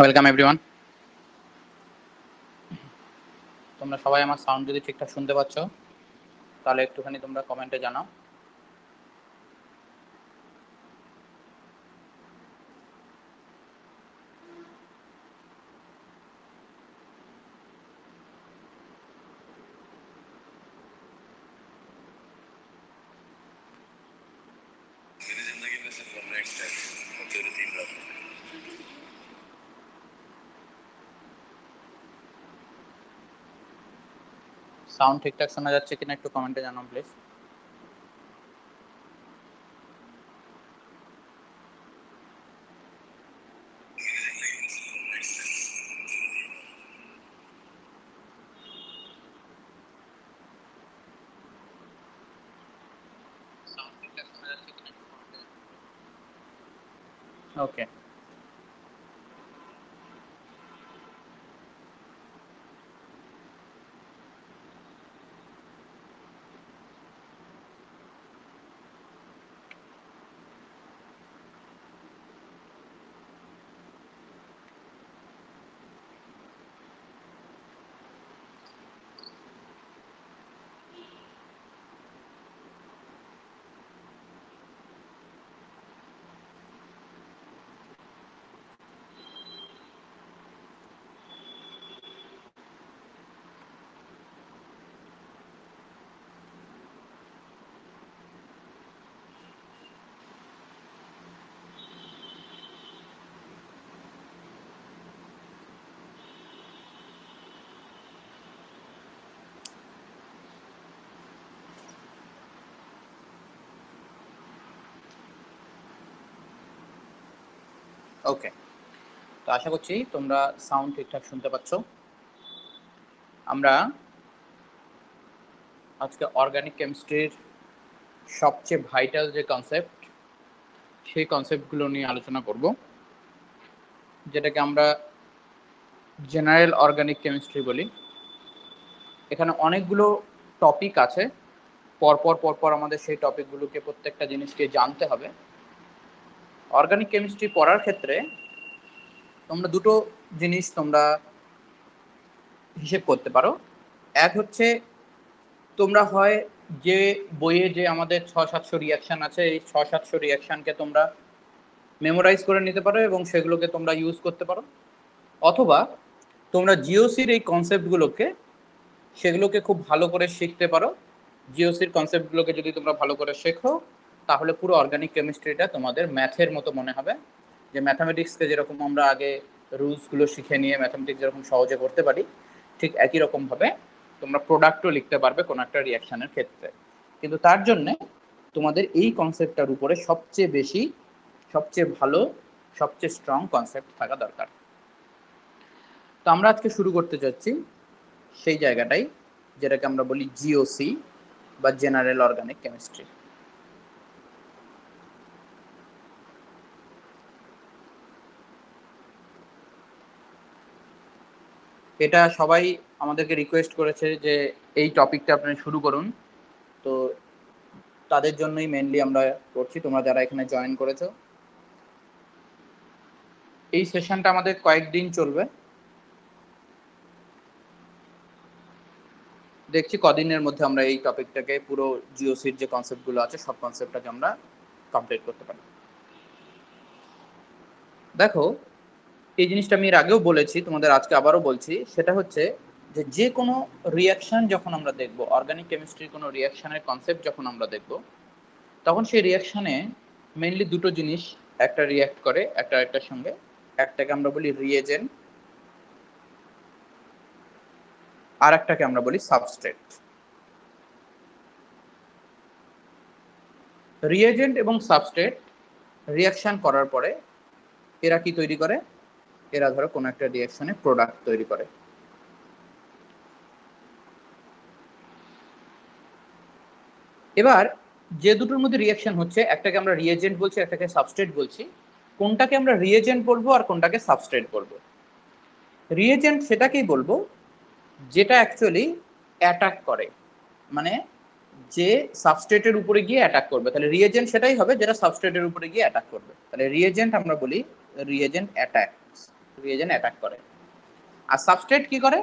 Welcome everyone তোমরা সবাই আমার সাউন্ড যদি ঠিকঠাক শুনতে পাচ্ছ তাহলে একটুখানি তোমরা কমেন্টে জানাও সাউন্ড ঠিকঠাক শোনা যাচ্ছে কিনা একটু কমেন্টে জানাও প্লিজ ওকে তো আশা করছি তোমরা সাউন্ড ঠিকঠাক শুনতে পাচ্ছ আমরা আজকে অর্গানিক কেমিস্ট্রির সবচেয়ে ভাইটাল যে কনসেপ্ট সেই কনসেপ্টগুলো নিয়ে আলোচনা করব যেটাকে আমরা জেনারেল অর্গানিক কেমিস্ট্রি বলি এখানে অনেকগুলো টপিক আছে পরপর পরপর আমাদের সেই টপিকগুলোকে প্রত্যেকটা জিনিসকে জানতে হবে অর্গানিক কেমিস্ট্রি পড়ার ক্ষেত্রে তোমরা দুটো জিনিস তোমরা হিসেব করতে পারো এক হচ্ছে তোমরা হয় যে বইয়ে যে আমাদের ছ সাতশো রিয়াকশান আছে এই ছ সাতশো রিয়াকশানকে তোমরা মেমোরাইজ করে নিতে পারো এবং সেগুলোকে তোমরা ইউজ করতে পারো অথবা তোমরা জিওসির এই কনসেপ্টগুলোকে সেগুলোকে খুব ভালো করে শিখতে পারো জিওসির কনসেপ্টগুলোকে যদি তোমরা ভালো করে শেখো তাহলে পুরো অর্গানিক কেমিস্ট্রিটা তোমাদের ম্যাথের মতো মনে হবে যে ম্যাথামেটিক্সকে যেরকম আমরা আগে রুলসগুলো শিখে নিয়ে ম্যাথামেটিক্স যেরকম সহজে করতে পারি ঠিক একই রকমভাবে তোমরা প্রোডাক্টও লিখতে পারবে কোনো একটা রিয়াকশানের ক্ষেত্রে কিন্তু তার জন্যে তোমাদের এই কনসেপ্টটার উপরে সবচেয়ে বেশি সবচেয়ে ভালো সবচেয়ে স্ট্রং কনসেপ্ট থাকা দরকার তো আমরা আজকে শুরু করতে চাচ্ছি সেই জায়গাটাই যেটাকে আমরা বলি জিওসি বা জেনারেল অর্গানিক কেমিস্ট্রি এটা সবাই আমাদেরকে রিকোয়েস্ট করেছে যে এই টপিকটা আপনি শুরু করুন তো তাদের জন্যই মেনলি আমরা করছি তোমরা যারা এখানে জয়েন করেছো এই সেশনটা আমাদের কয়েকদিন চলবে দেখছি কদিনের মধ্যে আমরা এই টপিকটাকে পুরো জিওসির যে কনসেপ্টগুলো আছে সব কনসেপ্টটাকে আমরা কমপ্লিট করতে পারি দেখো এই জিনিসটা আমি এর আগেও বলেছি তোমাদের আজকে আবারও বলছি সেটা হচ্ছে যে যে কোনো রিয়াকশন যখন আমরা দেখব অর্গানিক কেমিস্ট্রির কোনো রিয়াকশনের কনসেপ্ট যখন আমরা দেখব তখন সেই রিয়াকশনে মেনলি দুটো জিনিস একটা রিয়াক্ট করে একটা একটার সঙ্গে একটাকে আমরা বলি রিয়েজেন্ট আর একটাকে আমরা বলি সাবস্ট্রেট রিয়েজেন্ট এবং সাবস্ট্রেট রিয়াকশন করার পরে এরা কি তৈরি করে এরা ধরো কোনো একটা রিয়াকশনে প্রোডাক্ট তৈরি করে এবার যে দুটোর মধ্যে রিয়াকশন হচ্ছে একটাকে আমরা রিয়েজেন্ট বলছি একটাকে সাবস্ট্রেট বলছি কোনটাকে আমরা রিয়েজেন্ট বলবো আর কোনটাকে সাবস্ট্রেট বলবো রিয়েজেন্ট সেটাকেই বলবো যেটা অ্যাকচুয়ালি অ্যাটাক করে মানে যে সাবস্ট্রেটের উপরে গিয়ে অ্যাটাক করবে তাহলে রিয়েজেন্ট সেটাই হবে যেটা সাবস্ট্রেটের উপরে গিয়ে অ্যাটাক করবে তাহলে রিয়েজেন্ট আমরা বলি রিয়েজেন্ট অ্যাটাক রিয়েজেন্ট অ্যাটাক করে আর সাবস্ট্রেট কি করে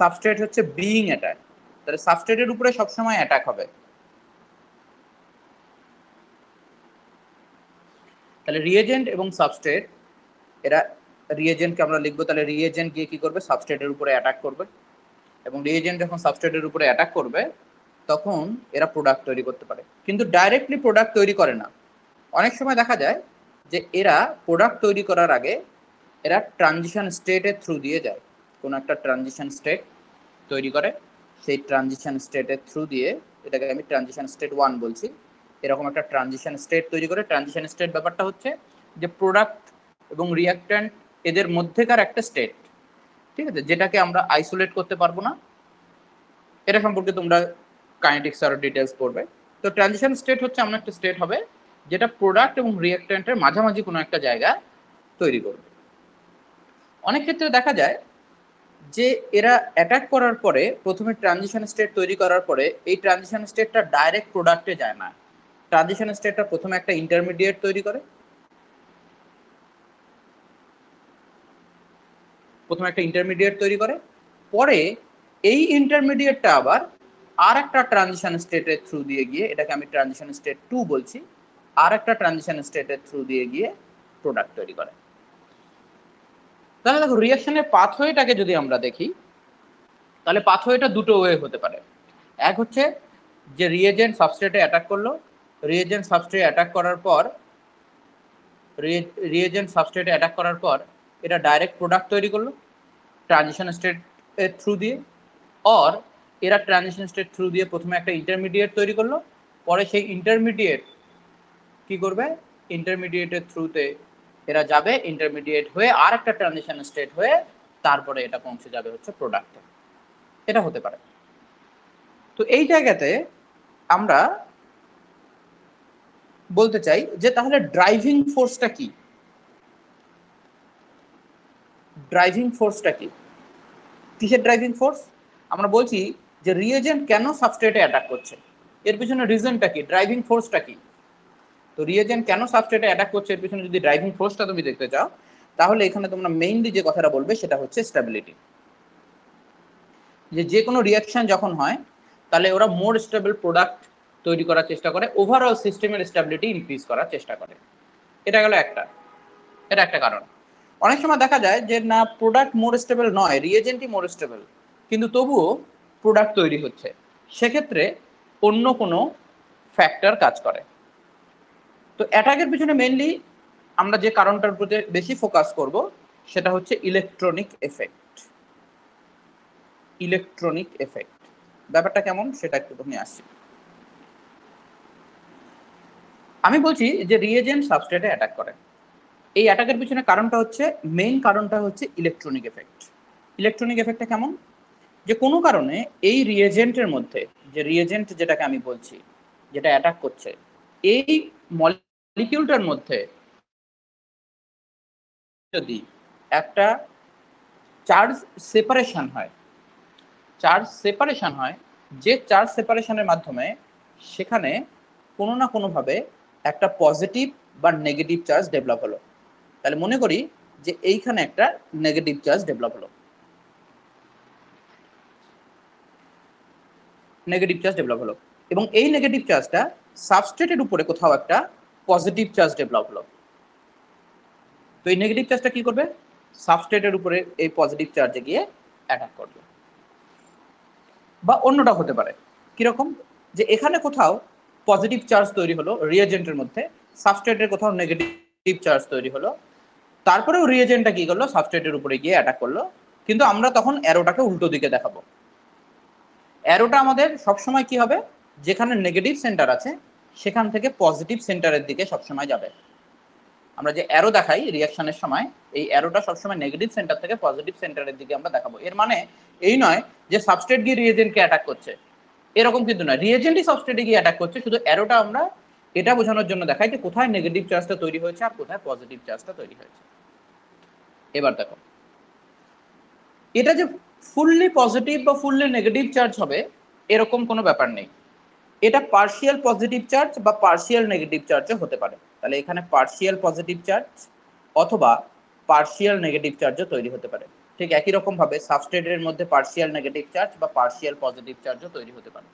সাবস্ট্রেট হচ্ছে বিইং অ্যাটাক তাহলে উপরে সবসময় অ্যাটাক হবে তাহলে রিয়েজেন্ট এবং এরা রিয়েজেন্টকে আমরা লিখবো তাহলে রিয়েজেন্ট গিয়ে কি করবে সাবস্ট্রেটের উপরে অ্যাটাক করবে এবং রিয়েজেন্ট যখন সাবস্ট্রেটের উপরে অ্যাটাক করবে তখন এরা প্রোডাক্ট তৈরি করতে পারে কিন্তু ডাইরেক্টলি প্রোডাক্ট তৈরি করে না অনেক সময় দেখা যায় যে এরা প্রোডাক্ট তৈরি করার আগে এরা ট্রানজিশন স্টেটের থ্রু দিয়ে যায় কোনো একটা ট্রানজিশন স্টেট তৈরি করে সেই ট্রানজিশন স্টেটের থ্রু দিয়ে এটাকে আমি ট্রানজিশন স্টেট ওয়ান বলছি এরকম একটা ট্রানজিশন স্টেট তৈরি করে ট্রানজিশন স্টেট ব্যাপারটা হচ্ছে যে প্রোডাক্ট এবং রিয়াক্ট্যান্ট এদের মধ্যেকার একটা স্টেট ঠিক আছে যেটাকে আমরা আইসোলেট করতে পারবো না এটা সম্পর্কে তোমরা কাইনেটিক্স আরও ডিটেলস পড়বে তো ট্রানজিশন স্টেট হচ্ছে এমন একটা স্টেট হবে যেটা প্রোডাক্ট এবং রিয়াক্ট্যান্টের মাঝামাঝি কোনো একটা জায়গা তৈরি করবে অনেক ক্ষেত্রে দেখা যায় যে এরা অ্যাটাক করার পরে প্রথমে ট্রানজিশন স্টেট তৈরি করার পরে এই ট্রানজিশন স্টেটটা ডাইরেক্ট প্রোডাক্টে যায় না ট্রানজিশন স্টেটটা প্রথমে একটা ইন্টারমিডিয়েট তৈরি করে প্রথমে একটা ইন্টারমিডিয়েট তৈরি করে পরে এই ইন্টারমিডিয়েটটা আবার আর একটা ট্রানজিশন স্টেটের থ্রু দিয়ে গিয়ে এটাকে আমি ট্রানজিশন স্টেট টু বলছি আর একটা ট্রানজিশন স্টেটের থ্রু দিয়ে গিয়ে প্রোডাক্ট তৈরি করে তাহলে দেখো রিয়াকশনের পাথওয়েটাকে যদি আমরা দেখি তাহলে পাথওয়েটা দুটো ওয়ে হতে পারে এক হচ্ছে যে রিয়েজেন্ট সাবস্ট্রেটে অ্যাটাক করলো রিয়েজেন্ট সাবস্ট্রেট অ্যাটাক করার পর রিয়েজেন্ট সাবস্ট্রেটে অ্যাটাক করার পর এটা ডাইরেক্ট প্রোডাক্ট তৈরি করলো ট্রানজিশন স্টেট এর থ্রু দিয়ে অর এরা ট্রানজিশন স্টেট থ্রু দিয়ে প্রথমে একটা ইন্টারমিডিয়েট তৈরি করলো পরে সেই ইন্টারমিডিয়েট কি করবে ইন্টারমিডিয়েটের থ্রুতে এরা যাবে ইন্টারমিডিয়েট হয়ে আর একটা ট্রানজিশন স্টেট হয়ে তারপরে এটা পৌঁছে যাবে হচ্ছে প্রোডাক্টে এটা হতে পারে তো এই জায়গাতে আমরা বলতে চাই যে তাহলে ড্রাইভিং ফোর্সটা কি ড্রাইভিং ফোর্সটা কি কিসের ড্রাইভিং ফোর্স আমরা বলছি যে রিয়েজেন্ট কেন সাবস্ট্রেটে অ্যাটাক করছে এর পিছনে রিজনটা কি ড্রাইভিং ফোর্সটা কি তো রিয়েজেন কেন সাবস্ট্রেটে অ্যাটাক করছে এর পিছনে যদি ড্রাইভিং ফোর্সটা তুমি দেখতে চাও তাহলে এখানে তোমরা মেইনলি যে কথাটা বলবে সেটা হচ্ছে স্টেবিলিটি যে যে কোনো রিয়াকশন যখন হয় তাহলে ওরা মোর স্টেবল প্রোডাক্ট তৈরি করার চেষ্টা করে ওভারঅল সিস্টেমের স্টেবিলিটি ইনক্রিজ করার চেষ্টা করে এটা গেল একটা এটা একটা কারণ অনেক সময় দেখা যায় যে না প্রোডাক্ট মোর স্টেবল নয় রিয়েজেন্টই মোর স্টেবল কিন্তু তবুও প্রোডাক্ট তৈরি হচ্ছে সেক্ষেত্রে অন্য কোনো ফ্যাক্টর কাজ করে তো অ্যাটাকের পিছনে মেনলি আমরা যে কারণটার প্রতি বেশি ফোকাস করব সেটা হচ্ছে ইলেকট্রনিক এফেক্ট ইলেকট্রনিক এফেক্ট ব্যাপারটা কেমন সেটা তুমি আসছি আমি বলছি যে রিয়েজেন্ট সাবস্ট্রেটে অ্যাটাক করে এই অ্যাটাকের পিছনে কারণটা হচ্ছে মেইন কারণটা হচ্ছে ইলেকট্রনিক এফেক্ট ইলেকট্রনিক এফেক্টটা কেমন যে কোনো কারণে এই রিয়েজেন্টের মধ্যে যে রিয়েজেন্ট যেটাকে আমি বলছি যেটা অ্যাটাক করছে এই মল মলিকিউলটার মধ্যে যদি একটা চার্জ সেপারেশন হয় চার্জ সেপারেশন হয় যে চার্জ সেপারেশনের মাধ্যমে সেখানে কোনো না কোনোভাবে একটা পজিটিভ বা নেগেটিভ চার্জ ডেভেলপ হলো তাহলে মনে করি যে এইখানে একটা নেগেটিভ চার্জ ডেভেলপ হলো নেগেটিভ চার্জ ডেভেলপ হলো এবং এই নেগেটিভ চার্জটা সাবস্টেটের উপরে কোথাও একটা পজিটিভ চার্জ ডেভেলপ হলো তো এই নেগেটিভ চার্জটা কি করবে সাবস্ট্রেটের উপরে এই পজিটিভ চার্জে গিয়ে অ্যাটাক করবে বা অন্যটা হতে পারে কিরকম যে এখানে কোথাও পজিটিভ চার্জ তৈরি হলো রিয়েজেন্টের মধ্যে সাবস্ট্রেটের কোথাও নেগেটিভ চার্জ তৈরি হলো তারপরেও রিয়েজেন্টটা কি করলো সাবস্ট্রেটের উপরে গিয়ে অ্যাটাক করলো কিন্তু আমরা তখন অ্যারোটাকে উল্টো দিকে দেখাবো অ্যারোটা আমাদের সবসময় কি হবে যেখানে নেগেটিভ সেন্টার আছে সেখান থেকে পজিটিভ সেন্টারের দিকে সবসময় যাবে আমরা যে অ্যারো দেখাই রিয়াকশনের সময় এই অ্যারোটা সবসময় নেগেটিভ সেন্টার থেকে পজিটিভ সেন্টারের দিকে আমরা দেখাবো এর মানে এই নয় যে সাবস্টেট গিয়ে রিয়েজেন্টকে অ্যাটাক করছে এরকম কিন্তু নয় রিয়েজেন্টই সাবস্টেটে গিয়ে অ্যাটাক করছে শুধু অ্যারোটা আমরা এটা বোঝানোর জন্য দেখাই যে কোথায় নেগেটিভ চার্জটা তৈরি হয়েছে আর কোথায় পজিটিভ চার্জটা তৈরি হয়েছে এবার দেখো এটা যে ফুললি পজিটিভ বা ফুললি নেগেটিভ চার্জ হবে এরকম কোনো ব্যাপার নেই এটা পার্শিয়াল পজিটিভ চার্জ বা পার্শিয়াল নেগেটিভ চার্জও হতে পারে তাহলে এখানে পার্শিয়াল পজিটিভ চার্জ অথবা পার্শিয়াল নেগেটিভ চার্জও তৈরি হতে পারে ঠিক একই রকমভাবে সাবস্ট্রেটের মধ্যে পার্শিয়াল নেগেটিভ চার্জ বা পার্শিয়াল পজিটিভ চার্জও তৈরি হতে পারে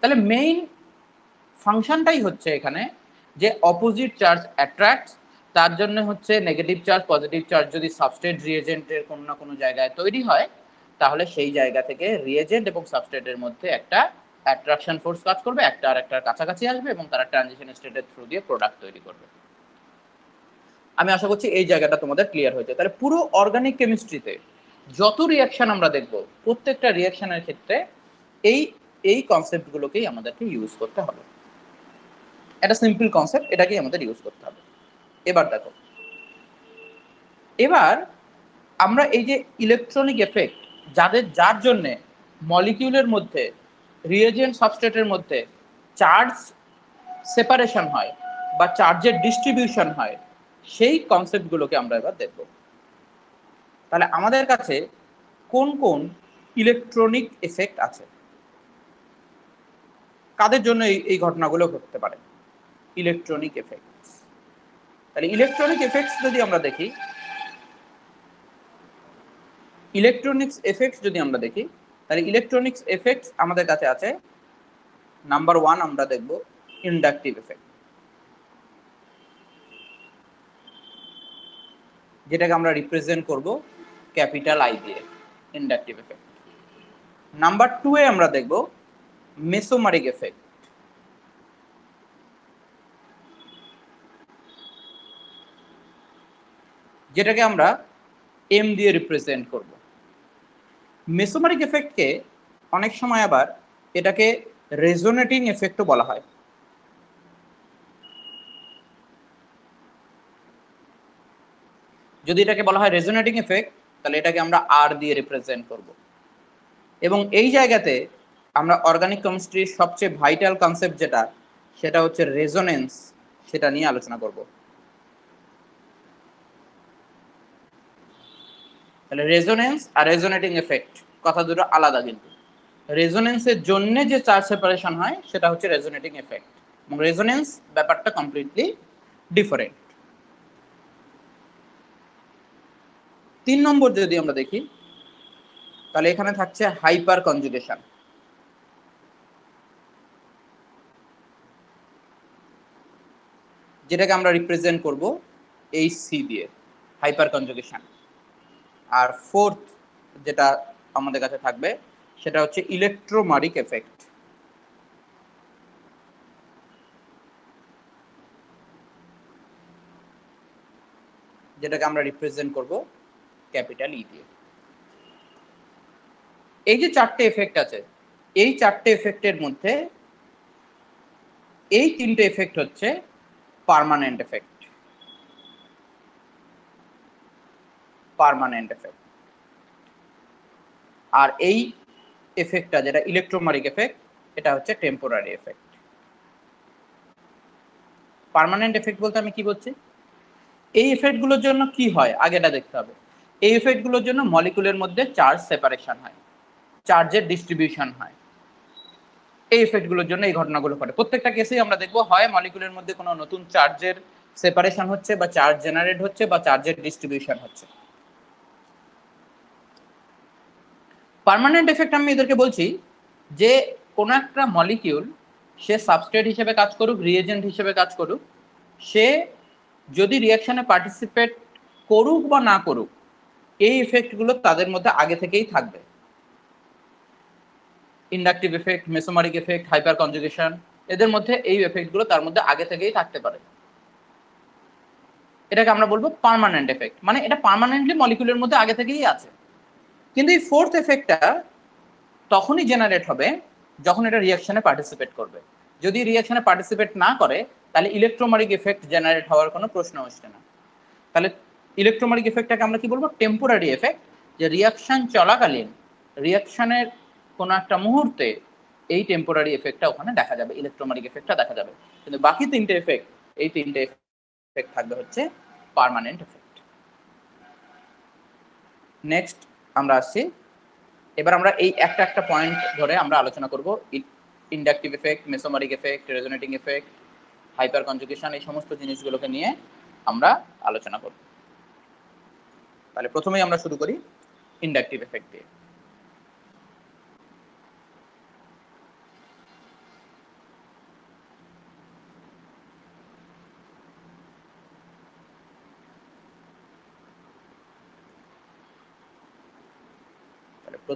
তাহলে মেইন ফাংশনটাই হচ্ছে এখানে যে অপোজিট চার্জ অ্যাট্রাক্ট তার জন্য হচ্ছে নেগেটিভ চার্জ পজিটিভ চার্জ যদি সাবস্ট্রেট রিয়েজেন্টের কোনো না কোনো জায়গায় তৈরি হয় তাহলে সেই জায়গা থেকে রিয়েজেন্ট এবং সাবস্ট্রেটের মধ্যে একটা অ্যাট্রাকশন ফোর্স কাজ করবে একটা আর একটার কাছাকাছি আসবে এবং তারা ট্রানজিশন স্টেটের থ্রু দিয়ে প্রোডাক্ট তৈরি করবে আমি আশা করছি এই জায়গাটা তোমাদের ক্লিয়ার হয়েছে তাহলে পুরো অর্গানিক কেমিস্ট্রিতে যত রিয়াকশন আমরা দেখব প্রত্যেকটা রিয়াকশনের ক্ষেত্রে এই এই কনসেপ্টগুলোকেই আমাদেরকে ইউজ করতে হবে একটা সিম্পল কনসেপ্ট এটাকেই আমাদের ইউজ করতে হবে এবার দেখো এবার আমরা এই যে ইলেকট্রনিক এফেক্ট যাদের যার জন্যে মলিকিউলের মধ্যে রিয়েজেন্ট সাবস্টেটের মধ্যে চার্জ সেপারেশন হয় বা চার্জের ডিস্ট্রিবিউশন হয় সেই কনসেপ্টগুলোকে আমরা এবার দেখব তাহলে আমাদের কাছে কোন কোন ইলেকট্রনিক এফেক্ট আছে কাদের জন্য এই ঘটনাগুলো ঘটতে পারে ইলেকট্রনিক এফেক্ট তাহলে ইলেকট্রনিক এফেক্টস যদি আমরা দেখি ইলেকট্রনিক্স এফেক্টস যদি আমরা দেখি তাহলে ইলেকট্রনিক্স এফেক্ট আমাদের কাছে আছে নাম্বার ওয়ান আমরা দেখব ইন্ডাকটিভ এফেক্ট যেটাকে আমরা রিপ্রেজেন্ট করব ক্যাপিটাল আই দিয়ে ইন্ডাকটিভ এফেক্ট নাম্বার টু এ আমরা দেখব মেসোমারিক এফেক্ট যেটাকে আমরা এম দিয়ে রিপ্রেজেন্ট করব মেসোমারিক এফেক্টকে অনেক সময় আবার এটাকে রেজোনেটিং এফেক্টও বলা হয় যদি এটাকে বলা হয় রেজোনেটিং এফেক্ট তাহলে এটাকে আমরা আর দিয়ে রিপ্রেজেন্ট করব এবং এই জায়গাতে আমরা অর্গানিক কেমিস্ট্রির সবচেয়ে ভাইটাল কনসেপ্ট যেটা সেটা হচ্ছে রেজোনেন্স সেটা নিয়ে আলোচনা করবো তাহলে রেজোনেন্স আর রেজোনেটিং এফেক্ট কথা দুটো আলাদা কিন্তু রেজোনেন্সের জন্য যে চার্জ সেপারেশন হয় সেটা হচ্ছে রেজোনেটিং এফেক্ট এবং রেজোনেন্স ব্যাপারটা কমপ্লিটলি ডিফারেন্ট তিন নম্বর যদি আমরা দেখি তাহলে এখানে থাকছে হাইপার কনজুগেশন যেটাকে আমরা রিপ্রেজেন্ট করব এই সি দিয়ে হাইপার কনজুগেশন আর ফোর্থ যেটা আমাদের কাছে থাকবে সেটা হচ্ছে ইলেকট্রোমারিক এফেক্ট যেটাকে আমরা রিপ্রেজেন্ট করব ক্যাপিটাল ই দিয়ে এই যে চারটে এফেক্ট আছে এই চারটে এফেক্টের মধ্যে এই তিনটে এফেক্ট হচ্ছে পার্মানেন্ট এফেক্ট পারমানেন্ট এফেক্ট আর এই এফেক্টটা যেটা ইলেকট্রোমারিক এফেক্ট এটা হচ্ছে টেম্পোরারি এফেক্ট পারমানেন্ট এফেক্ট বলতে আমি কি বলছি এই এফেক্টগুলোর জন্য কি হয় আগেটা দেখতে হবে এই এফেক্টগুলোর জন্য মলিকুলের মধ্যে চার্জ সেপারেশন হয় চার্জের ডিস্ট্রিবিউশন হয় এই এফেক্টগুলোর জন্য এই ঘটনাগুলো ঘটে প্রত্যেকটা কেসেই আমরা দেখবো হয় মলিকুলের মধ্যে কোনো নতুন চার্জের সেপারেশন হচ্ছে বা চার্জ জেনারেট হচ্ছে বা চার্জের ডিস্ট্রিবিউশন হচ্ছে পারমানেন্ট এফেক্ট আমি এদেরকে বলছি যে কোনো একটা মলিকিউল সে সাবস্ট্রেট হিসেবে কাজ করুক রিয়েজেন্ট হিসেবে কাজ করুক সে যদি রিয়াকশনে পার্টিসিপেট করুক বা না করুক এই ইফেক্টগুলো তাদের মধ্যে আগে থেকেই থাকবে inductive effect mesomeric effect hyperconjugation এদের মধ্যে এই এফেক্টগুলো তার মধ্যে আগে থেকেই থাকতে পারে এটাকে আমরা বলবো পার্মানেন্ট এফেক্ট মানে এটা পার্মানেন্টলি মলিকুলের মধ্যে আগে থেকেই আছে কিন্তু এই ফোর্থ এফেক্টটা তখনই জেনারেট হবে যখন এটা রিয়াকশনে পার্টিসিপেট করবে যদি রিয়াকশনে পার্টিসিপেট না করে তাহলে ইলেকট্রোমারিক এফেক্ট জেনারেট হওয়ার কোনো প্রশ্ন আসছে না তাহলে ইলেকট্রোমারিক এফেক্টটাকে আমরা কি বলবো টেম্পোরারি এফেক্ট যে রিয়াকশন চলাকালীন রিয়াকশনের কোনো একটা মুহূর্তে এই টেম্পোরারি এফেক্টটা ওখানে দেখা যাবে ইলেকট্রোমারিক এফেক্টটা দেখা যাবে কিন্তু বাকি তিনটে এফেক্ট এই তিনটে এফেক্ট থাকবে হচ্ছে পার্মানেন্ট এফেক্ট নেক্সট আমরা আসছি এবার আমরা এই একটা একটা পয়েন্ট ধরে আমরা আলোচনা করব inductive effect mesomeric effect resonating effect hyperconjugation এই সমস্ত জিনিসগুলোকে নিয়ে আমরা আলোচনা করব তাহলে প্রথমেই আমরা শুরু করি ইন্ডাকটিভ এফেক্ট দিয়ে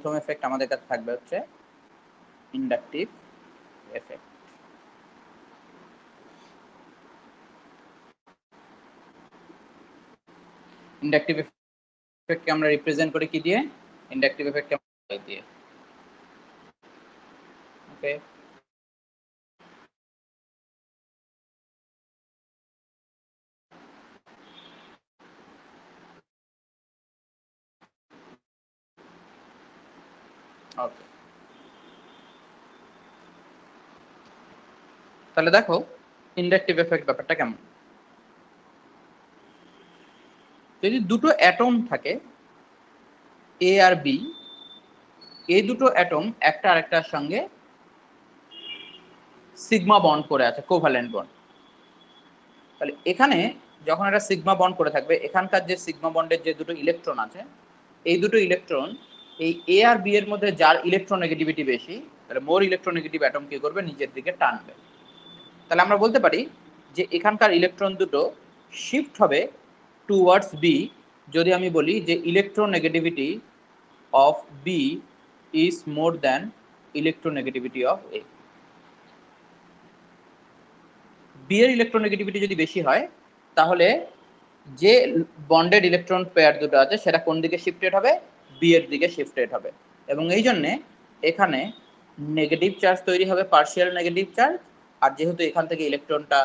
প্রথম এফেক্ট আমাদের কাছে থাকবে হচ্ছে ইন্ডাকটিভ এফেক্ট ইন্ডাকটিভ এফেক্টকে আমরা রিপ্রেজেন্ট করি কি দিয়ে ইন্ডাকটিভ এফেক্টকে দিয়ে ওকে তাহলে দেখো ইন্ডাকটিভ এফেক্ট ব্যাপারটা কেমন যদি দুটো অ্যাটম থাকে এ আর বি এই দুটো অ্যাটম একটা আরেকটার সঙ্গে সিগমা বন্ড করে আছে কোভ্যালেন্ট বন্ড তাহলে এখানে যখন একটা সিগমা বন্ড করে থাকবে এখানকার যে সিগমা বন্ডের যে দুটো ইলেকট্রন আছে এই দুটো ইলেকট্রন এই এ আর বি এর মধ্যে যার ইলেকট্রোনেগেটিভিটি বেশি তাহলে মোর ইলেকট্রোনেগেটিভ অ্যাটম কি করবে নিজের দিকে টানবে তাহলে আমরা বলতে পারি যে এখানকার ইলেকট্রন দুটো শিফট হবে টুয়ার্ডস বি যদি আমি বলি যে electronegativity of B is more than electronegativity of A B এর ইলেকট্রোনেগেটিভিটি যদি বেশি হয় তাহলে যে বন্ডেড ইলেকট্রন পেয়ার দুটো আছে সেটা কোন দিকে শিফটেড হবে বি এর দিকে শিফটেড হবে এবং এই জন্যে এখানে নেগেটিভ চার্জ তৈরি হবে পার্শিয়াল নেগেটিভ চার্জ আর যেহেতু এখান থেকে ইলেকট্রনটা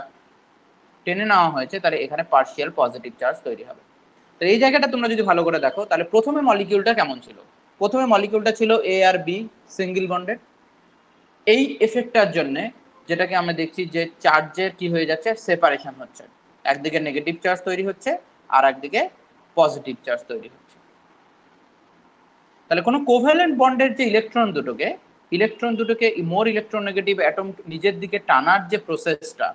টেনে নেওয়া হয়েছে তাহলে এখানে পার্শিয়াল পজিটিভ চার্জ তৈরি হবে তো এই জায়গাটা তোমরা যদি ভালো করে দেখো তাহলে প্রথমে মলিকিউলটা কেমন ছিল প্রথমে মলিকিউলটা ছিল এ আর বি সিঙ্গেল বন্ডেড এই এফেক্টটার জন্য যেটাকে আমরা দেখছি যে চার্জের কি হয়ে যাচ্ছে সেপারেশন হচ্ছে একদিকে নেগেটিভ চার্জ তৈরি হচ্ছে আর একদিকে পজিটিভ চার্জ তৈরি হচ্ছে তাহলে কোনো কোভ্যালেন্ট বন্ডের যে ইলেকট্রন দুটোকে ইলেকট্রন দুটোকে মোর ইলেকট্রোনেগেটিভ অ্যাটম নিজের দিকে টানার যে প্রসেসটা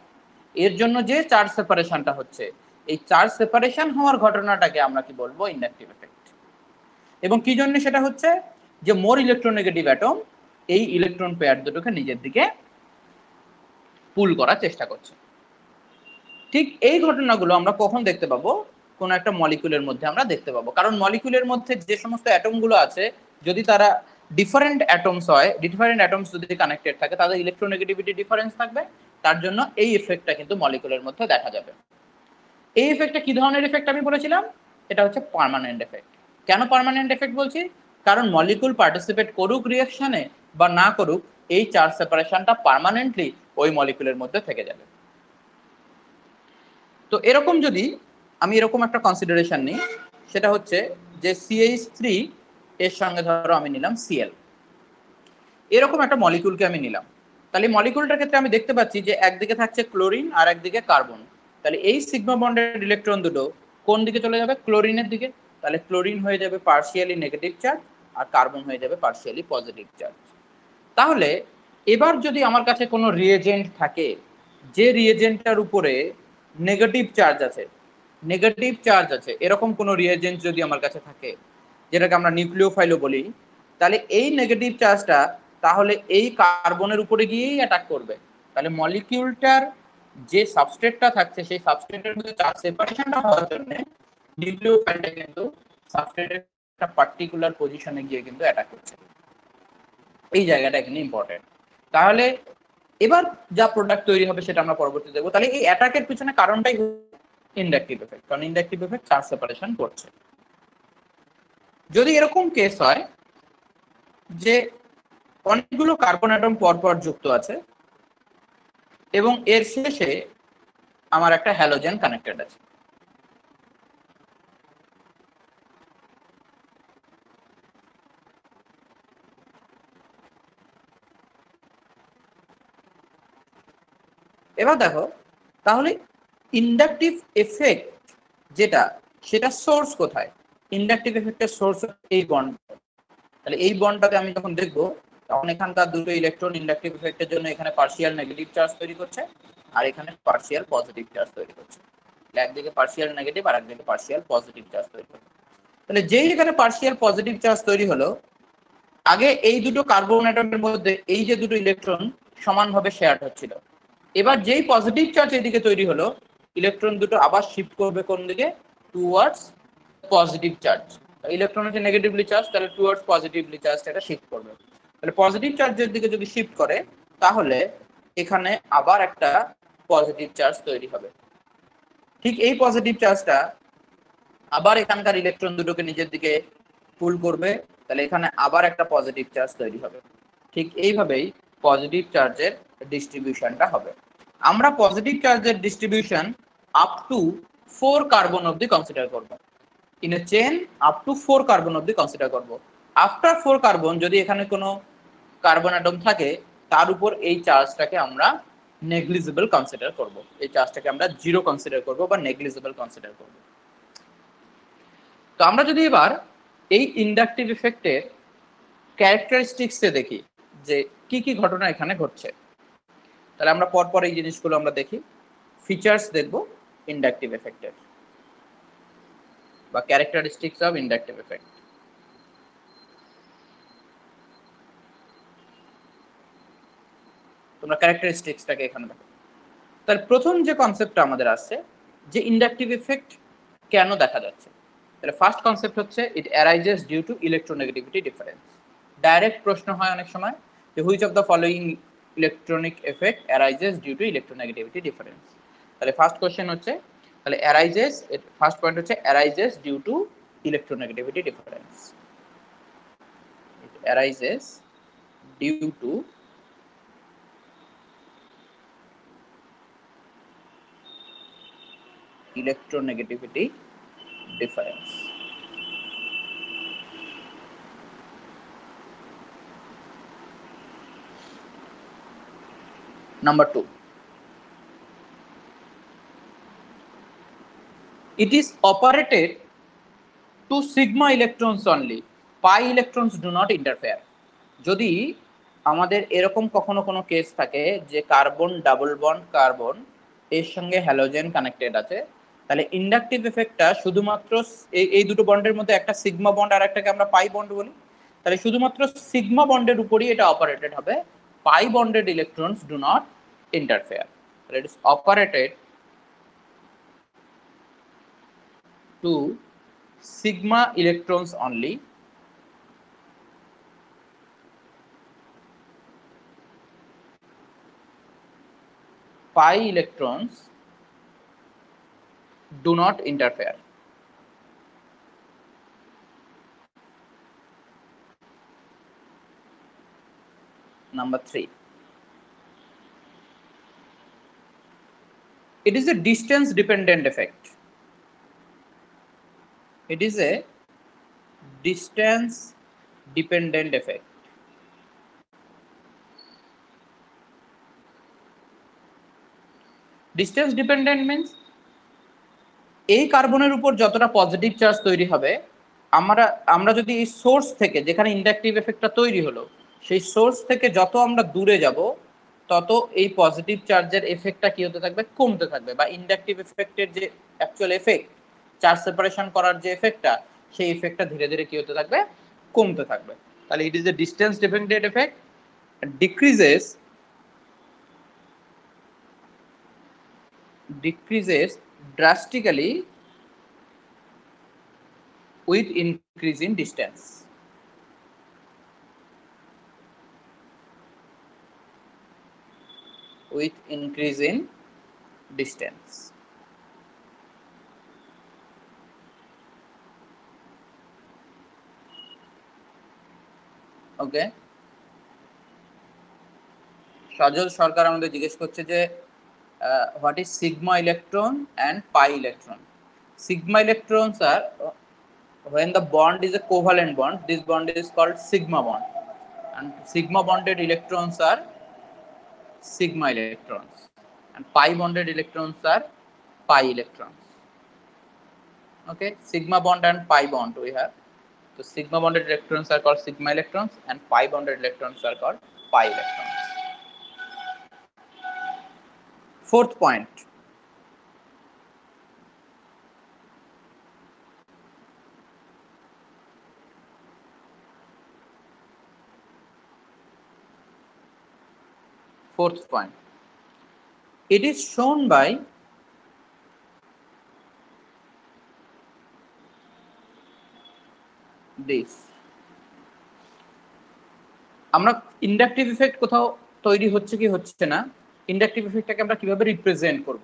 এর জন্য যে চার্জ সেপারেশনটা হচ্ছে এই চার্জ সেপারেশন হওয়ার ঘটনাটাকে আমরা কি বলবো ইন্ডাকটিভ এফেক্ট এবং কি জন্য সেটা হচ্ছে যে মোর ইলেকট্রোনেগেটিভ অ্যাটম এই ইলেকট্রন পেয়ার দুটোকে নিজের দিকে পুল করার চেষ্টা করছে ঠিক এই ঘটনাগুলো আমরা কখন দেখতে পাবো কোনো একটা মলিকুলের মধ্যে আমরা দেখতে পাবো কারণ মলিকুলের মধ্যে যে সমস্ত গুলো আছে যদি তারা ডিফারেন্ট অ্যাটমস হয় ডিফারেন্ট অ্যাটমস যদি কানেক্টেড থাকে তাদের ইলেকট্রোনেগেটিভিটি ডিফারেন্স থাকবে তার জন্য এই ইফেক্টটা কিন্তু মলিকুলের মধ্যে দেখা যাবে এই ইফেক্টটা কি ধরনের ইফেক্ট আমি বলেছিলাম এটা হচ্ছে পার্মানেন্ট এফেক্ট কেন পার্মানেন্ট এফেক্ট বলছি কারণ মলিকুল পার্টিসিপেট করুক রিয়াকশনে বা না করুক এই চার্জ সেপারেশনটা পার্মানেন্টলি ওই মলিকুলের মধ্যে থেকে যাবে তো এরকম যদি আমি এরকম একটা কনসিডারেশন নিই সেটা হচ্ছে যে সিএইচ থ্রি এর সঙ্গে ধরো আমি নিলাম সিএল এরকম একটা মলিকুলকে আমি নিলাম তাহলে মলিকুলটার ক্ষেত্রে আমি দেখতে পাচ্ছি যে একদিকে থাকছে ক্লোরিন আর একদিকে কার্বন তাহলে এই সিগমা বন্ডের ইলেকট্রন দুটো কোন দিকে চলে যাবে ক্লোরিনের দিকে তাহলে ক্লোরিন হয়ে যাবে পার্সিয়ালি নেগেটিভ চার্জ আর কার্বন হয়ে যাবে পার্সিয়ালি পজিটিভ চার্জ তাহলে এবার যদি আমার কাছে কোনো রিয়েজেন্ট থাকে যে রিয়েজেন্টটার উপরে নেগেটিভ চার্জ আছে নেগেটিভ চার্জ আছে এরকম কোনো রিয়েজেন্ট যদি আমার কাছে থাকে যেটাকে আমরা নিউক্লিওফাইলও বলি তাহলে এই নেগেটিভ চার্জটা তাহলে এই কার্বনের উপরে গিয়েই অ্যাটাক করবে তাহলে মলিকিউলটার যে সাবস্টেটটা থাকছে সেই সাবস্টেটের মধ্যে চার্জ সেপারেশনটা হওয়ার জন্য নিউক্লিওফাইলটা কিন্তু সাবস্টেটের একটা পার্টিকুলার পজিশনে গিয়ে কিন্তু অ্যাটাক করছে এই জায়গাটা এখানে ইম্পর্টেন্ট তাহলে এবার যা প্রোডাক্ট তৈরি হবে সেটা আমরা পরবর্তীতে দেখবো তাহলে এই অ্যাটাকের পিছনে কারণটাই ইন্ডাকটিভ এফেক্ট কারণ ইন্ডাকটিভ এফেক্ট চার্জ সেপারেশন করছে যদি এরকম কেস হয় যে অনেকগুলো কার্বন অ্যাটম পরপর যুক্ত আছে এবং এর শেষে আমার একটা হ্যালোজেন কানেক্টেড আছে এবার দেখো তাহলে ইন্ডাকটিভ এফেক্ট যেটা সেটা সোর্স কোথায় ইন্ডাকটিভ এফেক্টের সোর্স এই বন্ড তাহলে এই বন্ডটাতে আমি যখন দেখব তখন এখানকার দুটো ইলেকট্রন ইন্ডাকটিভ এফেক্টের জন্য এখানে পার্সিয়াল নেগেটিভ চার্জ তৈরি করছে আর এখানে পার্সিয়াল পজিটিভ চার্জ তৈরি করছে একদিকে পার্সিয়াল নেগেটিভ আর একদিকে পার্সিয়াল পজিটিভ চার্জ তৈরি করছে তাহলে যেই এখানে পার্সিয়াল পজিটিভ চার্জ তৈরি হলো আগে এই দুটো কার্বন অ্যাটমের মধ্যে এই যে দুটো ইলেকট্রন সমানভাবে শেয়ার হচ্ছিল এবার যেই পজিটিভ চার্জ এদিকে তৈরি হলো ইলেকট্রন দুটো আবার শিফট করবে কোন দিকে টুয়ার্ডস পজিটিভ চার্জ ইলেকট্রন হচ্ছে নেগেটিভলি চার্জ তাহলে টুয়ার্ডস পজিটিভলি চার্জ এটা শিফট করবে তাহলে পজিটিভ চার্জের দিকে যদি শিফট করে তাহলে এখানে আবার একটা পজিটিভ চার্জ তৈরি হবে ঠিক এই পজিটিভ চার্জটা আবার এখানকার ইলেকট্রন দুটোকে নিজের দিকে পুল করবে তাহলে এখানে আবার একটা পজিটিভ চার্জ তৈরি হবে ঠিক এইভাবেই পজিটিভ চার্জের ডিস্ট্রিবিউশনটা হবে আমরা পজিটিভ চার্জের distribution up to four carbon অব্দি কনসিডার করব in a chain up to four carbon অব্দি কনসিডার করব আফটার ফোর কার্বন যদি এখানে কোনো কার্বন অ্যাটম থাকে তার উপর এই চার্জটাকে আমরা নেগলিজিবল কনসিডার করব এই চার্জটাকে আমরা জিরো কনসিডার করব বা নেগলিজিবল কনসিডার করব তো আমরা যদি এবার এই ইন্ডাকটিভ ইফেক্টের এ দেখি যে কি কি ঘটনা এখানে ঘটছে তাহলে আমরা পরপর এই জিনিসগুলো আমরা দেখি ফিচার্স দেখব ইন্ডাকটিভ এফেক্টের বা ক্যারেক্টারিস্টিক্স অফ ইন্ডাকটিভ এফেক্ট তোমরা ক্যারেক্টারিস্টিক্সটাকে এখানে দেখো তার প্রথম যে কনসেপ্টটা আমাদের আছে যে ইন্ডাকটিভ ইফেক্ট কেন দেখা যাচ্ছে তাহলে ফার্স্ট কনসেপ্ট হচ্ছে it arises due to electronegativity difference direct প্রশ্ন হয় অনেক সময় যে which of the following electronic effect arises due to electronegativity difference তাহলে ফার্স্ট কোশ্চেন হচ্ছে তাহলে অ্যারাইজেস ফার্স্ট পয়েন্ট হচ্ছে arises due to electronegativity difference arises due to electronegativity difference Number two, it is operated to sigma electrons only pi electrons do not interfere যদি আমাদের এরকম কখনো কোনো case থাকে যে কার্বন ডাবল বন্ড কার্বন এর সঙ্গে হ্যালোজেন কানেক্টেড আছে তাহলে ইন্ডাকটিভ এফেক্টটা শুধুমাত্র এই দুটো বন্ডের মধ্যে একটা সিগমা বন্ড আর একটাকে আমরা পাই বন্ড বলি তাহলে শুধুমাত্র সিগমা বন্ডের উপরই এটা অপারেটেড হবে pi bonded electrons do not interfere it is operated to sigma electrons only pi electrons do not interfere. Number three. It is a distance dependent effect. it is a distance dependent effect distance dependent means এই কার্বনের উপর যতটা positive charge তৈরি হবে আমরা আমরা যদি এই সোর্স থেকে যেখানে ইন্ডাকটিভ এফেক্টটা তৈরি হলো সেই সোর্স থেকে যত আমরা দূরে যাব তত এই পজিটিভ চার্জের এফেক্টটা কি হতে থাকবে কমতে থাকবে বা ইন্ডাকটিভ এফেক্টের যে অ্যাকচুয়াল এফেক্ট চার সেপারেশন করার যে এফেক্টটা সেই এফেক্টটা ধীরে ধীরে কি হতে থাকবে কমতে থাকবে তাহলে it is a distance defected effect decreases decreases drastically with increase in distance with increase in distance okay Sajal Sarkar আমাদের জিজ্ঞেস করছে যে what is sigma electron and pi electron sigma electrons are when the bond is a covalent bond this bond is called sigma bond and sigma bonded electrons are sigma electrons and pi bonded electrons are pi electrons okay sigma bond and pi bond we have So sigma bonded electrons are called sigma electrons and pi bonded electrons are called pi electrons. Fourth point. Fourth point. It is shown by this আমরা inductive effect কোথাও তৈরি হচ্ছে কি হচ্ছে না inductive ইফেক্টটাকে আমরা কিভাবে represent করব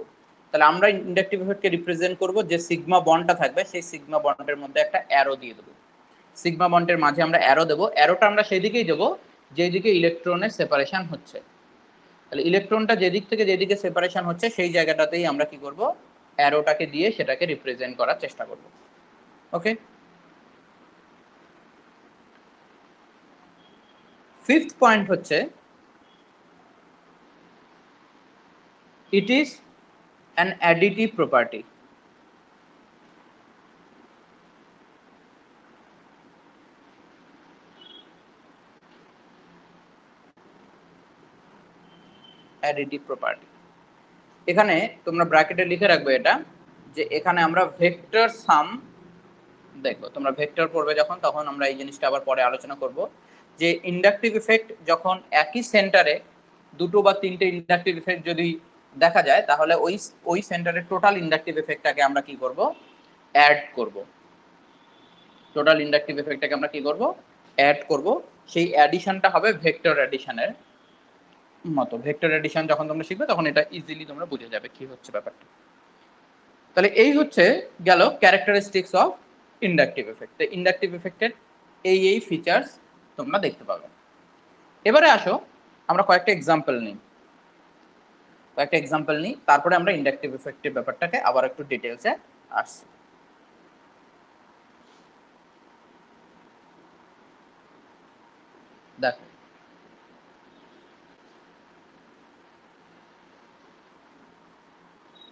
তাহলে আমরা ইন্ডাকটিভ ইফেক্টকে রিপ্রেজেন্ট করব যে সিগমা বন্ডটা থাকবে সেই সিগমা বন্ডের মধ্যে একটা অ্যারো দিয়ে দেবো সিগমা বন্ডের মাঝে আমরা অ্যারো দেবো অ্যারোটা আমরা সেদিকেই দেবো যেদিকে ইলেকট্রনের সেপারেশন হচ্ছে তাহলে ইলেকট্রনটা যেদিক থেকে যেদিকে সেপারেশন হচ্ছে সেই জায়গাটাতেই আমরা কি করব অ্যারোটাকে দিয়ে সেটাকে রিপ্রেজেন্ট করার চেষ্টা করব ওকে ফিফথ পয়েন্ট হচ্ছে it is an additive property additive property এখানে তোমরা ব্র্যাকেটে লিখে রাখবে এটা যে এখানে আমরা ভেক্টর সাম দেখবো তোমরা ভেক্টর পড়বে যখন তখন আমরা এই জিনিসটা আবার পরে আলোচনা করব যে ইন্ডাকটিভ ইফেক্ট যখন একই সেন্টারে দুটো বা তিনটে ইন্ডাকটিভ ইফেক্ট যদি দেখা যায় তাহলে ওই ওই সেন্টারের টোটাল ইন্ডাকটিভ ইফেক্টটাকে আমরা কি করব অ্যাড করব টোটাল ইন্ডাকটিভ ইফেক্টটাকে আমরা কি করব অ্যাড করব সেই অ্যাডিশনটা হবে ভেক্টর অ্যাডিশনের মতো ভেক্টর অ্যাডিশন যখন তোমরা শিখবে তখন এটা ইজিলি তোমরা বুঝে যাবে কি হচ্ছে ব্যাপারটা তাহলে এই হচ্ছে গেল characteristics of inductive effect inductive ইফেক্টের এই এই ফিচার্স তোমরা দেখতে পাবে এবারে আসো আমরা কয়েকটা এক্সাম্পল নিই কয়েকটা এক্সাম্পল নিই তারপরে আমরা ইন্ডাকটিভ ইফেক্টিভ ব্যাপারটাকে আবার একটু ডিটেলসে আসছি দেখো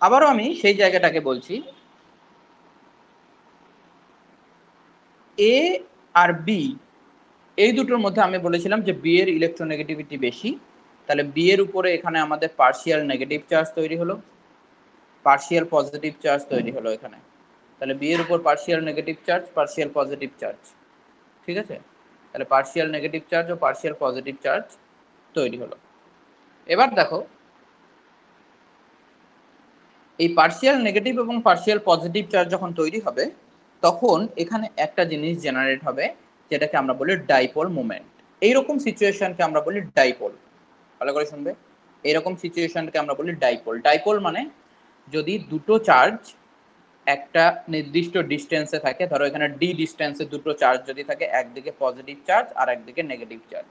আবারও আমি সেই জায়গাটাকে বলছি এ আর বি এই দুটোর মধ্যে আমি বলেছিলাম যে বি এর ইলেকট্রোনেগেটিভিটি বেশি তাহলে বি এর উপরে এখানে আমাদের পার্শিয়াল নেগেটিভ চার্জ তৈরি হলো পার্শিয়াল পজিটিভ চার্জ তৈরি হলো এখানে তাহলে বি এর উপর partial negative charge partial positive charge ঠিক আছে তাহলে পার্শিয়াল নেগেটিভ চার্জ ও পার্শিয়াল পজিটিভ চার্জ তৈরি হলো এবার দেখো এই পার্শিয়াল নেগেটিভ এবং পার্সিয়াল পজিটিভ চার্জ যখন তৈরি হবে তখন এখানে একটা জিনিস জেনারেট হবে যেটাকে আমরা বলি ডাইপোল মুভমেন্ট এইরকম সিচুয়েশনকে আমরা বলি ডাইপোল ভালো করে শুনবে এরকম সিচুয়েশনকে আমরা বলি ডাইপোল ডাইপোল মানে যদি দুটো চার্জ একটা নির্দিষ্ট ডিস্টেন্সে থাকে ধরো এখানে ডি ডিস্টেন্সে দুটো চার্জ যদি থাকে একদিকে পজিটিভ চার্জ আর একদিকে নেগেটিভ চার্জ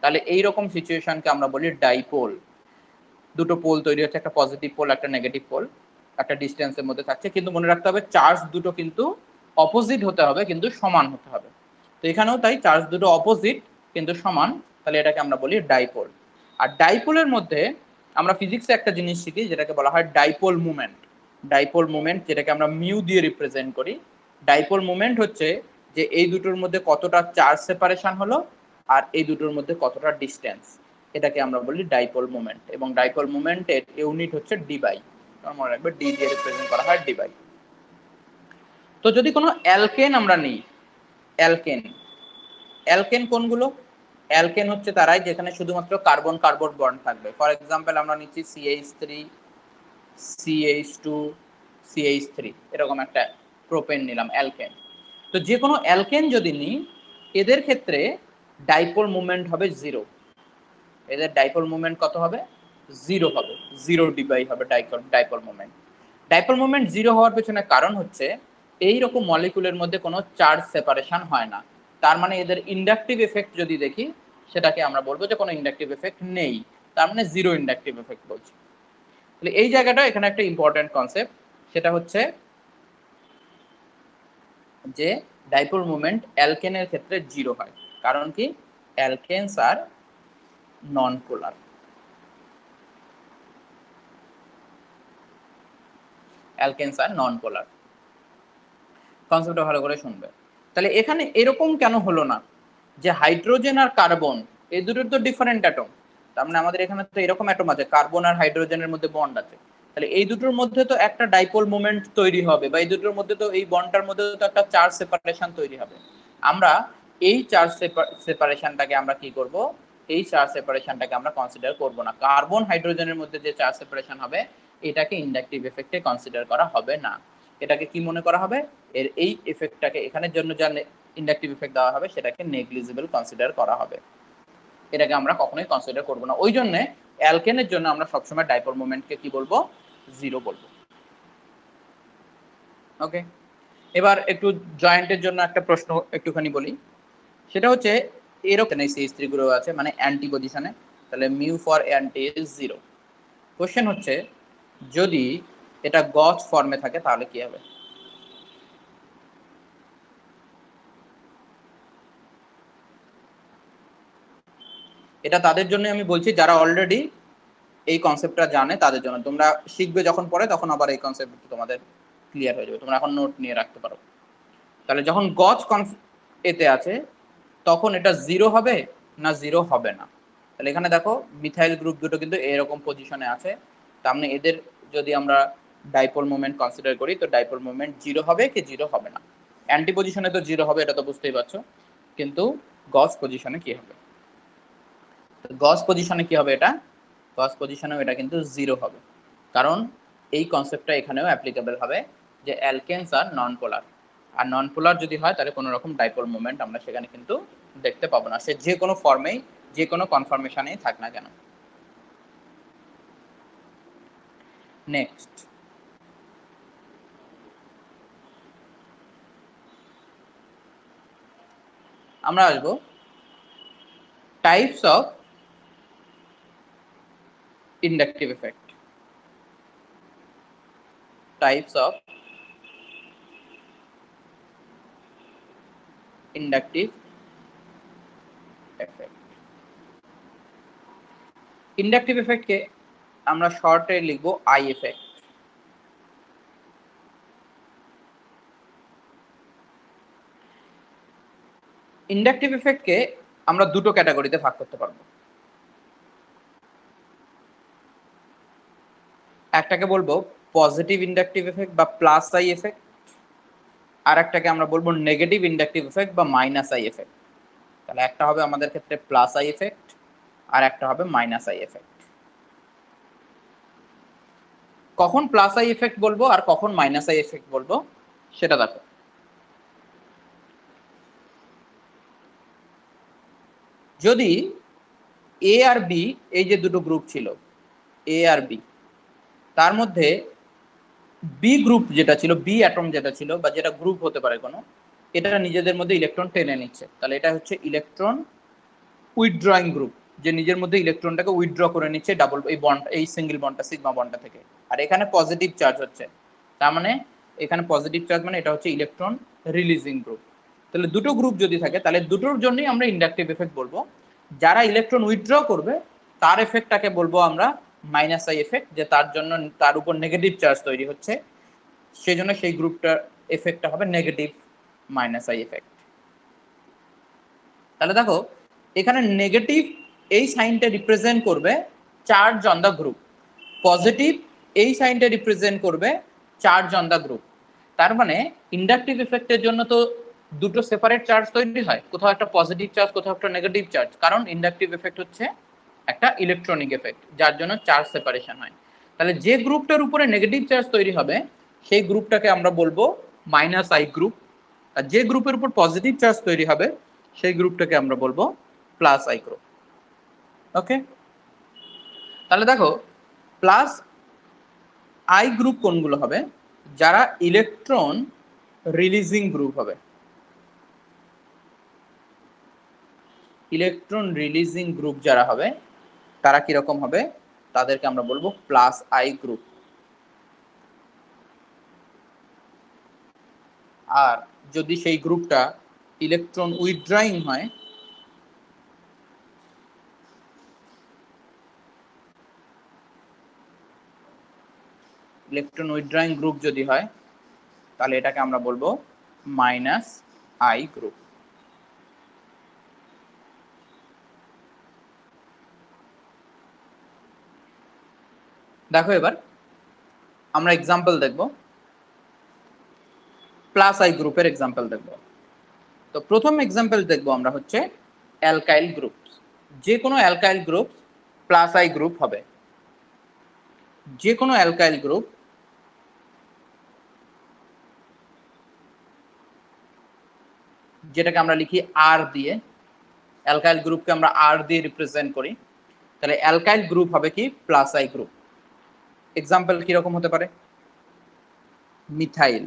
তাহলে এই রকম সিচুয়েশনকে আমরা বলি ডাইপোল দুটো পোল তৈরি হচ্ছে একটা পজিটিভ পোল একটা নেগেটিভ পোল একটা ডিস্টেন্সের মধ্যে থাকছে কিন্তু মনে রাখতে হবে চার্জ দুটো কিন্তু অপোজিট হতে হবে কিন্তু সমান হতে হবে তো এখানেও তাই চার্জ দুটো অপোজিট কিন্তু সমান তাহলে এটাকে আমরা বলি ডাইপোল আর ডাইপোলের মধ্যে আমরা ফিজিক্সে একটা জিনিস শিখি যেটাকে বলা হয় ডাইপোল মুমেন্ট ডাইপোল মুমেন্ট যেটাকে আমরা মিউ দিয়ে রিপ্রেজেন্ট করি ডাইপোল মুমেন্ট হচ্ছে যে এই দুটোর মধ্যে কতটা চার্জ সেপারেশন হলো আর এই দুটোর মধ্যে কতটা ডিস্টেন্স এটাকে আমরা বলি ডাইপোল মুমেন্ট এবং ডাইপোল মুমেন্টের ইউনিট হচ্ছে ডিবাই মনে রাখবে ডি দিয়ে রিপ্রেজেন্ট করা হয় ডিবাই তো যদি কোনো অ্যালকেন আমরা নিই অ্যালকেন অ্যালকেন কোনগুলো অ্যালকেন হচ্ছে তারাই যেখানে শুধুমাত্র কার্বন কার্বন বন্ড থাকবে ফর এক্সাম্পল আমরা নিচ্ছি CH three CH two CH three এরকম একটা প্রোপেন নিলাম অ্যালকেন তো যে কোনো অ্যালকেন যদি নিই এদের ক্ষেত্রে ডাইপোল মুভমেন্ট হবে জিরো এদের ডাইপোল মুভমেন্ট কত হবে জিরো হবে জিরো ডিবাই হবে dipole dipole movement dipole movement zero হওয়ার পেছনে কারণ হচ্ছে এই রকম মলিকুলের মধ্যে কোনো চার্জ সেপারেশন হয় না তার মানে এদের ইন্ডাকটিভ এফেক্ট যদি দেখি সেটাকে আমরা বলবো যে কোনো ইন্ডাকটিভ এফেক্ট নেই তার মানে জিরো ইন্ডাকটিভ এফেক্ট বলছি তাহলে এই জায়গাটা এখানে একটা ইম্পর্টেন্ট কনসেপ্ট সেটা হচ্ছে যে ডাইপোল মুভমেন্ট অ্যালকেনের ক্ষেত্রে জিরো হয় কারণ কি অ্যালকেনস আর নন পোলার অ্যালকেনস আর নন পোলার কনসেপ্টটা ভালো করে শুনবে তাহলে এখানে এরকম কেন হলো না যে হাইড্রোজেন আর কার্বন এই দুটোর তো ডিফারেন্ট অ্যাটম তার মানে আমাদের এখানে তো এরকম অ্যাটম আছে কার্বন আর হাইড্রোজেনের মধ্যে বন্ড আছে তাহলে এই দুটোর মধ্যে তো একটা ডাইপোল মুভমেন্ট তৈরি হবে বা এই দুটোর মধ্যে তো এই বন্ডটার মধ্যে তো একটা চার্জ সেপারেশন তৈরি হবে আমরা এই চার্জ সেপারেশনটাকে আমরা কি করব এই চার্জ সেপারেশনটাকে আমরা কনসিডার করব না কার্বন হাইড্রোজেনের মধ্যে যে চার্জ সেপারেশন হবে এটাকে ইন্ডাকটিভ এফেক্টে কনসিডার করা হবে না এটাকে কি মনে করা হবে এর এই এফেক্টটাকে এখানের জন্য যা ইন্ডাকটিভ এফেক্ট দেওয়া হবে সেটাকে নেগলিজিবল কনসিডার করা হবে এটাকে আমরা কখনোই কনসিডার করব না ওই জন্য অ্যালকেনের জন্য আমরা সবসময় ডাইপোল মোমেন্টকে কি বলবো জিরো বলবো ওকে এবার একটু জয়েন্টের জন্য একটা প্রশ্ন একটুখানি বলি সেটা হচ্ছে এরকম সিএস আছে মানে অ্যান্টি পজিশনে তাহলে mu for anti is zero question হচ্ছে যদি এটা গজ ফর্মে থাকে তাহলে কি হবে এটা তাদের জন্য আমি বলছি যারা অলরেডি এই কনসেপ্টটা জানে তাদের জন্য তোমরা শিখবে যখন পরে তখন আবার এই কনসেপ্ট তোমাদের ক্লিয়ার হয়ে যাবে তোমরা এখন নোট নিয়ে রাখতে পারো তাহলে যখন গজ এতে আছে তখন এটা জিরো হবে না জিরো হবে না তাহলে এখানে দেখো মিথাইল গ্রুপ দুটো কিন্তু এরকম পজিশনে আছে তার মানে এদের যদি আমরা ডাইপোল মোমেন্ট কনসিডার করি তো ডাইপোল মোমেন্ট জিরো হবে কি জিরো হবে না অ্যান্টি পজিশনে তো জিরো হবে এটা তো বুঝতেই পারছো কিন্তু গস পজিশনে কি হবে গস পজিশনে কি হবে এটা গস পজিশনেও এটা কিন্তু জিরো হবে কারণ এই কনসেপ্টটা এখানেও অ্যাপ্লিকেবল হবে যে অ্যালকেন্স আর নন পোলার আর নন পোলার যদি হয় তাহলে কোনো রকম ডাইপোল মুভমেন্ট আমরা সেখানে কিন্তু দেখতে পাবো না সে যে কোনো ফর্মেই যে কোনো কনফার্মেশনেই থাক না কেন নেক্সট আমরা আসব types of inductive effect types of inductive effect inductive effect কে আমরা শর্টে লিখব আইএফএ ইন্ডাকটিভ ইফেক্টকে আমরা দুটো ক্যাটাগরিতে ভাগ করতে পারবো একটাকে বলবো পজিটিভ ইন্ডাকটিভ এফেক্ট বা প্লাস আই এফেক্ট আর একটাকে আমরা বলবো নেগেটিভ ইন্ডাকটিভ এফেক্ট বা মাইনাস আই এফেক্ট তাহলে একটা হবে আমাদের ক্ষেত্রে প্লাস আই এফেক্ট আর একটা হবে মাইনাস আই এফেক্ট কখন প্লাস আই এফেক্ট বলবো আর কখন মাইনাস আই এফেক্ট বলবো সেটা দেখো যদি এ আর বি এই যে দুটো গ্রুপ ছিল এ আর বি তার মধ্যে বি গ্রুপ যেটা ছিল বি অ্যাটম যেটা ছিল বা যেটা গ্রুপ হতে পারে কোনো এটা নিজেদের মধ্যে ইলেকট্রন টেনে নিচ্ছে তাহলে এটা হচ্ছে ইলেকট্রন উইথড্রয়িং গ্রুপ যে নিজের মধ্যে ইলেকট্রনটাকে উইথড্র করে নিচ্ছে ডাবল এই বন্ড এই সিঙ্গেল বন্ডটা সিগমা বন্ডটা থেকে আর এখানে পজিটিভ চার্জ হচ্ছে তার মানে এখানে পজিটিভ চার্জ মানে এটা হচ্ছে ইলেকট্রন রিলিজিং গ্রুপ তাহলে দুটো গ্রুপ যদি থাকে তাহলে দুটোর জন্যই আমরা ইন্ডাকটিভ এফেক্ট বলবো যারা ইলেকট্রন উইথড্র করবে তার এফেক্টটাকে বলবো আমরা মাইনাস আই এফেক্ট যে তার জন্য তার উপর নেগেটিভ চার্জ তৈরি হচ্ছে সেই জন্য সেই গ্রুপটার এফেক্টটা হবে নেগেটিভ মাইনাস আই এফেক্ট তাহলে দেখো এখানে নেগেটিভ এই সাইনটা রিপ্রেজেন্ট করবে charge on the group positive এই সাইনটা রিপ্রেজেন্ট করবে চার্জ অন দ্য গ্রুপ তার মানে ইন্ডাকটিভ এফেক্টের জন্য তো দুটো সেপারেট চার্জ তৈরি হয় কোথাও একটা পজিটিভ চার্জ কোথাও একটা নেগেটিভ চার্জ কারণ ইন্ডাকটিভ এফেক্ট হচ্ছে একটা ইলেকট্রনিক এফেক্ট যার জন্য চার্জ সেপারেশন হয় তাহলে যে গ্রুপটার উপরে নেগেটিভ চার্জ তৈরি হবে সেই গ্রুপটাকে আমরা বলবো মাইনাস আই গ্রুপ আর যে গ্রুপের উপর পজিটিভ চার্জ তৈরি হবে সেই গ্রুপটাকে আমরা বলবো প্লাস আই গ্রুপ ওকে তাহলে দেখো প্লাস আই গ্রুপ কোনগুলো হবে যারা ইলেকট্রন রিলিজিং গ্রুপ হবে ইলেকট্রন রিলিজিং গ্রুপ যারা হবে তারা কিরকম হবে তাদেরকে আমরা বলবো প্লাস আই গ্রুপ আর যদি সেই গ্রুপটা ইলেকট্রন উইথড্রয়িং হয় ইলেকট্রন উইথড্রয়িং গ্রুপ যদি হয় তাহলে এটাকে আমরা বলবো মাইনাস আই গ্রুপ দেখো এবার আমরা এক্সাম্পল দেখব প্লাস আই গ্রুপের এক্সাম্পল দেখব তো প্রথম এক্সাম্পল দেখব আমরা হচ্ছে অ্যালকাইল গ্রুপ যে কোনো alkyl group plus I group হবে যে কোনো অ্যালকাইল গ্রুপ যেটাকে আমরা লিখি আর দিয়ে অ্যালকাইল গ্রুপকে আমরা আর দিয়ে রিপ্রেজেন্ট করি তাহলে অ্যালকাইল গ্রুপ হবে কি প্লাস আই গ্রুপ এক্সাম্পল কীরকম হতে পারে মিথাইল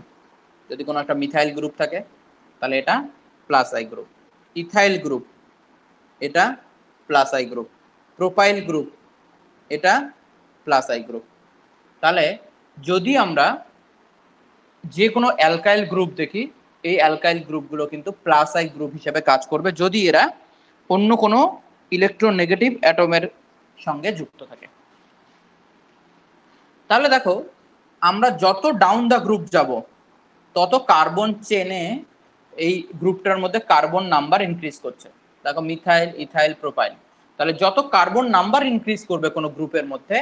যদি কোনো একটা মিথাইল গ্রুপ থাকে তাহলে এটা plus I group ethyl group এটা plus I group propyl group এটা প্লাস আই গ্রুপ তাহলে যদি আমরা যে কোনো অ্যালকাইল গ্রুপ দেখি এই অ্যালকাইল গ্রুপগুলো কিন্তু প্লাস আই গ্রুপ হিসেবে কাজ করবে যদি এরা অন্য কোনো ইলেকট্রোনেগেটিভ অ্যাটমের সঙ্গে যুক্ত থাকে তাহলে দেখো আমরা যত ডাউন দ্য গ্রুপ যাব তত কার্বন চেনে এই গ্রুপটার মধ্যে কার্বন নাম্বার ইনক্রিজ করছে দেখো মিথাইল ইথাইল প্রোপাইল তাহলে যত কার্বন নাম্বার ইনক্রিজ করবে কোনো গ্রুপের মধ্যে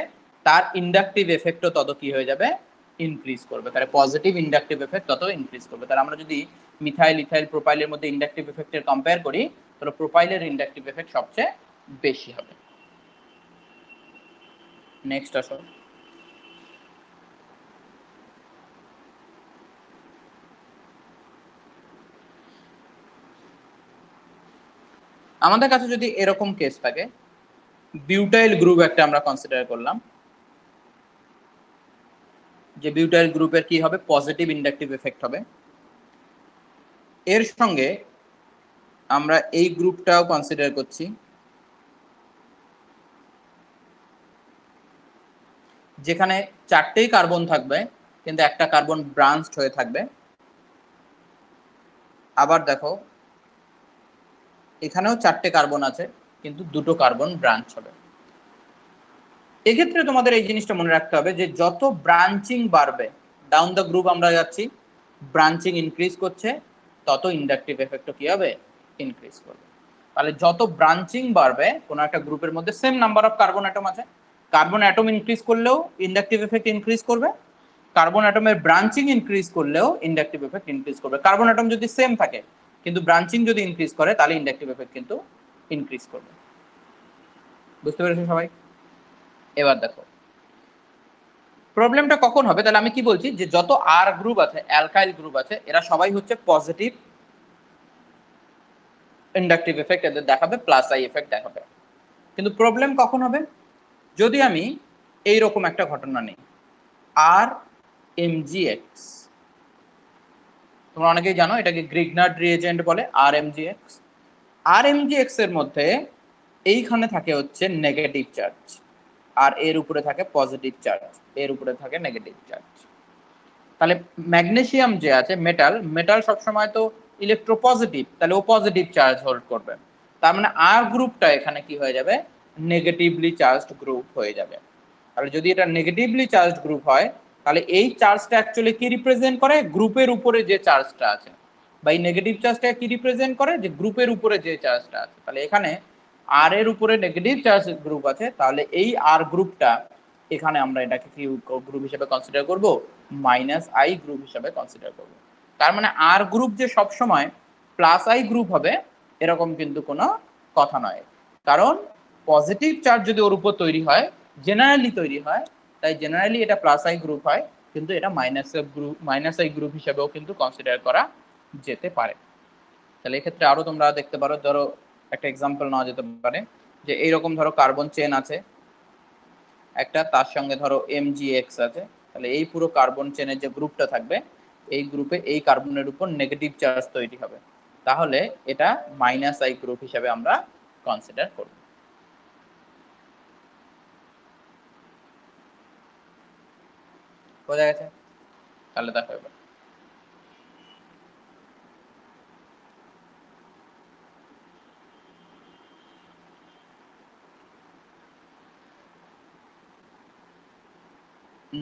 তার ইন্ডাকটিভ এফেক্টও তত কি হয়ে যাবে ইনক্রিজ করবে তাহলে পজিটিভ ইন্ডাকটিভ এফেক্ট তত ইনক্রিজ করবে তাহলে আমরা যদি মিথাইল ইথাইল প্রোপাইলের মধ্যে ইন্ডাকটিভ এফেক্টের কম্পেয়ার করি তাহলে প্রোপাইলের ইন্ডাকটিভ এফেক্ট সবচেয়ে বেশি হবে নেক্সট আসো আমাদের কাছে যদি এরকম কেস থাকে বিউটাইল গ্রুপ একটা আমরা কনসিডার করলাম যে বিউটাইল গ্রুপের কি হবে পজিটিভ ইন্ডাকটিভ এফেক্ট হবে এর সঙ্গে আমরা এই গ্রুপটাও কনসিডার করছি যেখানে চারটেই কার্বন থাকবে কিন্তু একটা কার্বন ব্রাঞ্চড হয়ে থাকবে আবার দেখো এখানেও চারটে কার্বন আছে কিন্তু দুটো কার্বন ব্রাঞ্চ হবে এক্ষেত্রে তোমাদের এই জিনিসটা মনে রাখতে হবে যে যত ব্রাঞ্চিং বাড়বে ডাউন দ্য গ্রুপ আমরা যাচ্ছি ব্রাঞ্চিং ইনক্রিজ করছে তত ইন্ডাকটিভ এফেক্টও কি হবে ইনক্রিজ করবে তাহলে যত ব্রাঞ্চিং বাড়বে কোনো একটা গ্রুপের মধ্যে same number of carbon atom আছে কার্বন অ্যাটম ইনক্রিজ করলেও ইন্ডাকটিভ এফেক্ট ইনক্রিজ করবে কার্বন অ্যাটমের ব্রাঞ্চিং ইনক্রিজ করলেও ইন্ডাকটিভ এফেক্ট ইনক্রিজ করবে কার্বন অ্যাটম যদি সেম থাকে কিন্তু ব্রাঞ্চিং যদি ইনক্রিজ করে তাহলে ইন্ডাকটিভ এফেক্ট কিন্তু ইনক্রিজ করবে বুঝতে পেরেছো সবাই এবার দেখো প্রবলেমটা কখন হবে তাহলে আমি কি বলছি যে যত আর গ্রুপ আছে অ্যালকাইল গ্রুপ আছে এরা সবাই হচ্ছে পজিটিভ ইন্ডাকটিভ এফেক্ট এদের দেখাবে প্লাস আই এফেক্ট দেখাবে কিন্তু প্রবলেম কখন হবে যদি আমি এই রকম একটা ঘটনা নেই আর এম জি এক্স তোমরা অনেকেই জানো এটাকে গ্রিগনাট রিয়েজেন্ট বলে R M G X R M G X এর মধ্যে এইখানে থাকে হচ্ছে নেগেটিভ চার্জ আর এর উপরে থাকে পজিটিভ চার্জ এর উপরে থাকে নেগেটিভ চার্জ তাহলে ম্যাগনেসিয়াম যে আছে মেটাল মেটাল সবসময় তো ইলেকট্রো পজিটিভ তাহলে ও পজিটিভ চার্জ হোল্ড করবে তার মানে আর গ্রুপটা এখানে কি হয়ে যাবে নেগেটিভলি চার্জড গ্রুপ হয়ে যাবে তাহলে যদি এটা নেগেটিভলি চার্জড গ্রুপ হয় তাহলে এই চার্জটা অ্যাকচুয়ালি কি রিপ্রেজেন্ট করে গ্রুপের উপরে যে চার্জটা আছে বা এই নেগেটিভ চার্জটা কি রিপ্রেজেন্ট করে যে গ্রুপের উপরে যে চার্জটা আছে তাহলে এখানে আর এর উপরে নেগেটিভ চার্জ গ্রুপ আছে তাহলে এই আর গ্রুপটা এখানে আমরা এটাকে কি গ্রুপ হিসেবে কনসিডার করব মাইনাস আই গ্রুপ হিসেবে কনসিডার করব তার মানে আর গ্রুপ যে সব সময় প্লাস আই গ্রুপ হবে এরকম কিন্তু কোনো কথা নয় কারণ পজিটিভ চার্জ যদি ওর উপর তৈরি হয় জেনারেলি তৈরি হয় তাই জেনারেলি এটা প্লাস আই গ্রুপ হয় কিন্তু এটা minus group minus I group হিসাবেও কিন্তু কনসিডার করা যেতে পারে তাহলে এক্ষেত্রে আরও তোমরা দেখতে পারো ধরো একটা এক্সাম্পল নেওয়া যেতে পারে যে এইরকম ধরো কার্বন চেন আছে একটা তার সঙ্গে ধরো এম জি এক্স আছে তাহলে এই পুরো কার্বন চেনের যে গ্রুপটা থাকবে এই গ্রুপে এই কার্বনের উপর নেগেটিভ চার্জ তৈরি হবে তাহলে এটা মাইনাস আই গ্রুপ হিসাবে আমরা কনসিডার করব বোঝা গেছে তাহলে দেখো এবার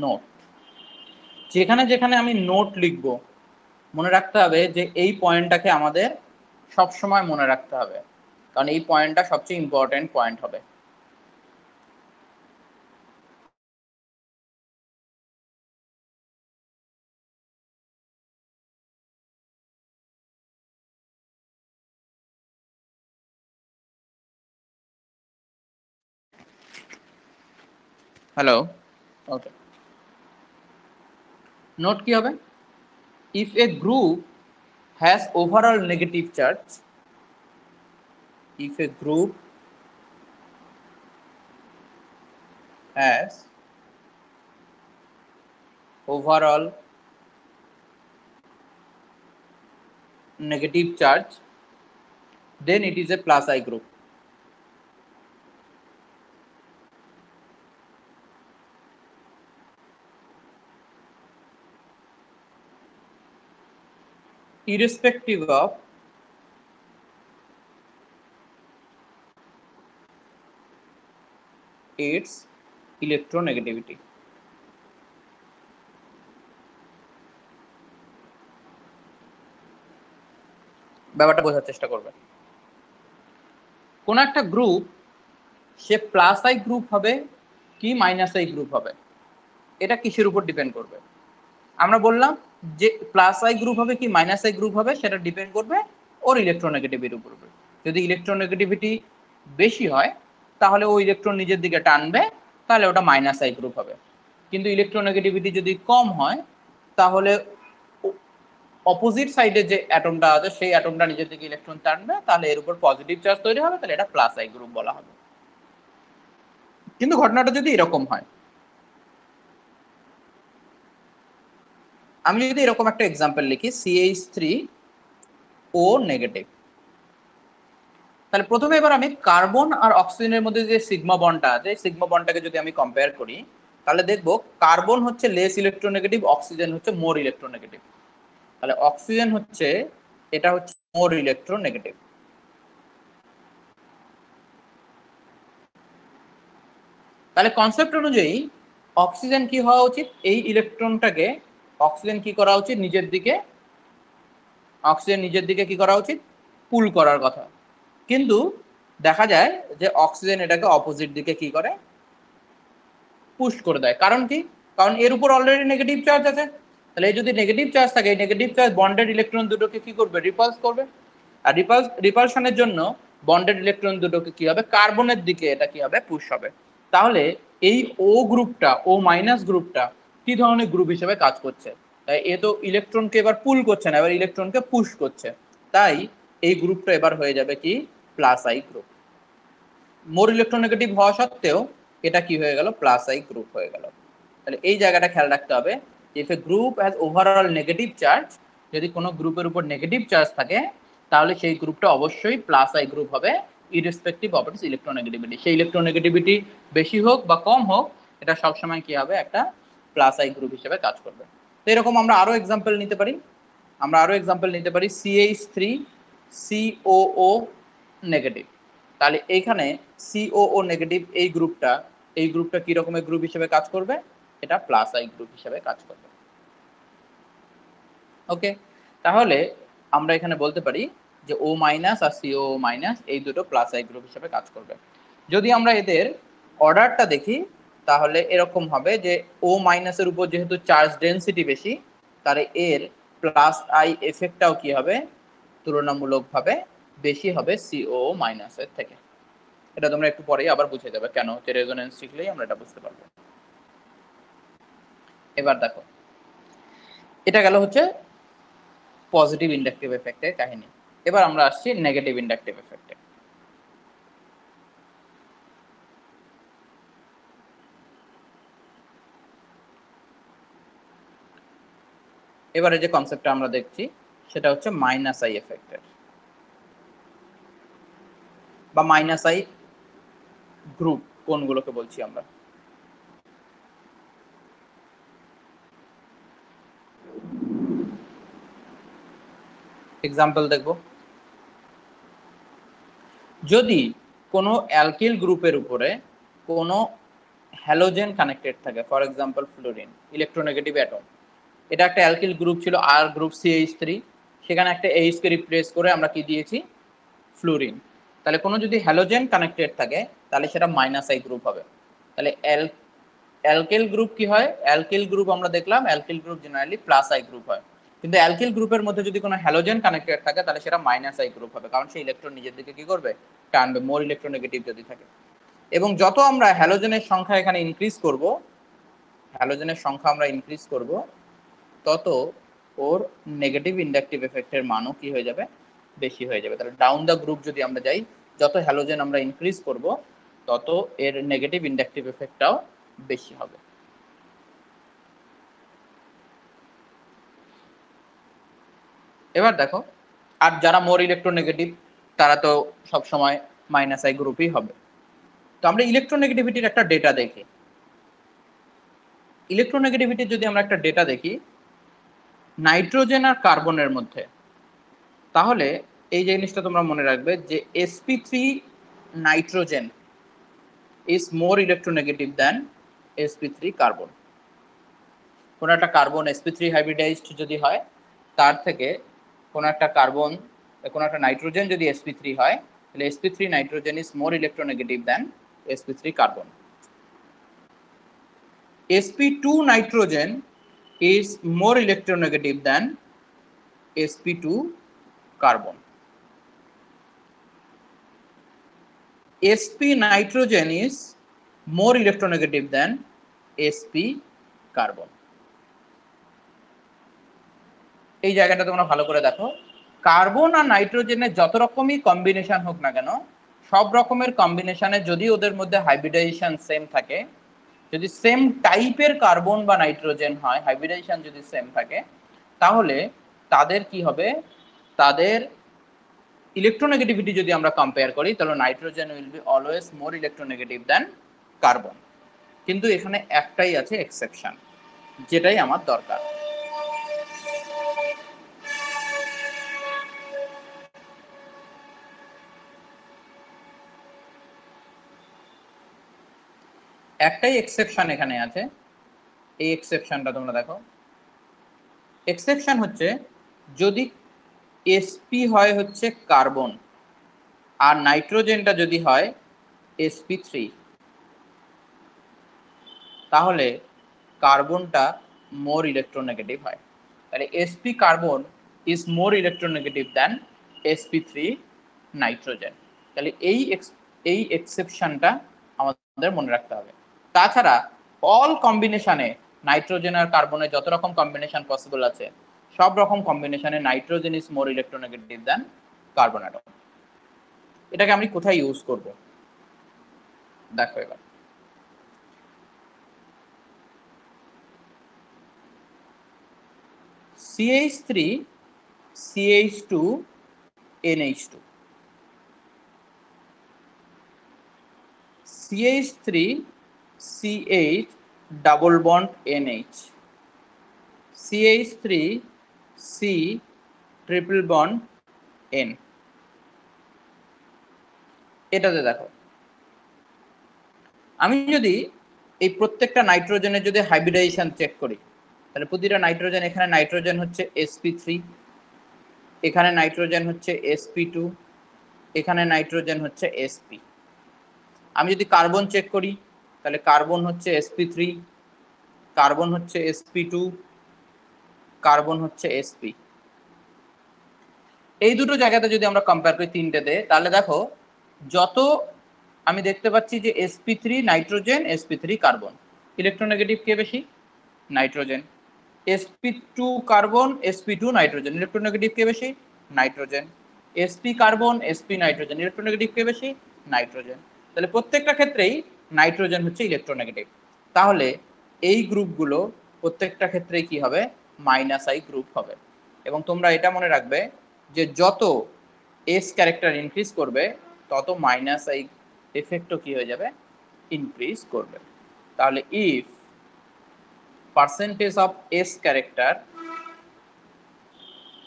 নোট যেখানে যেখানে আমি নোট লিখব মনে রাখতে হবে যে এই পয়েন্টটাকে আমাদের সবসময় মনে রাখতে হবে কারণ এই পয়েন্টটা সবচেয়ে ইম্পর্টেন্ট পয়েন্ট হবে Hello. Okay. নোট কি if a group has overall negative charge if a group has overall negative charge then it is a plus i group irrespective of its electronegativity. ব্যাপারটা বোঝার চেষ্টা করবেন কোন একটা গ্রুপ সে plus I group হবে কি মাইনাস আই গ্রুপ হবে এটা কিসের উপর ডিপেন্ড করবে আমরা বললাম যে প্লাস আই গ্রুপ হবে কি মাইনাস আই গ্রুপ হবে সেটা ডিপেন্ড করবে ওর ইলেকট্রোনেগেটিভের উপর যদি ইলেকট্রোনেগেটিভিটি বেশি হয় তাহলে ও ইলেকট্রন নিজের দিকে টানবে তাহলে ওটা মাইনাস আই গ্রুপ হবে কিন্তু ইলেকট্রোনেগেটিভিটি যদি কম হয় তাহলে অপোজিট সাইডে যে অ্যাটমটা আছে সেই অ্যাটমটা নিজের দিকে ইলেকট্রন টানবে তাহলে এর উপর পজিটিভ চার্জ তৈরি হবে তাহলে এটা প্লাস আই গ্রুপ বলা হবে কিন্তু ঘটনাটা যদি এরকম হয় আমি যদি এরকম একটা এক্সাম্পল লিখি সিএইচ থ্রি ও নেগেটিভ তাহলে প্রথমে এবার আমি কার্বন আর অক্সিজেনের মধ্যে যে সিগমা বনটা আছে সিগমা বনটাকে যদি আমি কম্পেয়ার করি তাহলে দেখব কার্বন হচ্ছে লেস ইলেকট্রোনেগেটিভ অক্সিজেন হচ্ছে মোর ইলেকট্রোনেগেটিভ তাহলে অক্সিজেন হচ্ছে এটা হচ্ছে মোর ইলেকট্রোনেগেটিভ তাহলে কনসেপ্ট অনুযায়ী অক্সিজেন কি হওয়া উচিত এই ইলেকট্রনটাকে অক্সিজেন কি করা উচিত নিজের দিকে অক্সিজেন নিজের দিকে কি করা উচিত পুল করার কথা কিন্তু দেখা যায় যে অক্সিজেন এটাকে অপোজিট দিকে কি করে পুশ করে দেয় কারণ কি কারণ এর উপর অলরেডি নেগেটিভ চার্জ আছে তাহলে এই যদি নেগেটিভ চার্জ থাকে নেগেটিভ চার্জ বন্ডেড ইলেকট্রন দুটোকে কি করবে রিপালস করবে আর রিপালস রিপালশনের জন্য বন্ডেড ইলেকট্রন দুটোকে কি হবে কার্বনের দিকে এটা কি হবে পুশ হবে তাহলে এই ও গ্রুপটা ও মাইনাস গ্রুপটা কি ধরনের গ্রুপ হিসেবে কাজ করছে তাই এ তো ইলেকট্রনকে এবার পুল করছে না এবার ইলেকট্রনকে পুশ করছে তাই এই গ্রুপটা এবার হয়ে যাবে কি plus I group more electronegative হওয়া সত্ত্বেও এটা কি হয়ে গেল প্লাস আই গ্রুপ হয়ে গেল তাহলে এই জায়গাটা খেয়াল রাখতে হবে if a group has overall negative charge যদি কোনো গ্রুপের উপর নেগেটিভ চার্জ থাকে তাহলে সেই গ্রুপটা অবশ্যই প্লাস আই গ্রুপ হবে ইরেসপেক্টিভ অফ ইটস ইলেকট্রোনেগেটিভিটি সেই ইলেকট্রোনেগেটিভিটি বেশি হোক বা কম হোক এটা সবসময় কি হবে একটা প্লাস আই গ্রুপ হিসেবে কাজ করবে তো এরকম আমরা আরও এক্সাম্পল নিতে পারি আমরা আরও এক্সাম্পল নিতে পারি সিএইচ থ্রি সিওও নেগেটিভ তাহলে এখানে সিও নেগেটিভ এই গ্রুপটা এই গ্রুপটা কি রকমের গ্রুপ হিসেবে কাজ করবে এটা প্লাস আই গ্রুপ হিসেবে কাজ করবে ওকে তাহলে আমরা এখানে বলতে পারি যে ও মাইনাস আর সিও মাইনাস এই দুটো প্লাস আই গ্রুপ হিসেবে কাজ করবে যদি আমরা এদের অর্ডারটা দেখি তাহলে এরকম হবে যে ও মাইনাসের উপর যেহেতু চার্জ ডেন্সিটি বেশি তাহলে এর প্লাস আই এফেক্টটাও কি হবে তুলনামূলকভাবে বেশি হবে সিও মাইনাসের থেকে এটা তোমরা একটু পরেই আবার বুঝে যাবে কেন হচ্ছে রেজোনেন্স শিখলেই আমরা এটা বুঝতে পারবো এবার দেখো এটা গেল হচ্ছে পজিটিভ ইন্ডাকটিভ এফেক্টের কাহিনী এবার আমরা আসছি নেগেটিভ ইন্ডাকটিভ এফেক্টে এবারে যে কনসেপ্টটা আমরা দেখছি সেটা হচ্ছে মাইনাস আই এফেক্টের বা মাইনাস আই গ্রুপ কোনগুলোকে বলছি আমরা এক্সাম্পল দেখব যদি কোনো অ্যালকিল গ্রুপের উপরে কোনো হ্যালোজেন কানেক্টেড থাকে for example fluorine electronegative atom এটা একটা অ্যালকিল গ্রুপ ছিল আর গ্রুপ সিএইচ থ্রি সেখানে একটা এইচকে রিপ্লেস করে আমরা কি দিয়েছি ফ্লুরিন তাহলে কোনো যদি হ্যালোজেন কানেক্টেড থাকে তাহলে সেটা মাইনাস আই গ্রুপ হবে তাহলে অ্যাল অ্যালকেল গ্রুপ কি হয় অ্যালকিল গ্রুপ আমরা দেখলাম alkyl group generally plus I group হয় কিন্তু অ্যালকিল গ্রুপের মধ্যে যদি কোনো হ্যালোজেন কানেক্টেড থাকে তাহলে সেটা মাইনাস আই গ্রুপ হবে কারণ সেই ইলেকট্রন নিজের দিকে কি করবে টানবে মোর ইলেকট্রোনেগেটিভ যদি থাকে এবং যত আমরা হ্যালোজেনের সংখ্যা এখানে ইনক্রিজ করব হ্যালোজেনের সংখ্যা আমরা ইনক্রিজ করব তত ওর নেগেটিভ ইন্ডাকটিভ এফেক্টের মানও কি হয়ে যাবে বেশি হয়ে যাবে তাহলে ডাউন দ্য গ্রুপ যদি আমরা যাই যত হ্যালোজেন আমরা ইনক্রিজ করব তত এর নেগেটিভ ইন্ডাকটিভ এফেক্টটাও বেশি হবে এবার দেখো আর যারা মোর ইলেকট্রোনেগেটিভ তারা তো সবসময় মাইনাস আই গ্রুপই হবে তো আমরা ইলেকট্রোনেগেটিভিটির একটা ডেটা দেখি ইলেকট্রোনেগেটিভিটির যদি আমরা একটা ডেটা দেখি নাইট্রোজেন আর কার্বনের মধ্যে তাহলে এই জিনিসটা তোমরা মনে রাখবে যে sp three nitrogen is more electronegative than sp three carbon কোনো একটা কার্বন এসপি থ্রি হাইব্রিডাইজড যদি হয় তার থেকে কোনো একটা কার্বন কোনো একটা নাইট্রোজেন যদি এসপি থ্রি হয় তাহলে sp three nitrogen is more electronegative than sp three carbon sp two nitrogen is more electronegative than sp2 carbon. sp nitrogen is more electronegative than sp carbon. এই জায়গাটা তোমরা ভালো করে দেখো কার্বন আর নাইট্রোজেনের যত রকমই কম্বিনেশন হোক না কেন সব রকমের কম্বিনেশনে যদি ওদের মধ্যে হাইব্রিডাইজেশন সেম থাকে যদি সেম টাইপের কার্বন বা নাইট্রোজেন হয় হাইব্রিডাইজেশন যদি সেম থাকে তাহলে তাদের কি হবে তাদের ইলেকট্রোনেগেটিভিটি যদি আমরা কম্পেয়ার করি তাহলে nitrogen will be always more electronegative than carbon কিন্তু এখানে একটাই আছে এক্সেপশন যেটাই আমার দরকার একটাই এক্সেপশন এখানে আছে এই এক্সেপশনটা তোমরা দেখো এক্সেপশন হচ্ছে যদি এসপি হয় হচ্ছে কার্বন আর নাইট্রোজেনটা যদি হয় এসপি থ্রি তাহলে কার্বনটা মোর ইলেকট্রোনেগেটিভ হয় তাহলে sp carbon is more electronegative than sp three nitrogen তাহলে এই এই এক্সেপশনটা আমাদের মনে রাখতে হবে তাছাড়া অল কম্বিনেশনে নাইট্রোজেন আর কার্বনের যত রকম কম্বিনেশন পসিবল আছে সব রকম কম্বিনেশনে nitrogen is more electronegative than carbon atom এটাকে আমি কোথায় ইউজ করব দেখো এবার CH3 CH2 NH2 CH3 CH double bond NH. CH3 C triple bond N. এটাতে দেখো আমি যদি এই প্রত্যেকটা নাইট্রোজেনের যদি হাইব্রিডাইজেশন চেক করি তাহলে প্রতিটা নাইট্রোজেন এখানে নাইট্রোজেন হচ্ছে এসপি থ্রি এখানে নাইট্রোজেন হচ্ছে এসপি টু এখানে নাইট্রোজেন হচ্ছে এসপি আমি যদি কার্বন চেক করি তাহলে কার্বন হচ্ছে এসপি থ্রি কার্বন হচ্ছে এসপি টু কার্বন হচ্ছে এসপি এই দুটো জায়গাতে যদি আমরা কম্পেয়ার করি তিনটেতে তাহলে দেখো যত আমি দেখতে পাচ্ছি যে sp three nitrogen sp three carbon electronegative কে বেশি nitrogen sp two carbon sp two nitrogen electronegative কে বেশি nitrogen sp carbon sp nitrogen electronegative কে বেশি নাইট্রোজেন তাহলে প্রত্যেকটা ক্ষেত্রেই নাইট্রোজেন হচ্ছে ইলেকট্রোনেগেটিভ তাহলে এই গ্রুপগুলো প্রত্যেকটা ক্ষেত্রে কি হবে মাইনাস আই গ্রুপ হবে এবং তোমরা এটা মনে রাখবে যে যত এস ক্যারেক্টার ইনক্রিজ করবে তত মাইনাস আই এফেক্টও কি হয়ে যাবে ইনক্রিজ করবে তাহলে if percentage of S character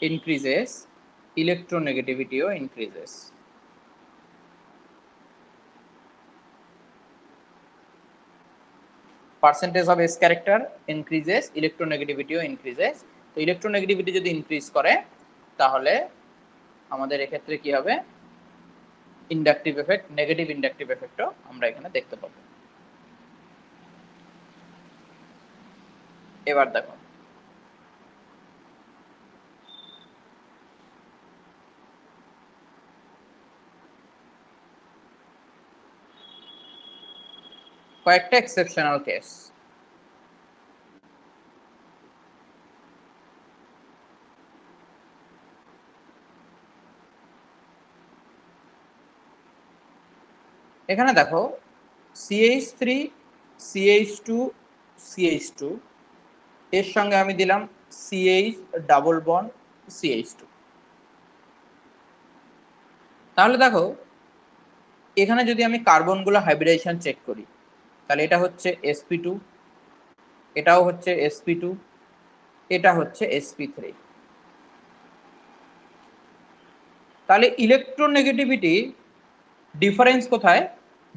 increases ইলেকট্রোনেগেটিভিটিও increases percentage of S character increases ইলেকট্রোনেগেটিভিটিও ইনক্রিজেস তো ইলেকট্রোনেগেটিভিটি যদি ইনক্রিজ করে তাহলে আমাদের এক্ষেত্রে কি হবে ইন্ডাকটিভ এফেক্ট নেগেটিভ ইন্ডাকটিভ এফেক্টও আমরা এখানে দেখতে পাবো এবার দেখো কয়েকটা এক্সেপশনাল কেস এখানে দেখো CH three CH two CH two এর সঙ্গে আমি দিলাম CH double bond CH two তাহলে দেখো এখানে যদি আমি কার্বনগুলো হাইব্রিডাইজেশন চেক করি তাহলে এটা হচ্ছে এসপি টু এটাও হচ্ছে এসপি টু এটা হচ্ছে এসপি থ্রি তাহলে ইলেকট্রোনেগেটিভিটি ডিফারেন্স কোথায়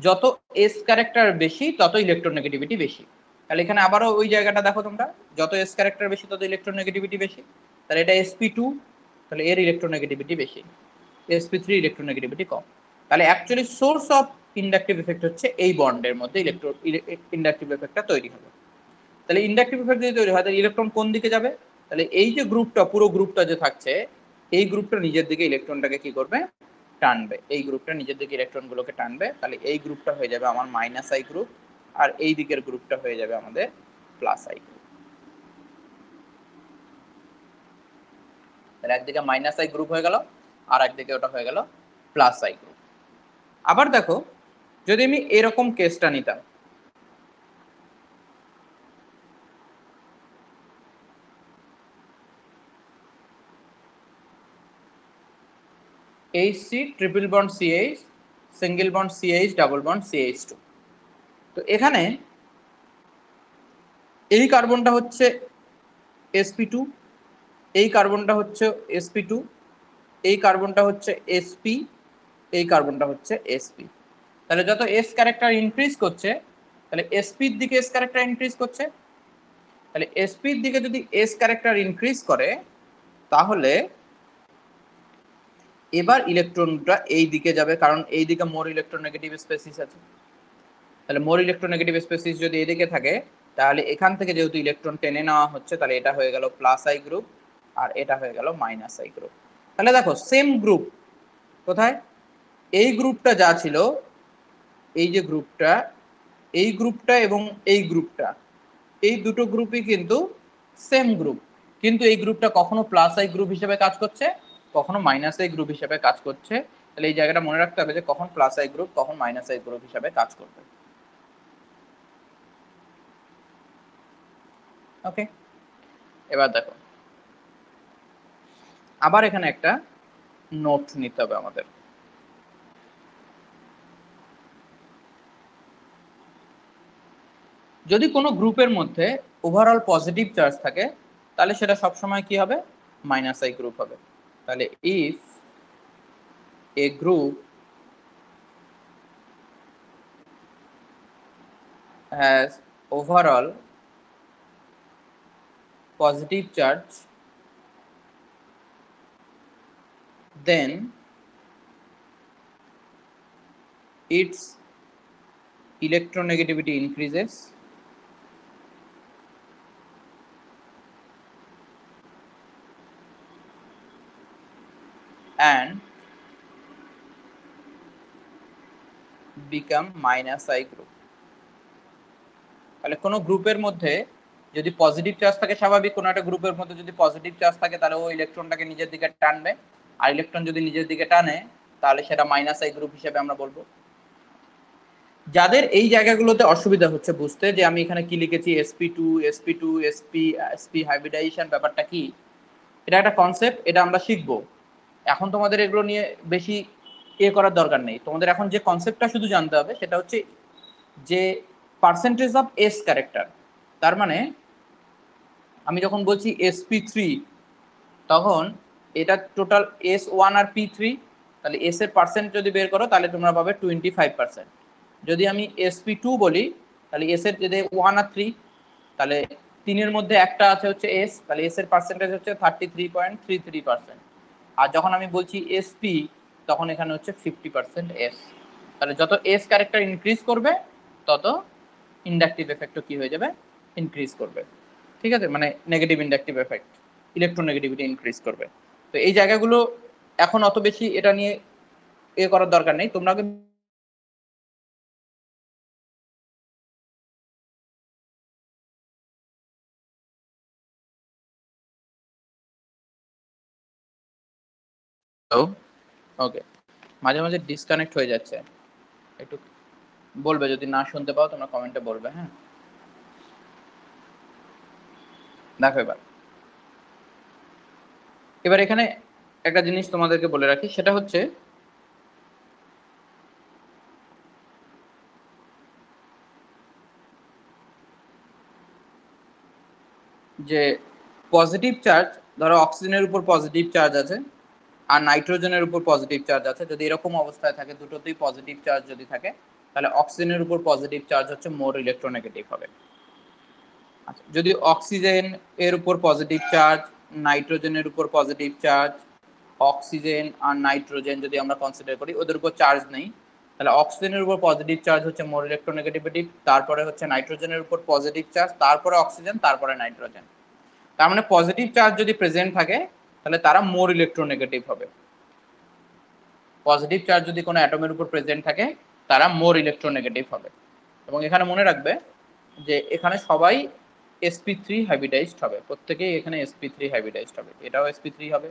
যত এস ক্যারেক্টার বেশি তত ইলেকট্রোনেগেটিভিটি বেশি তাহলে এখানে আবারও ওই জায়গাটা দেখো তোমরা যত এস ক্যারেক্টার বেশি তত ইলেকট্রোনেগেটিভিটি বেশি তাহলে এটা এসপি টু তাহলে এর ইলেকট্রোনেগেটিভিটি বেশি এসপি থ্রি ইলেকট্রোনেগেটিভিটি কম তাহলে actually source of inductive effect হচ্ছে এই বন্ডের মধ্যে ইলেকট্রো ইন্ডাকটিভ এফেক্টটা তৈরি হবে তাহলে ইন্ডাকটিভ এফেক্ট যদি তৈরি হয় তাহলে ইলেকট্রন কোন দিকে যাবে তাহলে এই যে গ্রুপটা পুরো গ্রুপটা যে থাকছে এই গ্রুপটা নিজের দিকে ইলেকট্রনটাকে কি করবে টানবে এই গ্রুপটা নিজের দিকে ইলেকট্রনগুলোকে টানবে তাহলে এই গ্রুপটা হয়ে যাবে আমার মাইনাস আই গ্রুপ আর এই দিকের গ্রুপটা হয়ে যাবে আমাদের প্লাস আই গ্রুপ তাহলে একদিকে মাইনাস আই গ্রুপ হয়ে গেল আর একদিকে ওটা হয়ে গেল প্লাস আই গ্রুপ আবার দেখো যদি আমি এরকম কেসটা নিতাম H C triple bond CH single bond CH double bond CH two তো এখানে এই কার্বনটা হচ্ছে এসপি টু এই কার্বনটা হচ্ছে এসপি টু এই কার্বনটা হচ্ছে এসপি এই কার্বনটা হচ্ছে এসপি তাহলে যত এস ক্যারেক্টার ইনক্রিজ করছে তাহলে এসপির দিকে এস ক্যারেক্টার ইনক্রিজ করছে তাহলে এসপির দিকে যদি এস ক্যারেক্টার ইনক্রিজ করে তাহলে এবার ইলেকট্রনটা এই দিকে যাবে কারণ এই দিকে মোর ইলেকট্রোনেগেটিভ স্পেসিস আছে তাহলে মোর ইলেকট্রোনেগেটিভ স্পেসিস যদি এদিকে থাকে তাহলে এখান থেকে যেহেতু ইলেকট্রন টেনে নেওয়া হচ্ছে তাহলে এটা হয়ে গেল প্লাস আই গ্রুপ আর এটা হয়ে গেল মাইনাস আই গ্রুপ তাহলে দেখো সেম গ্রুপ কোথায় এই গ্রুপটা যা ছিল এই যে গ্রুপটা এই গ্রুপটা এবং এই গ্রুপটা এই দুটো গ্রুপই কিন্তু সেম গ্রুপ কিন্তু এই গ্রুপটা কখনো প্লাস আই গ্রুপ হিসেবে কাজ করছে কখনো মাইনাস আই গ্রুপ হিসেবে কাজ করছে তাহলে এই জায়গাটা মনে রাখতে হবে যে কখন প্লাস আই গ্রুপ কখন মাইনাস আই গ্রুপ হিসাবে কাজ করবে ওকে এবার দেখো আবার এখানে একটা নোট নিতে হবে আমাদের যদি কোনো গ্রুপের মধ্যে ওভারঅল পজিটিভ চার্জ থাকে তাহলে সেটা সবসময় কি হবে মাইনাস আই গ্রুপ হবে তাহলে if a group has overall positive charge then its electronegativity increases and become minus i group তাহলে কোন গ্রুপের মধ্যে যদি পজিটিভ চার্জ থাকে স্বাভাবিক কোনো একটা গ্রুপের মধ্যে যদি পজিটিভ চার্জ থাকে তাহলে ওই ইলেকট্রনটাকে নিজের দিকে টানবে আর ইলেকট্রন যদি নিজের দিকে টানে তাহলে সেটা মাইনাস আই গ্রুপ হিসেবে আমরা বলবো যাদের এই জায়গাগুলোতে অসুবিধা হচ্ছে বুঝতে যে আমি এখানে কি লিখেছি sp two sp two sp sp hybridization ব্যাপারটা কি এটা একটা কনসেপ্ট এটা আমরা শিখবো এখন তোমাদের এগুলো নিয়ে বেশি এ ইয়ে করার দরকার নেই তোমাদের এখন যে কনসেপ্টটা শুধু জানতে হবে সেটা হচ্ছে যে পার্সেন্টেজ অফ এস ক্যারেক্টার তার মানে আমি যখন বলছি এস পি থ্রি তখন এটা টোটাল এস ওয়ান আর পি থ্রি তাহলে এস এর পার্সেন্ট যদি বের করো তাহলে তোমরা পাবে টোয়েন্টি ফাইভ পার্সেন্ট যদি আমি এস পি টু বলি তাহলে এস এর যদি ওয়ান আর থ্রি তাহলে তিনের মধ্যে একটা আছে হচ্ছে এস তাহলে এস এর পার্সেন্টেজ হচ্ছে thirty three point three three percent আর যখন আমি বলছি এসপি তখন এখানে হচ্ছে ফিফটি পার্সেন্ট এস তাহলে যত এস ক্যারেক্টার ইনক্রিজ করবে তত ইন্ডাকটিভ এফেক্টও কি হয়ে যাবে ইনক্রিজ করবে ঠিক আছে মানে negative inductive effect electronegativity increase করবে তো এই জায়গাগুলো এখন অত বেশি এটা নিয়ে এ করার দরকার নেই তোমরা ওকে মাঝে মাঝে ডিসকানেক্ট হয়ে যাচ্ছে একটু বলবে যদি না শুনতে পাও তোমরা কমেন্টে বলবে হ্যাঁ দেখো এবার এবার এখানে একটা জিনিস তোমাদেরকে বলে রাখি সেটা হচ্ছে যে পজিটিভ চার্জ ধরো অক্সিজেনের উপর পজিটিভ চার্জ আছে আর নাইট্রোজেনের উপর পজিটিভ চার্জ আছে যদি এরকম অবস্থায় থাকে দুটোতেই পজিটিভ চার্জ যদি থাকে তাহলে অক্সিজেনের উপর পজিটিভ চার্জ হচ্ছে মোর ইলেকট্রোনেগেটিভ হবে আচ্ছা যদি অক্সিজেন এর উপর পজিটিভ চার্জ নাইট্রোজেনের উপর পজিটিভ চার্জ অক্সিজেন আর নাইট্রোজেন যদি আমরা কনসিডার করি ওদের উপর চার্জ নেই তাহলে অক্সিজেনের উপর পজিটিভ চার্জ হচ্ছে মোর ইলেকট্রোনেগেটিভিটিভ তারপরে হচ্ছে নাইট্রোজেনের উপর পজিটিভ চার্জ তারপরে অক্সিজেন তারপরে নাইট্রোজেন তার মানে পজিটিভ চার্জ যদি প্রেজেন্ট থাকে তাহলে তারা মোর ইলেকট্রোনেগেটিভ হবে পজিটিভ চার্জ যদি কোনো অ্যাটমের উপর প্রেজেন্ট থাকে তারা মোর ইলেকট্রোনেগেটিভ হবে এবং এখানে মনে রাখবে যে এখানে সবাই এসপি থ্রি হাইব্রিডাইজড হবে প্রত্যেকেই এখানে এসপি থ্রি হাইব্রিডাইজড হবে এটাও এসপি থ্রি হবে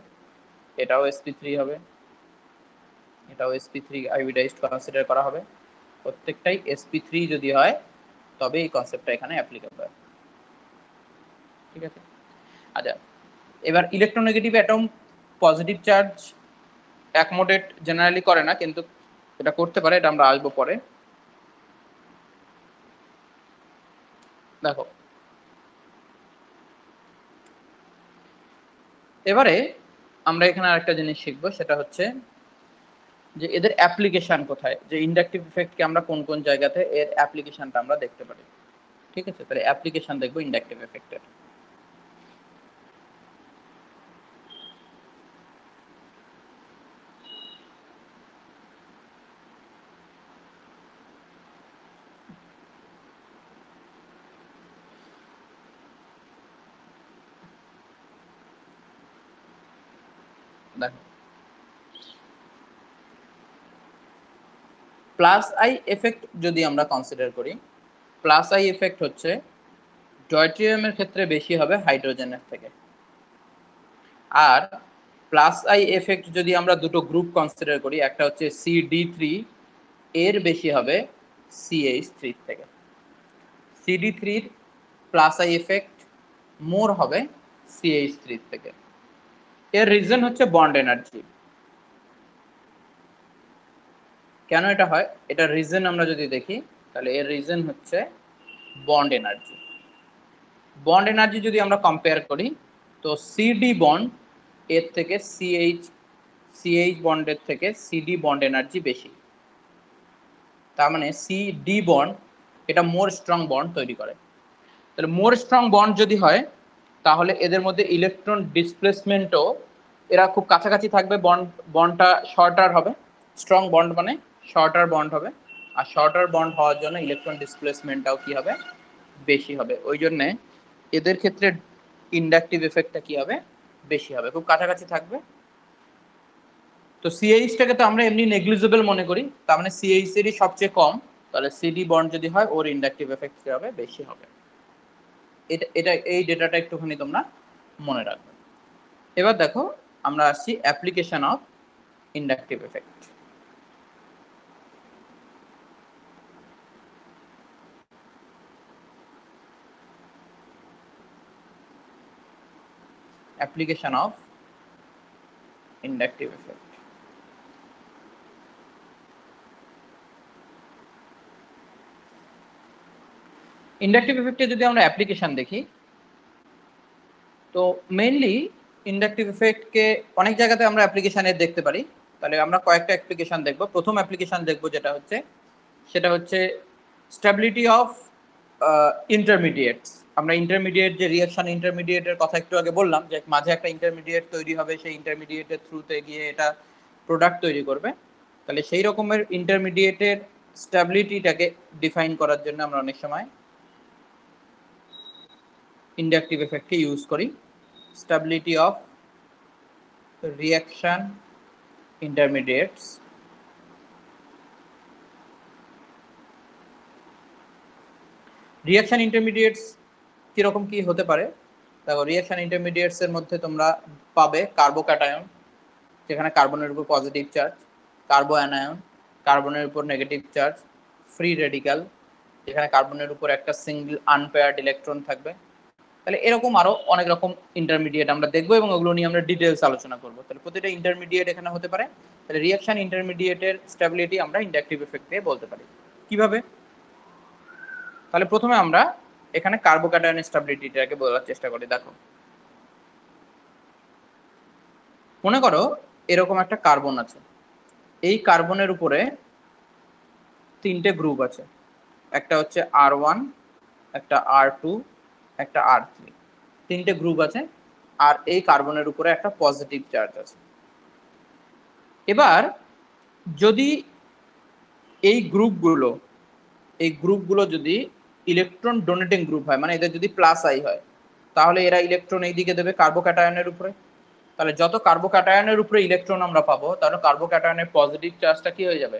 এটাও এসপি থ্রি হবে এটাও এসপি থ্রি হাইব্রিডাইজড কনসিডার করা হবে প্রত্যেকটাই এসপি থ্রি যদি হয় তবে এই কনসেপ্টটা এখানে অ্যাপ্লিকেবল ঠিক আছে আচ্ছা এবার electronegative atom positive charge accommodate generally করে না কিন্তু এটা করতে পারে এটা আমরা আসবো পরে দেখো এবারে আমরা এখানে আরেকটা জিনিস শিখবো সেটা হচ্ছে যে এদের অ্যাপ্লিকেশন কোথায় যে ইন্ডাকটিভ ইফেক্টকে আমরা কোন কোন জায়গাতে এর অ্যাপ্লিকেশনটা আমরা দেখতে পারি ঠিক আছে তাহলে অ্যাপ্লিকেশন দেখবো ইন্ডাকটিভ এফেক্টের প্লাস আই এফেক্ট যদি আমরা কনসিডার করি প্লাস আই এফেক্ট হচ্ছে ডয়ট্রিয়ামের ক্ষেত্রে বেশি হবে হাইড্রোজেনের থেকে আর প্লাস আই এফেক্ট যদি আমরা দুটো গ্রুপ কনসিডার করি একটা হচ্ছে সিডি থ্রি এর বেশি হবে সিএইচ থ্রির থেকে সিডি থ্রির প্লাস আই এফেক্ট মোর হবে সিএইচ থ্রির থেকে এর রিজন হচ্ছে বন্ড এনার্জি কেন এটা হয় এটা রিজন আমরা যদি দেখি তাহলে এর রিজন হচ্ছে বন্ড এনার্জি বন্ড এনার্জি যদি আমরা কম্পেয়ার করি তো সিডি বন্ড এর থেকে সিএইচ সিএইচ বন্ডের থেকে সিডি বন্ড এনার্জি বেশি তার মানে সিডি বন্ড এটা মোর স্ট্রং বন্ড তৈরি করে তাহলে মোর স্ট্রং বন্ড যদি হয় তাহলে এদের মধ্যে ইলেকট্রন ডিসপ্লেসমেন্টও এরা খুব কাছাকাছি থাকবে বন্ড বন্ডটা শর্টার হবে স্ট্রং বন্ড মানে শর্টার বন্ড হবে আর শর্টার বন্ড হওয়ার জন্য ইলেকট্রন ডিসপ্লেসমেন্টটাও কি হবে বেশি হবে ওই জন্যে এদের ক্ষেত্রে ইন্ডাকটিভ এফেক্টটা কি হবে বেশি হবে খুব কাছাকাছি থাকবে তো সিএইচটাকে তো আমরা এমনি নেগলিজেবল মনে করি তার মানে সিএইচ এরই সবচেয়ে কম তাহলে সিডি বন্ড যদি হয় ওর ইন্ডাকটিভ এফেক্ট কি হবে বেশি হবে এটা এটা এই ডেটাটা একটুখানি তোমরা মনে রাখবে এবার দেখো আমরা আসছি application of inductive effect application of inductive effect. Inductive ইফেক্টে যদি আমরা অ্যাপ্লিকেশন দেখি তো মেইনলি ইন্ডাকটিভ ইফেক্টকে অনেক জায়গাতে আমরা অ্যাপ্লিকেশানে দেখতে পারি তাহলে আমরা কয়েকটা অ্যাপ্লিকেশান দেখব প্রথম অ্যাপ্লিকেশান দেখব যেটা হচ্ছে সেটা হচ্ছে স্ট্যাবিলিটি অফ ইন্টারমিডিয়েটস আমরা ইন্টারমিডিয়েট যে রিয়াকশন ইন্টারমিডিয়েটের কথা একটু আগে বললাম যে মাঝে একটা ইন্টারমিডিয়েট তৈরি হবে সেই ইন্টারমিডিয়েটের থ্রুতে গিয়ে এটা প্রোডাক্ট তৈরি করবে তাহলে সেই রকমের ইন্টারমিডিয়েটের স্ট্যাবিলিটিটাকে ডিফাইন করার জন্য আমরা অনেক সময় ইন্ডাকটিভ এফেক্টকে ইউজ করি stability of reaction intermediates reaction intermediates কিরকম কি হতে পারে দেখো রিয়াকশন ইন্টারমিডিয়েটস এর মধ্যে তোমরা পাবে কার্বোক্যাটায়ন যেখানে কার্বনের উপর পজিটিভ চার্জ কার্বো অ্যানায়ন কার্বনের উপর নেগেটিভ চার্জ ফ্রি রেডিক্যাল যেখানে কার্বনের উপর একটা সিঙ্গেল আনপেয়ার্ড ইলেকট্রন থাকবে তাহলে এরকম আরো অনেক রকম ইন্টারমিডিয়েট আমরা দেখবো এবং ওগুলো নিয়ে আমরা ডিটেলস আলোচনা করবো তাহলে প্রতিটা ইন্টারমিডিয়েট এখানে হতে পারে তাহলে রিয়াকশন ইন্টারমিডিয়েটের স্টেবিলিটি আমরা ইন্ডাকটিভ এফেক্ট দিয়ে বলতে পারি কিভাবে তাহলে প্রথমে আমরা এখানে কার্বোকাটায়ন স্টাবিলিটিটাকে বলার চেষ্টা করি দেখো মনে করো এরকম একটা কার্বন আছে এই কার্বনের উপরে তিনটে গ্রুপ আছে একটা হচ্ছে আর ওয়ান একটা আর টু একটা আর থ্রি তিনটে গ্রুপ আছে আর এই কার্বনের উপরে একটা পজিটিভ চার্জ আছে এবার যদি এই গ্রুপগুলো এই গ্রুপগুলো যদি ইলেকট্রন ডোনেটিং গ্রুপ হয় মানে এদের যদি প্লাস আই হয় তাহলে এরা ইলেকট্রন এই দিকে দেবে কার্বোক্যাটায়নের উপরে তাহলে যত কার্বোক্যাটায়নের উপরে ইলেকট্রন আমরা পাবো তাহলে কার্বোক্যাটায়নের পজিটিভ চার্জটা কি হয়ে যাবে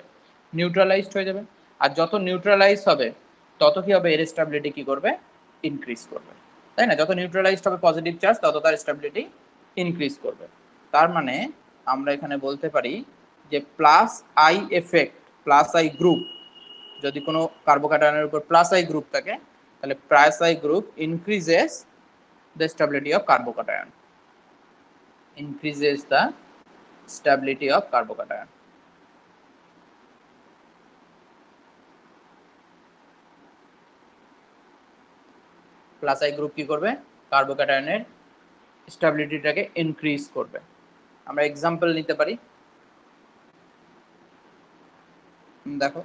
নিউট্রালাইজড হয়ে যাবে আর যত নিউট্রালাইজ হবে তত কি হবে এর স্টেবিলিটি কি করবে ইনক্রিজ করবে তাই না যত নিউট্রালাইজড হবে পজিটিভ চার্জ তত তার স্টেবিলিটি ইনক্রিজ করবে তার মানে আমরা এখানে বলতে পারি যে plus I effect plus I group যদি কোনো কার্বোকাটায়নের উপর প্লাস আই গ্রুপ থাকে তাহলে plus I group increases the stability of carbocation increases the stability of carbocation plus I group কি করবে কার্বোকাটায়নের স্টেবিলিটিটাকে ইনক্রিজ করবে আমরা এক্সাম্পল নিতে পারি দেখো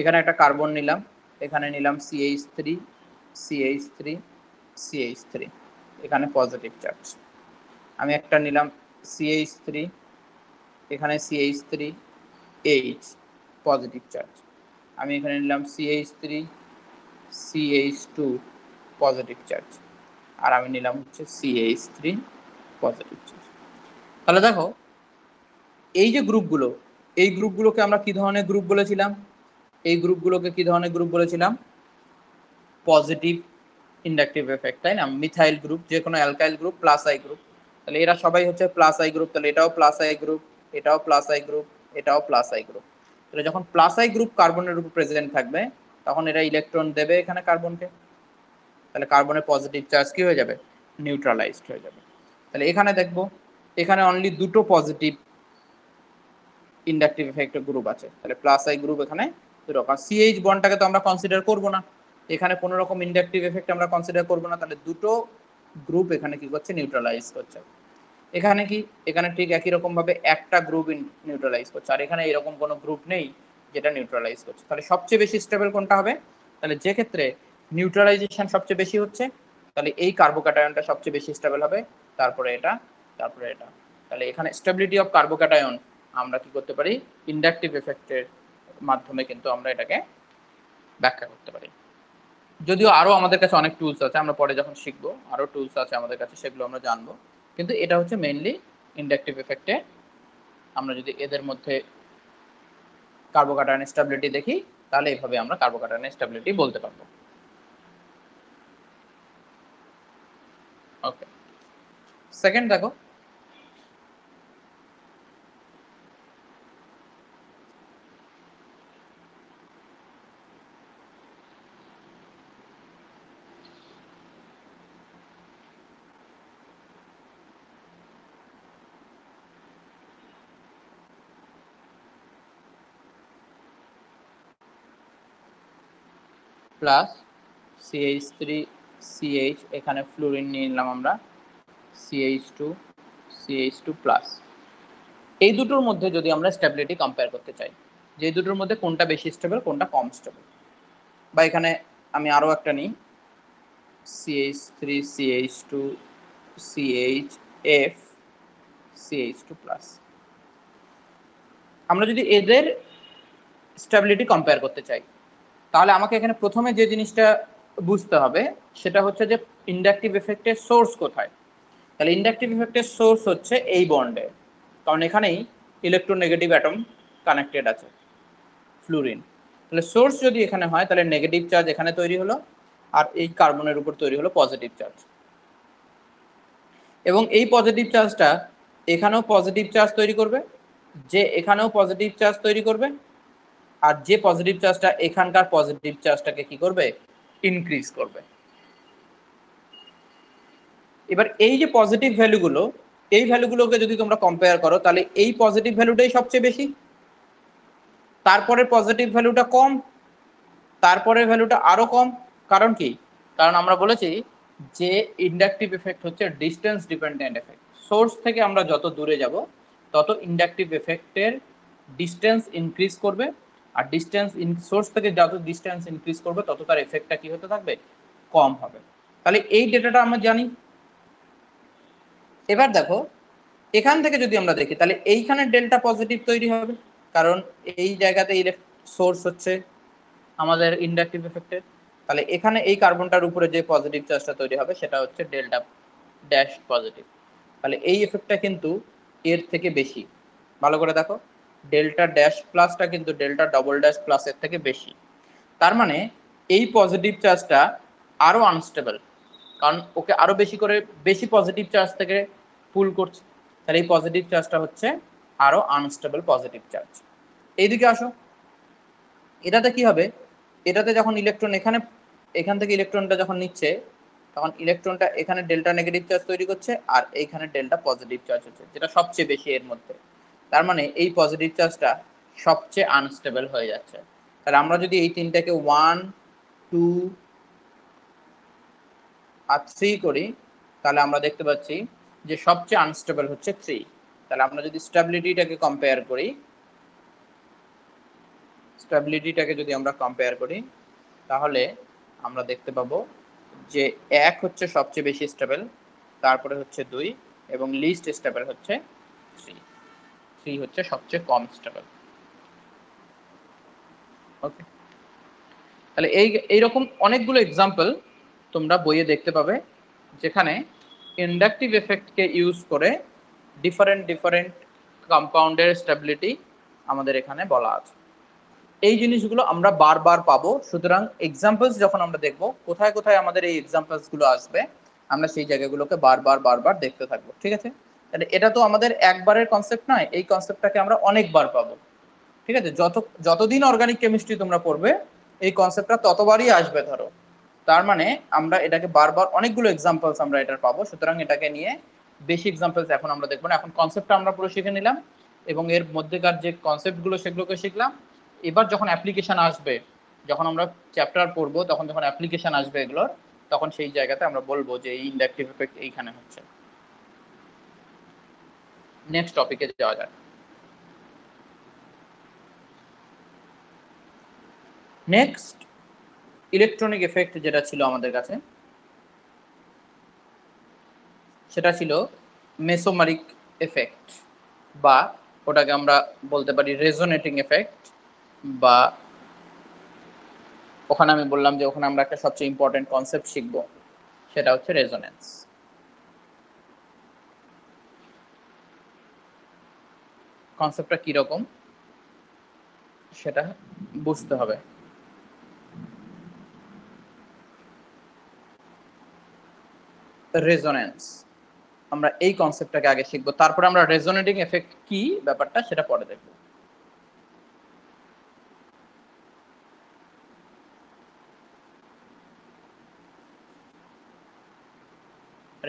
এখানে একটা কার্বন নিলাম এখানে নিলাম CH three CH three CH three এখানে পজিটিভ চার্জ আমি একটা নিলাম সিএইচ থ্রি এখানে CH three H positive charge আমি এখানে নিলাম CH three CH two positive charge আর আমি নিলাম হচ্ছে সিএইচ থ্রি পজিটিভ চার্জ তাহলে দেখো এই যে গ্রুপগুলো এই গ্রুপগুলোকে আমরা কি ধরনের গ্রুপ বলেছিলাম এই গ্রুপগুলোকে কি ধরনের গ্রুপ বলেছিলাম পজিটিভ ইন্ডাকটিভ এফেক্ট তাই না মিথাইল গ্রুপ যে কোনো alkyl group plus I group তাহলে এরা সবাই হচ্ছে প্লাস আই গ্রুপ তাহলে এটাও প্লাস আই গ্রুপ এটাও প্লাস আই গ্রুপ এটাও প্লাস আই গ্রুপ তাহলে যখন প্লাস আই গ্রুপ কার্বনের উপর প্রেজেন্ট থাকবে তখন এরা ইলেকট্রন দেবে এখানে কার্বনকে তাহলে কার্বনের পজিটিভ চার্জ কি হয়ে যাবে নিউট্রালাইজড হয়ে যাবে তাহলে এখানে দেখবো এখানে অনলি দুটো পজিটিভ ইন্ডাকটিভ এফেক্ট গ্রুপ আছে তাহলে প্লাস আই গ্রুপ এখানে এরকম সিএইচ বনটাকে তো আমরা কনসিডার করব না এখানে কোনো রকম ইন্ডাকটিভ এফেক্ট আমরা কনসিডার করব না তাহলে দুটো গ্রুপ এখানে কি করছে নিউট্রালাইজ করছে এখানে কি এখানে ঠিক একই রকম ভাবে একটা গ্রুপ নিউট্রালাইজ করছে আর এখানে এরকম কোনো গ্রুপ নেই যেটা নিউট্রালাইজ করছে তাহলে সবচেয়ে বেশি স্টেবল কোনটা হবে তাহলে যে ক্ষেত্রে নিউট্রালাইজেশন সবচেয়ে বেশি হচ্ছে তাহলে এই কার্বোকাটায়নটা সবচেয়ে বেশি স্টেবল হবে তারপরে এটা তারপরে এটা তাহলে এখানে স্টেবিলিটি অফ কার্বোকাটায়ন আমরা কি করতে পারি ইন্ডাকটিভ এফেক্টের মাধ্যমে কিন্তু আমরা এটাকে ব্যাখ্যা করতে পারি যদিও আরও আমাদের কাছে অনেক টুলস আছে আমরা পরে যখন শিখবো আরও টুলস আছে আমাদের কাছে সেগুলো আমরা জানবো কিন্তু এটা হচ্ছে মেনলি ইন্ডাকটিভ এফেক্টে আমরা যদি এদের মধ্যে কার্বোকাটার স্টাবিলিটি দেখি তাহলে এইভাবে আমরা কার্বোকাটার স্টাবিলিটি বলতে পারবো ওকে সেকেন্ড দেখো প্লাস সিএইচ থ্রি সিএইচ এখানে ফ্লোরিন নিয়ে নিলাম আমরা CH two CH two plus এই দুটোর মধ্যে যদি আমরা স্টেবিলিটি কম্পেয়ার করতে চাই যে দুটোর মধ্যে কোনটা বেশি স্টেবল কোনটা কম স্টেবল বা এখানে আমি আরও একটা নিই CH three CH two CH F CH two plus আমরা যদি এদের স্টেবিলিটি কম্পেয়ার করতে চাই তাহলে আমাকে এখানে প্রথমে যে জিনিসটা বুঝতে হবে সেটা হচ্ছে যে ইন্ডাকটিভ এফেক্টের সোর্স কোথায় তাহলে ইন্ডাকটিভ এফেক্টের সোর্স হচ্ছে এই বন্ডে কারণ এখানেই ইলেকট্রোনেগেটিভ অ্যাটম কানেক্টেড আছে ফ্লুরিন তাহলে সোর্স যদি এখানে হয় তাহলে নেগেটিভ চার্জ এখানে তৈরি হলো আর এই কার্বনের উপর তৈরি হলো পজিটিভ চার্জ এবং এই পজিটিভ চার্জটা এখানেও পজিটিভ চার্জ তৈরি করবে যে এখানেও পজিটিভ চার্জ তৈরি করবে আর যে পজিটিভ চার্জটা এখানকার পজিটিভ চার্জটাকে কি করবে ইনক্রিজ করবে এবার এই যে পজিটিভ ভ্যালুগুলো এই ভ্যালুগুলোকে যদি তোমরা কম্পেয়ার করো তাহলে এই পজিটিভ ভ্যালুটাই সবচেয়ে বেশি তারপরে পজিটিভ ভ্যালুটা কম তারপরে ভ্যালুটা আরো কম কারণ কি কারণ আমরা বলেছি যে ইন্ডাকটিভ এফেক্ট হচ্ছে ডিস্টেন্স ডিপেন্ডেন্ট এফেক্ট সোর্স থেকে আমরা যত দূরে যাব তত ইন্ডাকটিভ এফেক্টের ডিস্টেন্স ইনক্রিজ করবে আর ডিস্টেন্স ইন সোর্স থেকে যত ডিস্টেন্স ইনক্রিজ করবে তত তার এফেক্টটা কি হতে থাকবে কম হবে তাহলে এই ডেটাটা আমরা জানি এবার দেখো এখান থেকে যদি আমরা দেখি তাহলে এইখানে ডেল্টা পজিটিভ তৈরি হবে কারণ এই জায়গাতে সোর্স হচ্ছে আমাদের ইন্ডাকটিভ এফেক্টের তাহলে এখানে এই কার্বনটার উপরে যে পজিটিভ চার্জটা তৈরি হবে সেটা হচ্ছে ডেল্টা ড্যাশ পজিটিভ তাহলে এই এফেক্টটা কিন্তু এর থেকে বেশি ভালো করে দেখো ডেল্টা ড্যাশ প্লাসটা কিন্তু ডেল্টা ডবল ড্যাশ প্লাসের থেকে বেশি তার মানে এই পজিটিভ চার্জটা আরও আনস্টেবল কারণ ওকে আরও বেশি করে বেশি পজিটিভ চার্জ থেকে পুল করছে তাহলে এই পজিটিভ চার্জটা হচ্ছে আরও আনস্টেবল পজিটিভ চার্জ এইদিকে আসো এটাতে কি হবে এটাতে যখন ইলেকট্রন এখানে এখান থেকে ইলেকট্রনটা যখন নিচ্ছে তখন ইলেকট্রনটা এখানে ডেল্টা নেগেটিভ চার্জ তৈরি করছে আর এইখানে ডেল্টা পজিটিভ চার্জ হচ্ছে যেটা সবচেয়ে বেশি এর মধ্যে তার মানে এই পজিটিভ চার্জটা সবচেয়ে আনস্টেবল হয়ে যাচ্ছে তাহলে আমরা যদি এই তিনটাকে ওয়ান টু আর থ্রি করি তাহলে আমরা দেখতে পাচ্ছি যে সবচেয়ে আনস্টেবল হচ্ছে থ্রি তাহলে আমরা যদি স্টেবিলিটিটাকে কম্পেয়ার করি স্টেবিলিটিটাকে যদি আমরা কম্পেয়ার করি তাহলে আমরা দেখতে পাবো যে এক হচ্ছে সবচেয়ে বেশি স্টেবল তারপরে হচ্ছে দুই এবং লিস্ট স্টেবল হচ্ছে থ্রি থ্রি হচ্ছে সবচেয়ে কম স্টেবল ওকে তাহলে এই এইরকম অনেকগুলো এক্সাম্পল তোমরা বইয়ে দেখতে পাবে যেখানে ইন্ডাকটিভ এফেক্টকে ইউজ করে ডিফারেন্ট ডিফারেন্ট কম্পাউন্ডের স্টেবিলিটি আমাদের এখানে বলা আছে এই জিনিসগুলো আমরা বারবার পাবো সুতরাং এক্সাম্পলস যখন আমরা দেখব কোথায় কোথায় আমাদের এই এক্সাম্পলসগুলো আসবে আমরা সেই জায়গাগুলোকে বারবার বারবার দেখতে থাকবো ঠিক আছে এটা তো আমাদের একবারের কনসেপ্ট নয় এই কনসেপ্টটাকে আমরা অনেকবার পাবো ঠিক আছে যত যতদিন অর্গানিক কেমিস্ট্রি তোমরা পড়বে এই কনসেপ্টটা ততবারই আসবে ধরো তার মানে আমরা এটাকে বারবার অনেকগুলো এক্সাম্পলস আমরা এটার পাবো সুতরাং এটাকে নিয়ে বেশি এক্সাম্পলস এখন আমরা দেখবো না এখন কনসেপ্টটা আমরা পুরো শিখে নিলাম এবং এর মধ্যেকার যে কনসেপ্টগুলো সেগুলোকে শিখলাম এবার যখন অ্যাপ্লিকেশন আসবে যখন আমরা চ্যাপ্টার পড়বো তখন যখন অ্যাপ্লিকেশন আসবে এগুলোর তখন সেই জায়গাতে আমরা বলবো যে এই ইন্ডাকটিভ এফেক্ট এইখানে হচ্ছে নেক্সট টপিকে যাওয়া যাক নেক্সট ইলেকট্রনিক এফেক্ট যেটা ছিল আমাদের কাছে সেটা ছিল মেসোমারিক এফেক্ট বা ওটাকে আমরা বলতে পারি রেজোনেটিং এফেক্ট বা ওখানে আমি বললাম যে ওখানে আমরা একটা সবচেয়ে ইম্পর্টেন্ট কনসেপ্ট শিখব সেটা হচ্ছে রেজোনেন্স কনসেপ্টটা কিরকম সেটা বুঝতে হবে রেজোনেন্স আমরা এই কনসেপ্টটাকে আগে শিখবো তারপরে আমরা রেজোনেটিং এফেক্ট কি ব্যাপারটা সেটা পরে দেখব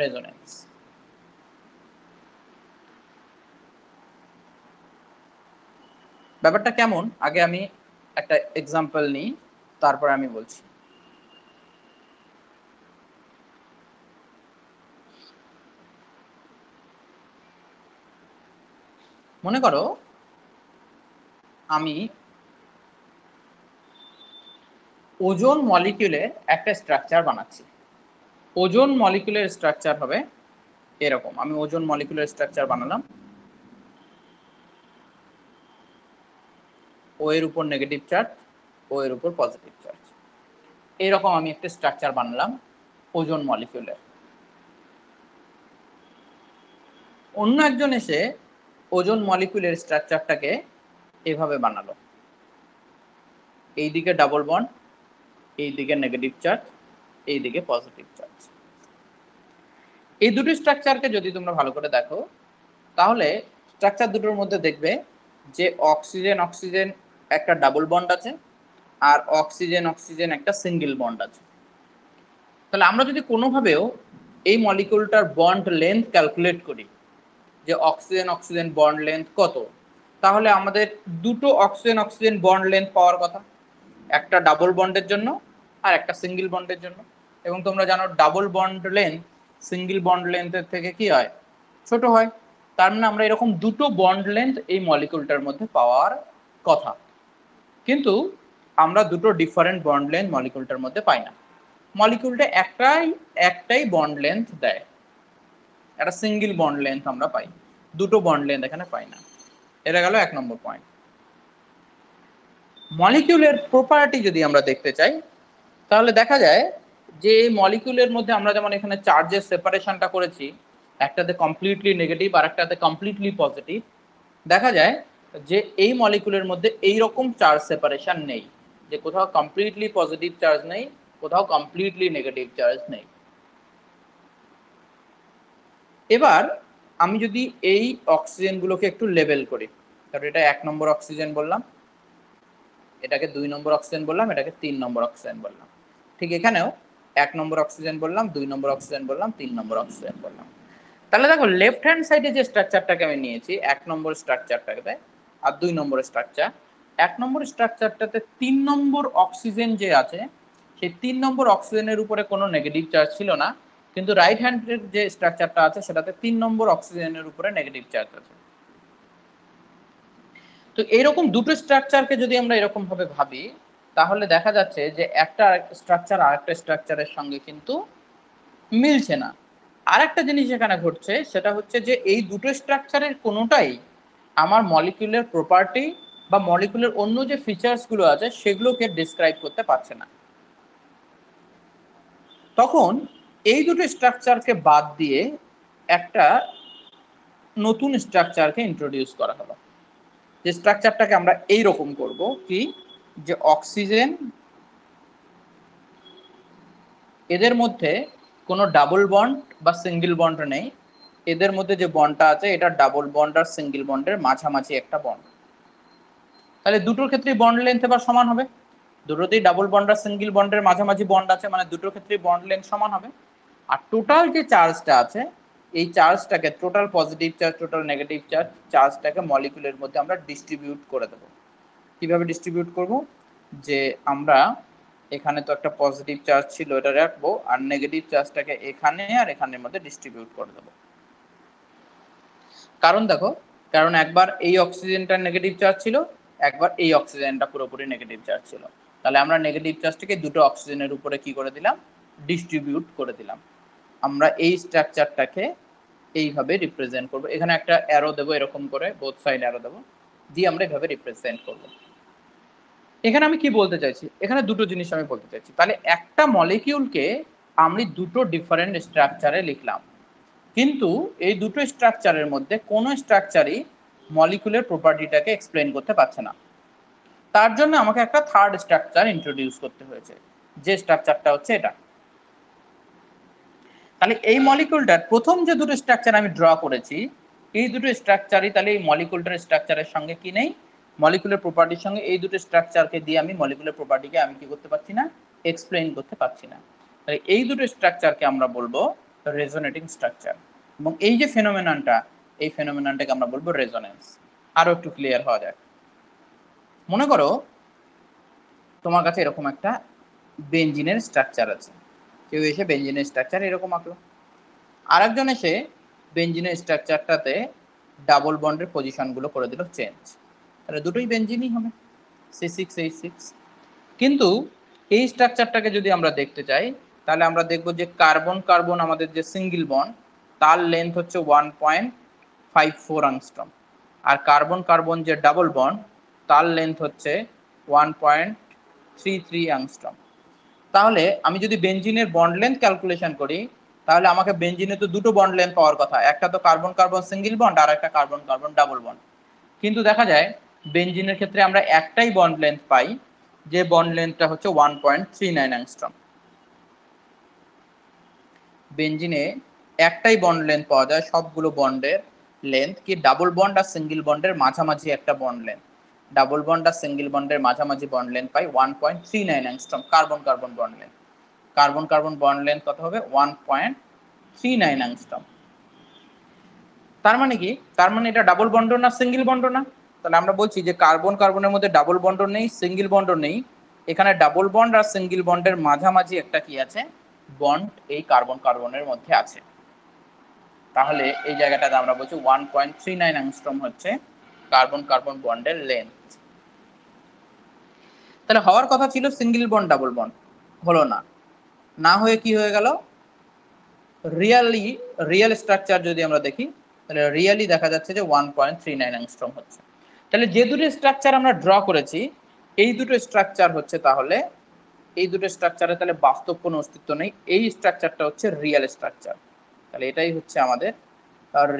রেজোনেন্স ব্যাপারটা কেমন আগে আমি একটা এক্সাম্পল নিই তারপরে আমি বলছি মনে করো আমি ওজোন মলিকিউলে একটা স্ট্রাকচার বানাচ্ছি ওজোন মলিকুলের স্ট্রাকচার হবে এরকম আমি ওজন মলিকুলের স্ট্রাকচার বানালাম ও এর উপর নেগেটিভ চার্জ ও এর উপর পজিটিভ চার্জ এরকম আমি একটা স্ট্রাকচার বানালাম ওজন মলিকিউলের অন্য একজন এসে ওজন মলিকিউলের স্ট্রাকচারটাকে এভাবে বানালো এইদিকে ডাবল বন এইদিকে নেগেটিভ চার্জ এইদিকে পজিটিভ চার্জ এই দুটো স্ট্রাকচারকে যদি তোমরা ভালো করে দেখো তাহলে স্ট্রাকচার দুটোর মধ্যে দেখবে যে অক্সিজেন অক্সিজেন একটা ডাবল বন্ড আছে আর অক্সিজেন অক্সিজেন একটা সিঙ্গেল বন্ড আছে তাহলে আমরা যদি কোনোভাবেও এই মলিকুলটার বন্ড লেন্থ ক্যালকুলেট করি যে অক্সিজেন অক্সিজেন বন্ড লেন্থ কত তাহলে আমাদের দুটো অক্সিজেন অক্সিজেন বন্ড লেন্থ পাওয়ার কথা একটা ডাবল বন্ডের জন্য আর একটা সিঙ্গেল বন্ডের জন্য এবং তোমরা জানো double bond length single bond লেন্থের থেকে কি হয় ছোট হয় তার মানে আমরা এরকম দুটো বন্ড লেন্থ এই মলিকুলটার মধ্যে পাওয়ার কথা কিন্তু আমরা দুটো ডিফারেন্ট বন্ড লেন্থ মলিকুলটার মধ্যে পাই না মলিকুলটা একটাই একটাই বন্ড লেন্থ দেয় একটা সিঙ্গেল বন্ড লেন্থ আমরা পাই দুটো বন্ড লেন্থ এখানে পাই না এটা গেল এক নম্বর পয়েন্ট মলিকিউলের প্রপার্টি যদি আমরা দেখতে চাই তাহলে দেখা যায় যে মলিকিউলের মধ্যে আমরা যেমন এখানে চার্জের সেপারেশনটা করেছি একটাতে কমপ্লিটলি নেগেটিভ আর একটাতে কমপ্লিটলি পজিটিভ দেখা যায় যে এই মলিকুলের মধ্যে এই রকম চার্জ সেপারেশন নেই যে কোথাও কমপ্লিটলি পজিটিভ চার্জ নেই কোথাও কমপ্লিটলি নেগেটিভ চার্জ নেই এবার আমি যদি এই অক্সিজেনগুলোকে একটু লেভেল করি কারণ এটা এক নম্বর অক্সিজেন বললাম এটাকে দুই নম্বর অক্সিজেন বললাম এটাকে তিন নম্বর অক্সিজেন বললাম ঠিক এখানেও এক নম্বর অক্সিজেন বললাম দুই নম্বর অক্সিজেন বললাম তিন নম্বর অক্সিজেন বললাম তাহলে দেখো লেফট হ্যান্ড সাইডে যে স্ট্রাকচারটাকে আমি নিয়েছি এক নম্বর স্ট্রাকচারটাকে আর দুই নম্বর স্ট্রাকচার এক নম্বর স্ট্রাকচারটাতে তিন নম্বর অক্সিজেন যে আছে সেই তিন নম্বর অক্সিজেনের উপরে কোনো নেগেটিভ চার্জ ছিল না কিন্তু রাইট হ্যান্ডের যে স্ট্রাকচারটা আছে সেটাতে তিন নম্বর অক্সিজেনের উপরে নেগেটিভ চার্জ আছে তো এরকম দুটো স্ট্রাকচারকে যদি আমরা এরকম ভাবে ভাবি তাহলে দেখা যাচ্ছে যে একটা স্ট্রাকচার আরেকটা স্ট্রাকচারের সঙ্গে কিন্তু মিলছে না আর একটা জিনিস এখানে ঘটছে সেটা হচ্ছে যে এই দুটো স্ট্রাকচারের কোনোটাই আমার মলিকিউলের প্রপার্টি বা মলিকুলের অন্য যে ফিচার্সগুলো আছে সেগুলোকে ডিসক্রাইব করতে পারছে না তখন এই দুটো স্ট্রাকচারকে বাদ দিয়ে একটা নতুন স্ট্রাকচারকে ইন্ট্রোডিউস করা হলো যে স্ট্রাকচারটাকে আমরা এই রকম করব কি যে অক্সিজেন এদের মধ্যে কোনো ডাবল বন্ড বা সিঙ্গেল বন্ড নেই এদের মধ্যে যে বন্ডটা আছে এটা ডাবল বন্ড আর সিঙ্গেল বন্ডের মাঝামাঝি একটা বন্ড তাহলে দুটোর ক্ষেত্রে বন্ড লেন্থ এবার সমান হবে দুটোতেই ডাবল বন্ড আর সিঙ্গেল বন্ডের মাঝামাঝি বন্ড আছে মানে দুটোর ক্ষেত্রে বন্ড লেন্থ সমান হবে আর টোটাল যে চার্জটা আছে এই চার্জটাকে total positive charge total negative charge চার্জটাকে মলিকুলের মধ্যে আমরা ডিস্ট্রিবিউট করে দেব কিভাবে ডিস্ট্রিবিউট করব যে আমরা এখানে তো একটা পজিটিভ চার্জ ছিল এটা রাখবো আর নেগেটিভ চার্জটাকে এখানে আর এখানের মধ্যে ডিস্ট্রিবিউট করে দেবো কারণ দেখো কারণ একবার এই অক্সিজেনটা নেগেটিভ চার্জ ছিল একবার এই অক্সিজেনটা পুরোপুরি নেগেটিভ চার্জ ছিল তাহলে আমরা নেগেটিভ চার্জটিকে দুটো অক্সিজেনের উপরে কি করে দিলাম ডিস্ট্রিবিউট করে দিলাম আমরা এই স্ট্রাকচারটাকে এইভাবে রিপ্রেজেন্ট করব এখানে একটা অ্যারো দেবো এরকম করে বোথ সাইড অ্যারো দেবো দিয়ে আমরা এভাবে রিপ্রেজেন্ট করব এখানে আমি কি বলতে চাইছি এখানে দুটো জিনিস আমি বলতে চাইছি তাহলে একটা মলিকিউলকে আমি দুটো ডিফারেন্ট স্ট্রাকচারে লিখলাম কিন্তু এই দুটো স্ট্রাকচারের মধ্যে কোনো স্ট্রাকচারই মলিকুলের প্রপার্টিটাকে এক্সপ্লেন করতে পারছে না তার জন্য আমাকে একটা থার্ড স্ট্রাকচার ইন্ট্রোডিউস করতে হয়েছে যে স্ট্রাকচারটা হচ্ছে এটা তাহলে এই মলিকুলটার প্রথম যে দুটো স্ট্রাকচার আমি ড্র করেছি এই দুটো স্ট্রাকচারই তাহলে এই মলিকুলটার স্ট্রাকচারের সঙ্গে কি নেই মলিকুলার প্রপার্টির সঙ্গে এই দুটো স্ট্রাকচারকে দিয়ে আমি মলিকুলার প্রপার্টিকে আমি কি করতে পারছি না এক্সপ্লেইন করতে পারছি না তাহলে এই দুটো স্ট্রাকচারকে আমরা বলবো রেজোনেটিং স্ট্রাকচার এবং এই যে ফেনোমেননটা এই ফেনোমেননটাকে আমরা বলবো রেজোনেন্স আরো একটু ক্লিয়ার হওয়া যাক মনে করো তোমার কাছে এরকম একটা বেঞ্জিনের স্ট্রাকচার আছে কেউ এসে বেঞ্জিনের স্ট্রাকচার এরকম আঁকলো আর একজন এসে বেঞ্জিনের স্ট্রাকচারটাতে ডাবল বন্ডের পজিশনগুলো করে দিল চেঞ্জ তাহলে দুটোই বেঞ্জিনই হবে সি সিক্স এই সিক্স কিন্তু এই স্ট্রাকচারটাকে যদি আমরা দেখতে চাই তাহলে আমরা দেখব যে কার্বন কার্বন আমাদের যে সিঙ্গেল বন্ড তার লেন্থ হচ্ছে one point five four angstrom আর কার্বন কার্বন যে ডাবল বন্ড তার লেন্থ হচ্ছে one point three three angstrom তাহলে আমি যদি বেঞ্জিনের বন্ড লেন্থ ক্যালকুলেশন করি তাহলে আমাকে বেঞ্জিনে তো দুটো বন্ড লেন্থ পাওয়ার কথা একটা তো কার্বন কার্বন সিঙ্গেল বন্ড আর একটা কার্বন কার্বন ডাবল বন্ড কিন্তু দেখা যায় বেঞ্জিনের ক্ষেত্রে আমরা একটাই বন্ড লেন্থ পাই যে বন্ড লেন্থটা হচ্ছে one point three nine angstrom বেঞ্জিনে একটাই বন্ড লেন্থ পাওয়া যায় সবগুলো বন্ডের লেন্থ কি ডাবল বন্ড আর সিঙ্গেল বন্ডের মাঝামাঝি একটা বন্ড লেন্থ ডাবল বন্ড আর সিঙ্গেল বন্ডের মাঝামাঝি বন্ড লেন্থ পাই one point three nine angstrom carbon carbon bond length carbon carbon bond length কত হবে one point three nine angstrom তার মানে কি তার মানে এটা ডাবল বন্ড না সিঙ্গেল বন্ড না তাহলে আমরা বলছি যে কার্বন কার্বনের মধ্যে ডাবল বন্ড নেই সিঙ্গেল বন্ড নেই এখানে ডাবল বন্ড আর সিঙ্গেল বন্ডের মাঝামাঝি একটা কি আছে বন্ড এই কার্বন কার্বনের মধ্যে আছে তাহলে এই জায়গাটাতে আমরা বলছি one point three nine angstrom হচ্ছে কার্বন কার্বন বন্ডের লেন্থ তাহলে হওয়ার কথা ছিল সিঙ্গেল বন্ড ডাবল বন্ড হলো না না হয়ে কি হয়ে গেল রিয়ালি রিয়েল স্ট্রাকচার যদি আমরা দেখি তাহলে রিয়ালি দেখা যাচ্ছে যে one point three nine angstrom হচ্ছে তাহলে যে দুটো স্ট্রাকচার আমরা ড্র করেছি এই দুটো স্ট্রাকচার হচ্ছে তাহলে এই দুটো স্ট্রাকচারে তাহলে বাস্তব কোনো অস্তিত্ব নেই এই স্ট্রাকচারটা হচ্ছে রিয়েল স্ট্রাকচার তাহলে এটাই হচ্ছে আমাদের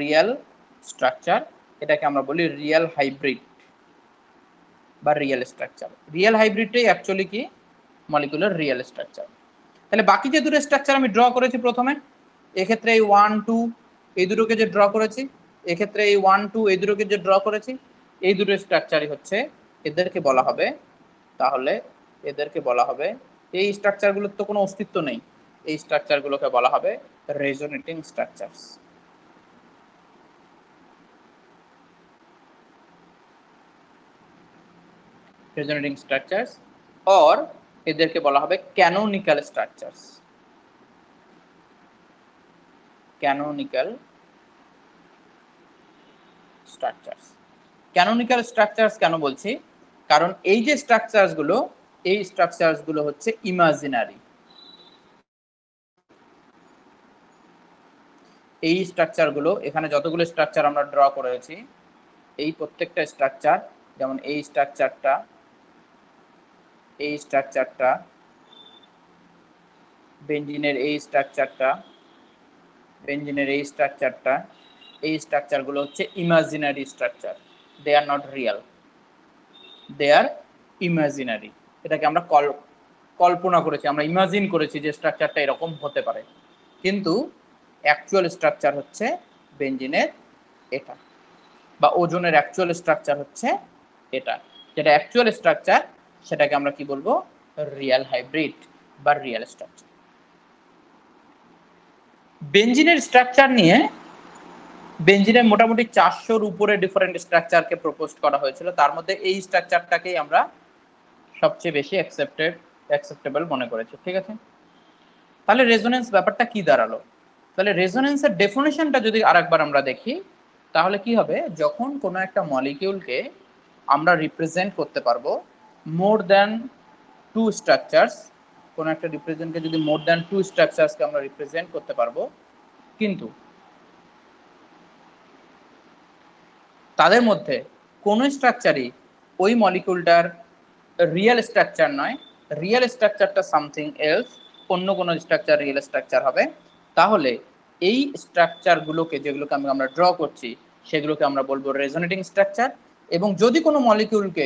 রিয়েল স্ট্রাকচার এটাকে আমরা বলি রিয়েল হাইব্রিড বা রিয়েল স্ট্রাকচার রিয়েল হাইব্রিডটাই অ্যাকচুয়ালি কি মলিকুলার রিয়েল স্ট্রাকচার তাহলে বাকি যে দুটো স্ট্রাকচার আমি ড্র করেছি প্রথমে এক্ষেত্রে এই ওয়ান টু এই দুটোকে যে ড্র করেছি এক্ষেত্রে এই ওয়ান টু এই দুটোকে যে ড্র করেছি এই দুটো স্ট্রাকচারই হচ্ছে এদেরকে বলা হবে তাহলে এদেরকে বলা হবে এই স্ট্রাকচারগুলোর তো কোনো অস্তিত্ব নেই এই স্ট্রাকচারগুলোকে বলা হবে resonating structures. Resonating structures or এদেরকে বলা হবে canonical structures canonical structures canonical structures কেন বলছি কারণ এই যে স্ট্রাকচার্সগুলো এই স্ট্রাকচার্সগুলো হচ্ছে ইমাজিনারি এই স্ট্রাকচারগুলো এখানে যতগুলো স্ট্রাকচার আমরা ড্র করেছি এই প্রত্যেকটা স্ট্রাকচার যেমন এই স্ট্রাকচারটা এই স্ট্রাকচারটা বেঞ্জিনের এই স্ট্রাকচারটা বেঞ্জিনের এই স্ট্রাকচারটা এই স্ট্রাকচারগুলো হচ্ছে imaginary structure they are not real they are imaginary এটাকে আমরা কল কল্পনা করেছি আমরা ইমাজিন করেছি যে স্ট্রাকচারটা এরকম হতে পারে কিন্তু অ্যাকচুয়াল স্ট্রাকচার হচ্ছে বেঞ্জিনের এটা বা ওজনের অ্যাকচুয়াল স্ট্রাকচার হচ্ছে এটা যেটা অ্যাকচুয়াল স্ট্রাকচার সেটাকে আমরা কি বলবো রিয়েল হাইব্রিড বা রিয়েল স্ট্রাকচার বেঞ্জিনের স্ট্রাকচার নিয়ে বেঞ্জিনের মোটামুটি চারশোর উপরে ডিফারেন্ট স্ট্রাকচারকে প্রপোজ করা হয়েছিল তার মধ্যে এই স্ট্রাকচারটাকেই আমরা সবচেয়ে বেশি অ্যাকসেপ্টেড অ্যাকসেপ্টেবল মনে করেছি ঠিক আছে তাহলে রেজোনেন্স ব্যাপারটা কি দাঁড়ালো তাহলে রেজোনেন্সের ডেফিনেশনটা যদি আরেকবার আমরা দেখি তাহলে কি হবে যখন কোনো একটা মলিকিউলকে আমরা রিপ্রেজেন্ট করতে পারবো মোর দ্যান টু স্ট্রাকচার্স কোনো একটা রিপ্রেজেন্টকে যদি মোর দ্যান টু স্ট্রাকচার্সকে আমরা রিপ্রেজেন্ট করতে পারবো কিন্তু তাদের মধ্যে কোনো স্ট্রাকচারই ওই মলিকিউলটার রিয়েল স্ট্রাকচার নয় রিয়েল স্ট্রাকচারটা সামথিং এলস অন্য কোনো স্ট্রাকচার রিয়েল স্ট্রাকচার হবে তাহলে এই স্ট্রাকচারগুলোকে যেগুলোকে আমি আমরা ড্র করছি সেগুলোকে আমরা বলবো রেজোনেটিং স্ট্রাকচার এবং যদি কোনো মলিকিউলকে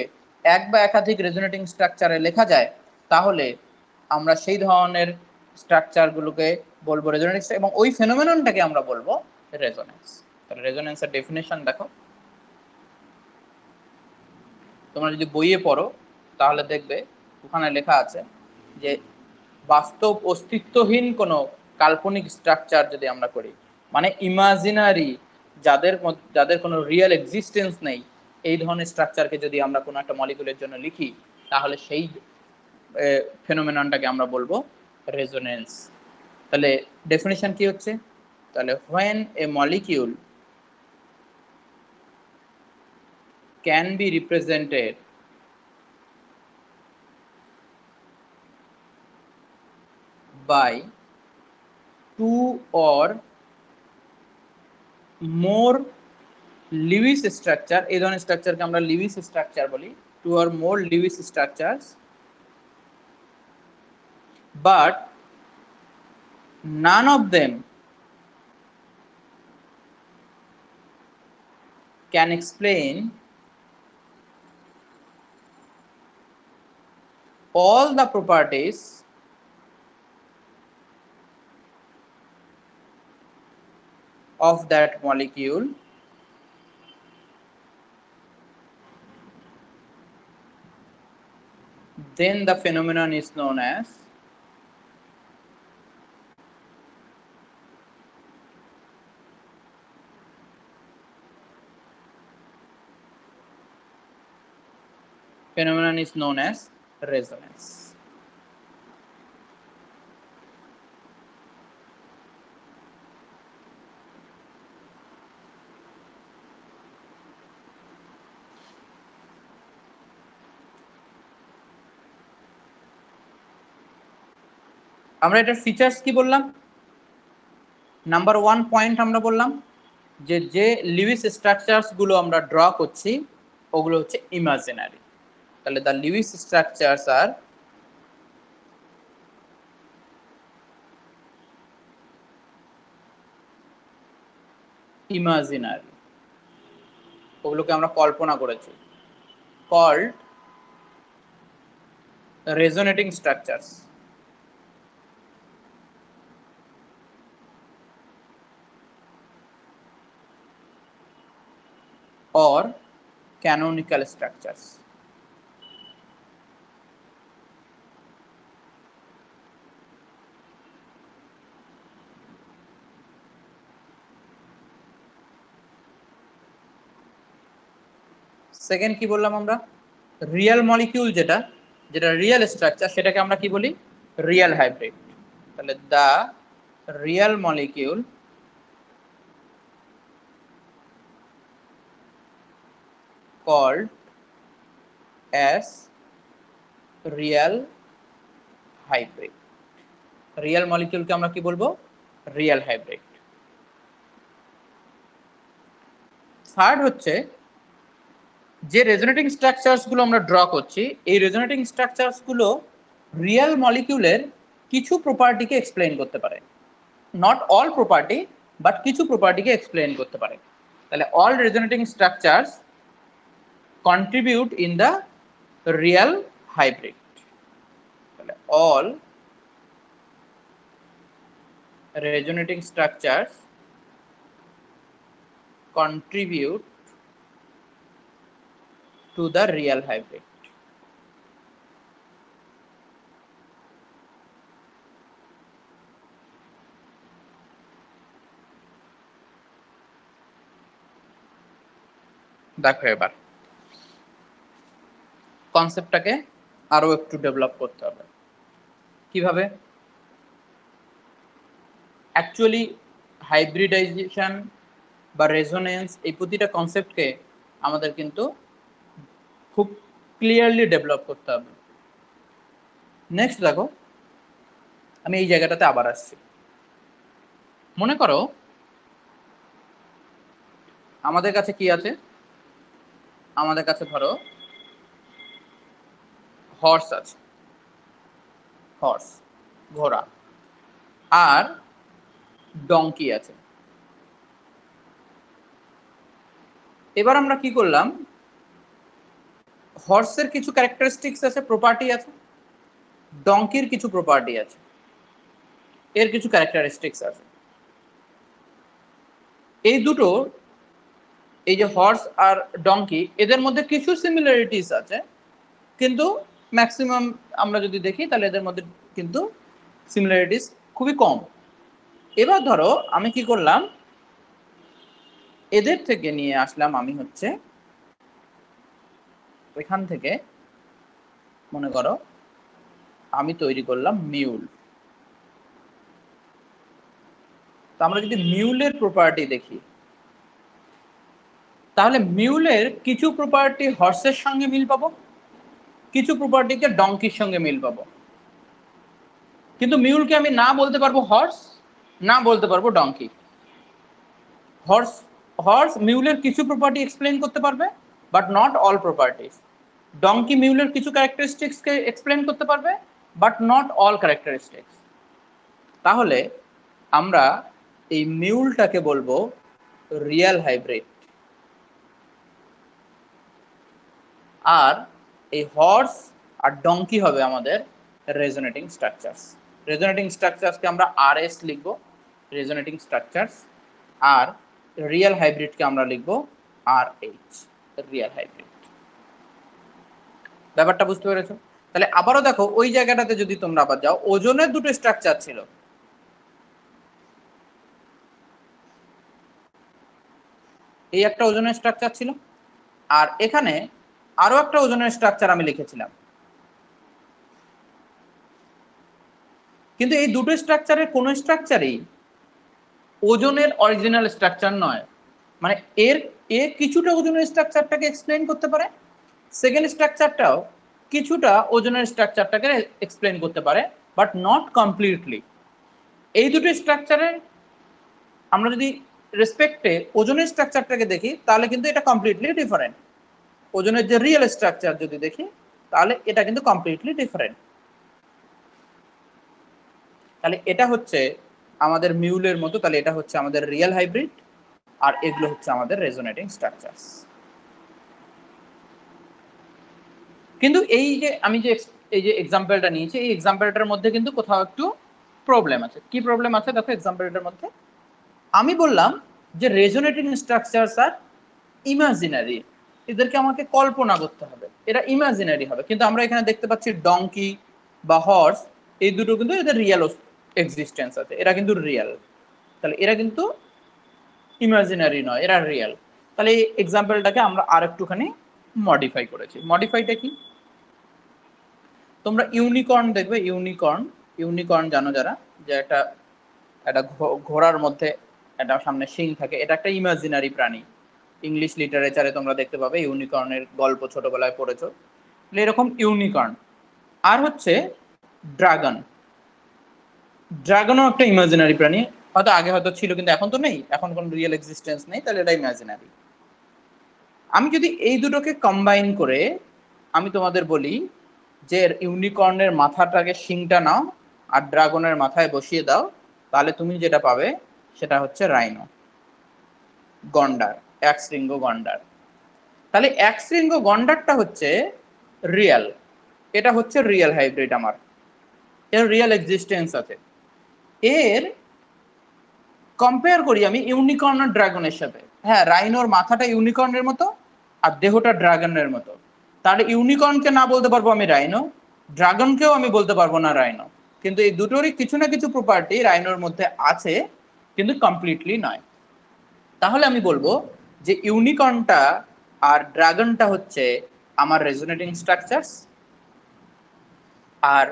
এক বা একাধিক রেজোনেটিং স্ট্রাকচারে লেখা যায় তাহলে আমরা সেই ধরনের স্ট্রাকচারগুলোকে বলবো রেজোনেটিং এবং ওই ফেনোমেননটাকে আমরা বলবো রেজোনেন্স তাহলে রেজোনেন্সের ডেফিনেশন দেখো তোমরা যদি বইয়ে পড়ো তাহলে দেখবে ওখানে লেখা আছে যে বাস্তব অস্তিত্বহীন কোনো কাল্পনিক স্ট্রাকচার যদি আমরা করি মানে ইমাজিনারি যাদের যাদের কোনো রিয়েল এক্সিস্টেন্স নেই এই ধরনের স্ট্রাকচারকে যদি আমরা কোনো একটা মলিকুলের জন্য লিখি তাহলে সেই ফেনোমেনটাকে আমরা বলবো রেজোনেন্স তাহলে ডেফিনেশন কি হচ্ছে তাহলে when a molecule can be represented by two or more Lewis structure, এই ধরনের structure কে আমরা Lewis structure বলি, two or more Lewis structures, but none of them can explain all the properties of that molecule then the phenomenon is known as phenomenon is known as resonance আমরা এটার features কি বললাম number one point আমরা বললাম যে যে Lewis স্ট্রাকচারসগুলো আমরা draw করছি ওগুলো হচ্ছে ইমাজিনারি তাহলে দ্য লিউইস স্ট্রাকচারস আর ইমাজিনারি ওগুলোকে আমরা কল্পনা করেছি called resonating structures or canonical structures. Second কি বললাম আমরা রিয়েল মলিকিউল যেটা যেটা রিয়েল স্ট্রাকচার সেটাকে আমরা কি বলি রিয়েল হাইব্রিড তাহলে the real molecule called as real hybrid. Real molecule কে আমরা কি বলবো? Real hybrid. থার্ড হচ্ছে যে রেজোনেটিং স্ট্রাকচারস গুলো আমরা ড্র করছি এই রেজোনেটিং স্ট্রাকচারস গুলো রিয়েল মলিকিউলের কিছু প্রপার্টিকে এক্সপ্লেন করতে পারে নট অল প্রপার্টি বাট কিছু প্রপার্টিকে এক্সপ্লেন করতে পারে তাহলে all resonating structures contribute in the real hybrid. All resonating structures contribute to the real hybrid. দেখো এবার কনসেপ্টটাকে আরো একটু ডেভেলপ করতে হবে কিভাবে অ্যাকচুয়ালি হাইব্রিডাইজেশন বা রেজোনেন্স এই প্রতিটা কনসেপ্টকে আমাদের কিন্তু খুব ক্লিয়ারলি ডেভেলপ করতে হবে নেক্সট দেখো আমি এই জায়গাটাতে আবার আসছি মনে করো আমাদের কাছে কি আছে আমাদের কাছে ধরো হর্স আছে হর্স ঘোড়া আর ডঙ্কি আছে এবার আমরা কি করলাম হর্সের কিছু ক্যারেক্টারিস্টিক্স আছে প্রপার্টি আছে ডঙ্কির কিছু প্রপার্টি আছে এর কিছু ক্যারেক্টারিস্টিক্স আছে এই দুটো এই যে হর্স আর ডঙ্কি এদের মধ্যে কিছু সিমিলারিটিস আছে কিন্তু ম্যাক্সিমাম আমরা যদি দেখি তাহলে এদের মধ্যে কিন্তু সিমিলারিটিস খুবই কম এবার ধরো আমি কি করলাম এদের থেকে নিয়ে আসলাম আমি হচ্ছে এখান থেকে মনে করো আমি তৈরি করলাম মিউল তা আমরা যদি মিউলের প্রপার্টি দেখি তাহলে মিউলের কিছু প্রপার্টি হর্সের সঙ্গে মিল পাবো কিছু প্রপার্টিকে ডঙ্কির সঙ্গে মিল পাবো কিন্তু মিউলকে আমি না বলতে পারবো হর্স না বলতে পারবো ডঙ্কি হর্স হর্স মিউলের কিছু প্রপার্টি এক্সপ্লেন করতে পারবে but not all properties donkey মিউলের কিছু ক্যারেক্টারিস্টিক্সকে এক্সপ্লেন করতে পারবে বাট নট অল ক্যারেক্টারিস্টিক্স তাহলে আমরা এই মিউলটাকে বলবো রিয়েল হাইব্রিড আর এই হর্স আর ডঙ্কি হবে আমাদের রেজোনেটিং স্ট্রাকচার্স রেজোনেটিং স্ট্রাকচার্সকে আমরা আর এস লিখব রেজোনেটিং স্ট্রাকচার্স আর রিয়েল হাইব্রিডকে আমরা লিখব আর এইচ রিয়েল হাইব্রিড ব্যাপারটা বুঝতে পেরেছো তাহলে আবারও দেখো ওই জায়গাটাতে যদি তোমরা আবার যাও ওজনের দুটো স্ট্রাকচার ছিল এই একটা ওজনের স্ট্রাকচার ছিল আর এখানে আরো একটা ওজনের স্ট্রাকচার আমি লিখেছিলাম কিন্তু এই দুটো স্ট্রাকচারের কোন স্ট্রাকচারেই ওজনের অরিজিনাল স্ট্রাকচার নয় মানে এর এ কিছুটা ওজনের স্ট্রাকচারটাকে এক্সপ্লেন করতে পারে সেকেন্ড স্ট্রাকচারটাও কিছুটা ওজনের স্ট্রাকচারটাকে এক্সপ্লেন করতে পারে বাট নট কমপ্লিটলি এই দুটো স্ট্রাকচারের আমরা যদি রেসপেক্টে ওজনের স্ট্রাকচারটাকে দেখি তাহলে কিন্তু এটা কমপ্লিটলি ডিফারেন্ট ওজনের যে রিয়েল স্ট্রাকচার যদি দেখি তাহলে এটা কিন্তু কমপ্লিটলি ডিফারেন্ট তাহলে এটা হচ্ছে আমাদের মিউলের মতো তাহলে এটা হচ্ছে আমাদের রিয়েল হাইব্রিড আর এগুলো হচ্ছে আমাদের রেজোনেটিং স্ট্রাকচার কিন্তু এই যে আমি যে এই যে এক্সাম্পলটা নিয়েছি এই এক্সাম্পলটার মধ্যে কিন্তু কোথাও একটু প্রবলেম আছে কি প্রবলেম আছে দেখো এক্সাম্পলটার মধ্যে আমি বললাম যে রেজোনেটিং স্ট্রাকচারস আর ইমাজিনারি এদেরকে আমাকে কল্পনা করতে হবে এটা ইমাজিনারি হবে কিন্তু আমরা এখানে দেখতে পাচ্ছি ডঙ্কি বা হর্স এই দুটো কিন্তু এদের রিয়েল এক্সিস্টেন্স আছে এরা কিন্তু রিয়েল তাহলে এরা কিন্তু ইমাজিনারি নয় এরা রিয়েল তাহলে এই এক্সাম্পলটাকে আমরা আর একটুখানি মডিফাই করেছি মডিফাইটা কি তোমরা ইউনিকর্ন দেখবে ইউনিকর্ন ইউনিকর্ন জানো যারা যে একটা একটা ঘোড়ার মধ্যে একটা সামনে শিং থাকে এটা একটা ইমাজিনারি প্রাণী ইংলিশ লিটারেচারে তোমরা দেখতে পাবে ইউনিকর্নের গল্প ছোটবেলায় পড়েছো এরকম ইউনিকর্ন আর হচ্ছে ড্রাগন ড্রাগনও একটা ইমাজিনারি প্রাণী হয়তো আগে হয়তো ছিল কিন্তু এখন তো নেই এখন কোনো রিয়েল এক্সিস্টেন্স নেই তাহলে এটা ইমাজিনারি আমি যদি এই দুটোকে কম্বাইন করে আমি তোমাদের বলি যে ইউনিকর্নের মাথাটাকে শিংটা নাও আর ড্রাগনের মাথায় বসিয়ে দাও তাহলে তুমি যেটা পাবে সেটা হচ্ছে রাইনো গন্ডার এক শৃঙ্গ গন্ডার তাহলে এক শৃঙ্গ গন্ডারটা হচ্ছে রিয়েল এটা হচ্ছে রিয়েল হাইব্রিড আমার এর রিয়েল এক্সিস্টেন্স আছে এর কম্পেয়ার করি আমি ইউনিকর্ন আর ড্রাগনের সাথে হ্যাঁ রাইনোর মাথাটা ইউনিকর্নের মতো আর দেহটা ড্রাগনের মতো তাহলে ইউনিকর্নকে না বলতে পারবো আমি রাইনো ড্রাগনকেও আমি বলতে পারবো না রাইনো কিন্তু এই দুটোরই কিছু না কিছু প্রপার্টি রাইনোর মধ্যে আছে কিন্তু কমপ্লিটলি নয় তাহলে আমি বলবো যে ইউনিকর্নটা আর ড্রাগনটা হচ্ছে আমার রেজোনেটিং স্ট্রাকচারস আর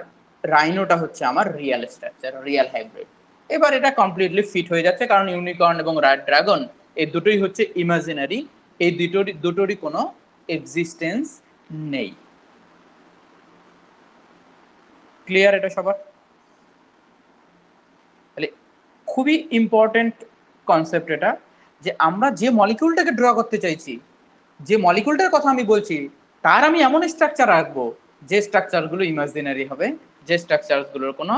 রাইনোটা হচ্ছে আমার রিয়াল স্ট্রাকচার রিয়াল হাইব্রিড এবার এটা কমপ্লিটলি ফিট হয়ে যাচ্ছে কারণ ইউনিকর্ন এবং ড্রাগন এই দুটোই হচ্ছে ইমাজিনারি এই দুটোরই দুটোরই কোনো এক্সিস্টেন্স নেই ক্লিয়ার এটা সবার তাহলে খুবই ইম্পর্টেন্ট কনসেপ্ট এটা যে আমরা যে মলিকিউলটাকে ড্র করতে চাইছি যে মলিকিউলটার কথা আমি বলছি তার আমি এমন স্ট্রাকচার রাখবো যে স্ট্রাকচারগুলো ইমাজিনারি হবে যে স্ট্রাকচারগুলোর কোনো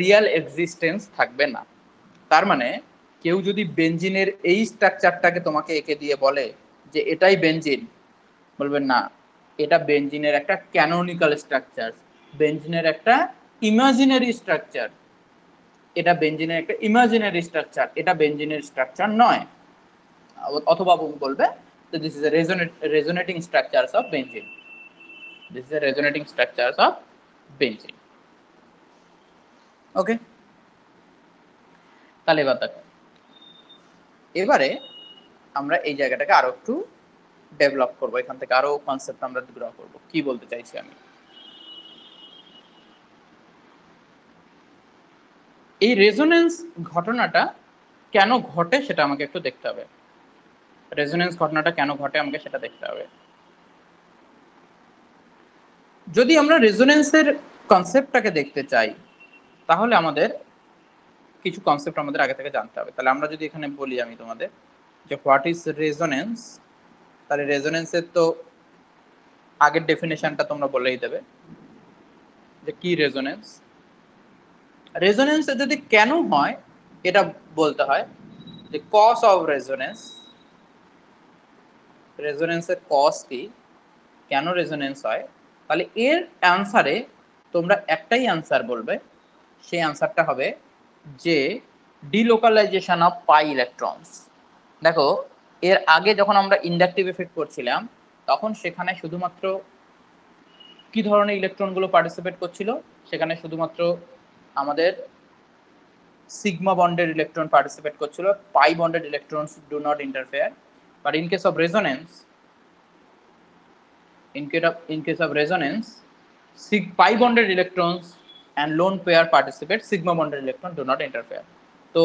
রিয়েল এক্সিস্টেন্স থাকবে না তার মানে কেউ যদি বেঞ্জিনের এই স্ট্রাকচারটাকে তোমাকে এঁকে দিয়ে বলে যে এটাই বেঞ্জিন বলবেন না এটা বেঞ্জিনের একটা ক্যানোনিক্যাল স্ট্রাকচার বেঞ্জিনের একটা ইমাজিনারি স্ট্রাকচার এটা বেঞ্জিনের একটা ইমাজিনারি স্ট্রাকচার এটা বেঞ্জিনের স্ট্রাকচার নয় অথবা বলবে তো this is a resonating structures of benzene this is the resonating structures of okay তাহলে এবার দেখো এবারে আমরা এই জায়গাটাকে আরো একটু ডেভেলপ করব এখান থেকে আরো কনসেপ্ট আমরা গ্রো করব কি বলতে চাইছি আমি এই রেজোনেন্স ঘটনাটা কেন ঘটে সেটা আমাকে একটু দেখতে হবে রেজোনেন্স ঘটনাটা কেন ঘটে আমাকে সেটা দেখতে হবে যদি আমরা রেজোনেন্সের কনসেপ্টটাকে দেখতে চাই তাহলে আমাদের কিছু কনসেপ্ট আমাদের আগে থেকে জানতে হবে তাহলে আমরা যদি এখানে বলি আমি তোমাদের যে হোয়াট ইজ রেজোনেন্স তাহলে রেজোনেন্সের তো আগের ডেফিনেশনটা তোমরা বলেই দেবে যে কি রেজোনেন্স রেজোনেন্স যদি কেন হয় এটা বলতে হয় যে কজ অফ রেজোনেন্স রেজোনেন্সের কস কি কেন রেজোনেন্স হয় তাহলে এর অ্যান্সারে তোমরা একটাই অ্যান্সার বলবে সেই অ্যান্সারটা হবে যে ডিলোকালাইজেশন অফ পাই ইলেকট্রনস দেখো এর আগে যখন আমরা ইন্ডাকটিভ এফেক্ট করছিলাম তখন সেখানে শুধুমাত্র কি ধরনের ইলেকট্রনগুলো পার্টিসিপেট করছিল সেখানে শুধুমাত্র আমাদের সিগমা বন্ডের ইলেকট্রন পার্টিসিপেট করছিল পাই বন্ডের electrons do not interfere but in case of resonance in case of in case of resonance sig pi bonded electrons and lone pair participate sigma bonded electron do not interfere তো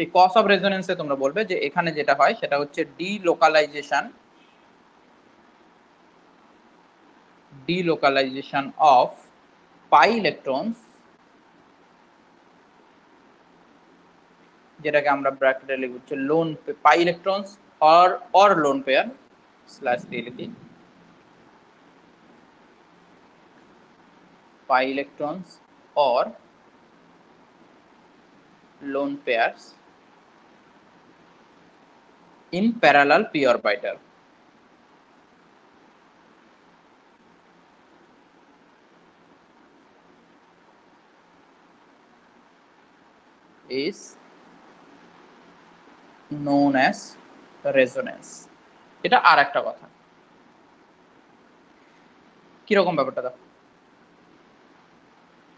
এই cos of রেজোনেন্সে তোমরা বলবে যে এখানে যেটা হয় সেটা হচ্ছে ডি delocalization delocalization of pi electrons যেটাকে আমরা ব্র্যাকেটে লিখছি লোন পাই ইলেকট্রনস और और लोन पेयर स्लैश दे लेते पाई इलेक्ट्रॉन्स और lone pairs in parallel p orbital is known as resonance এটা আর একটা কথা কিরকম ব্যাপারটা দেখো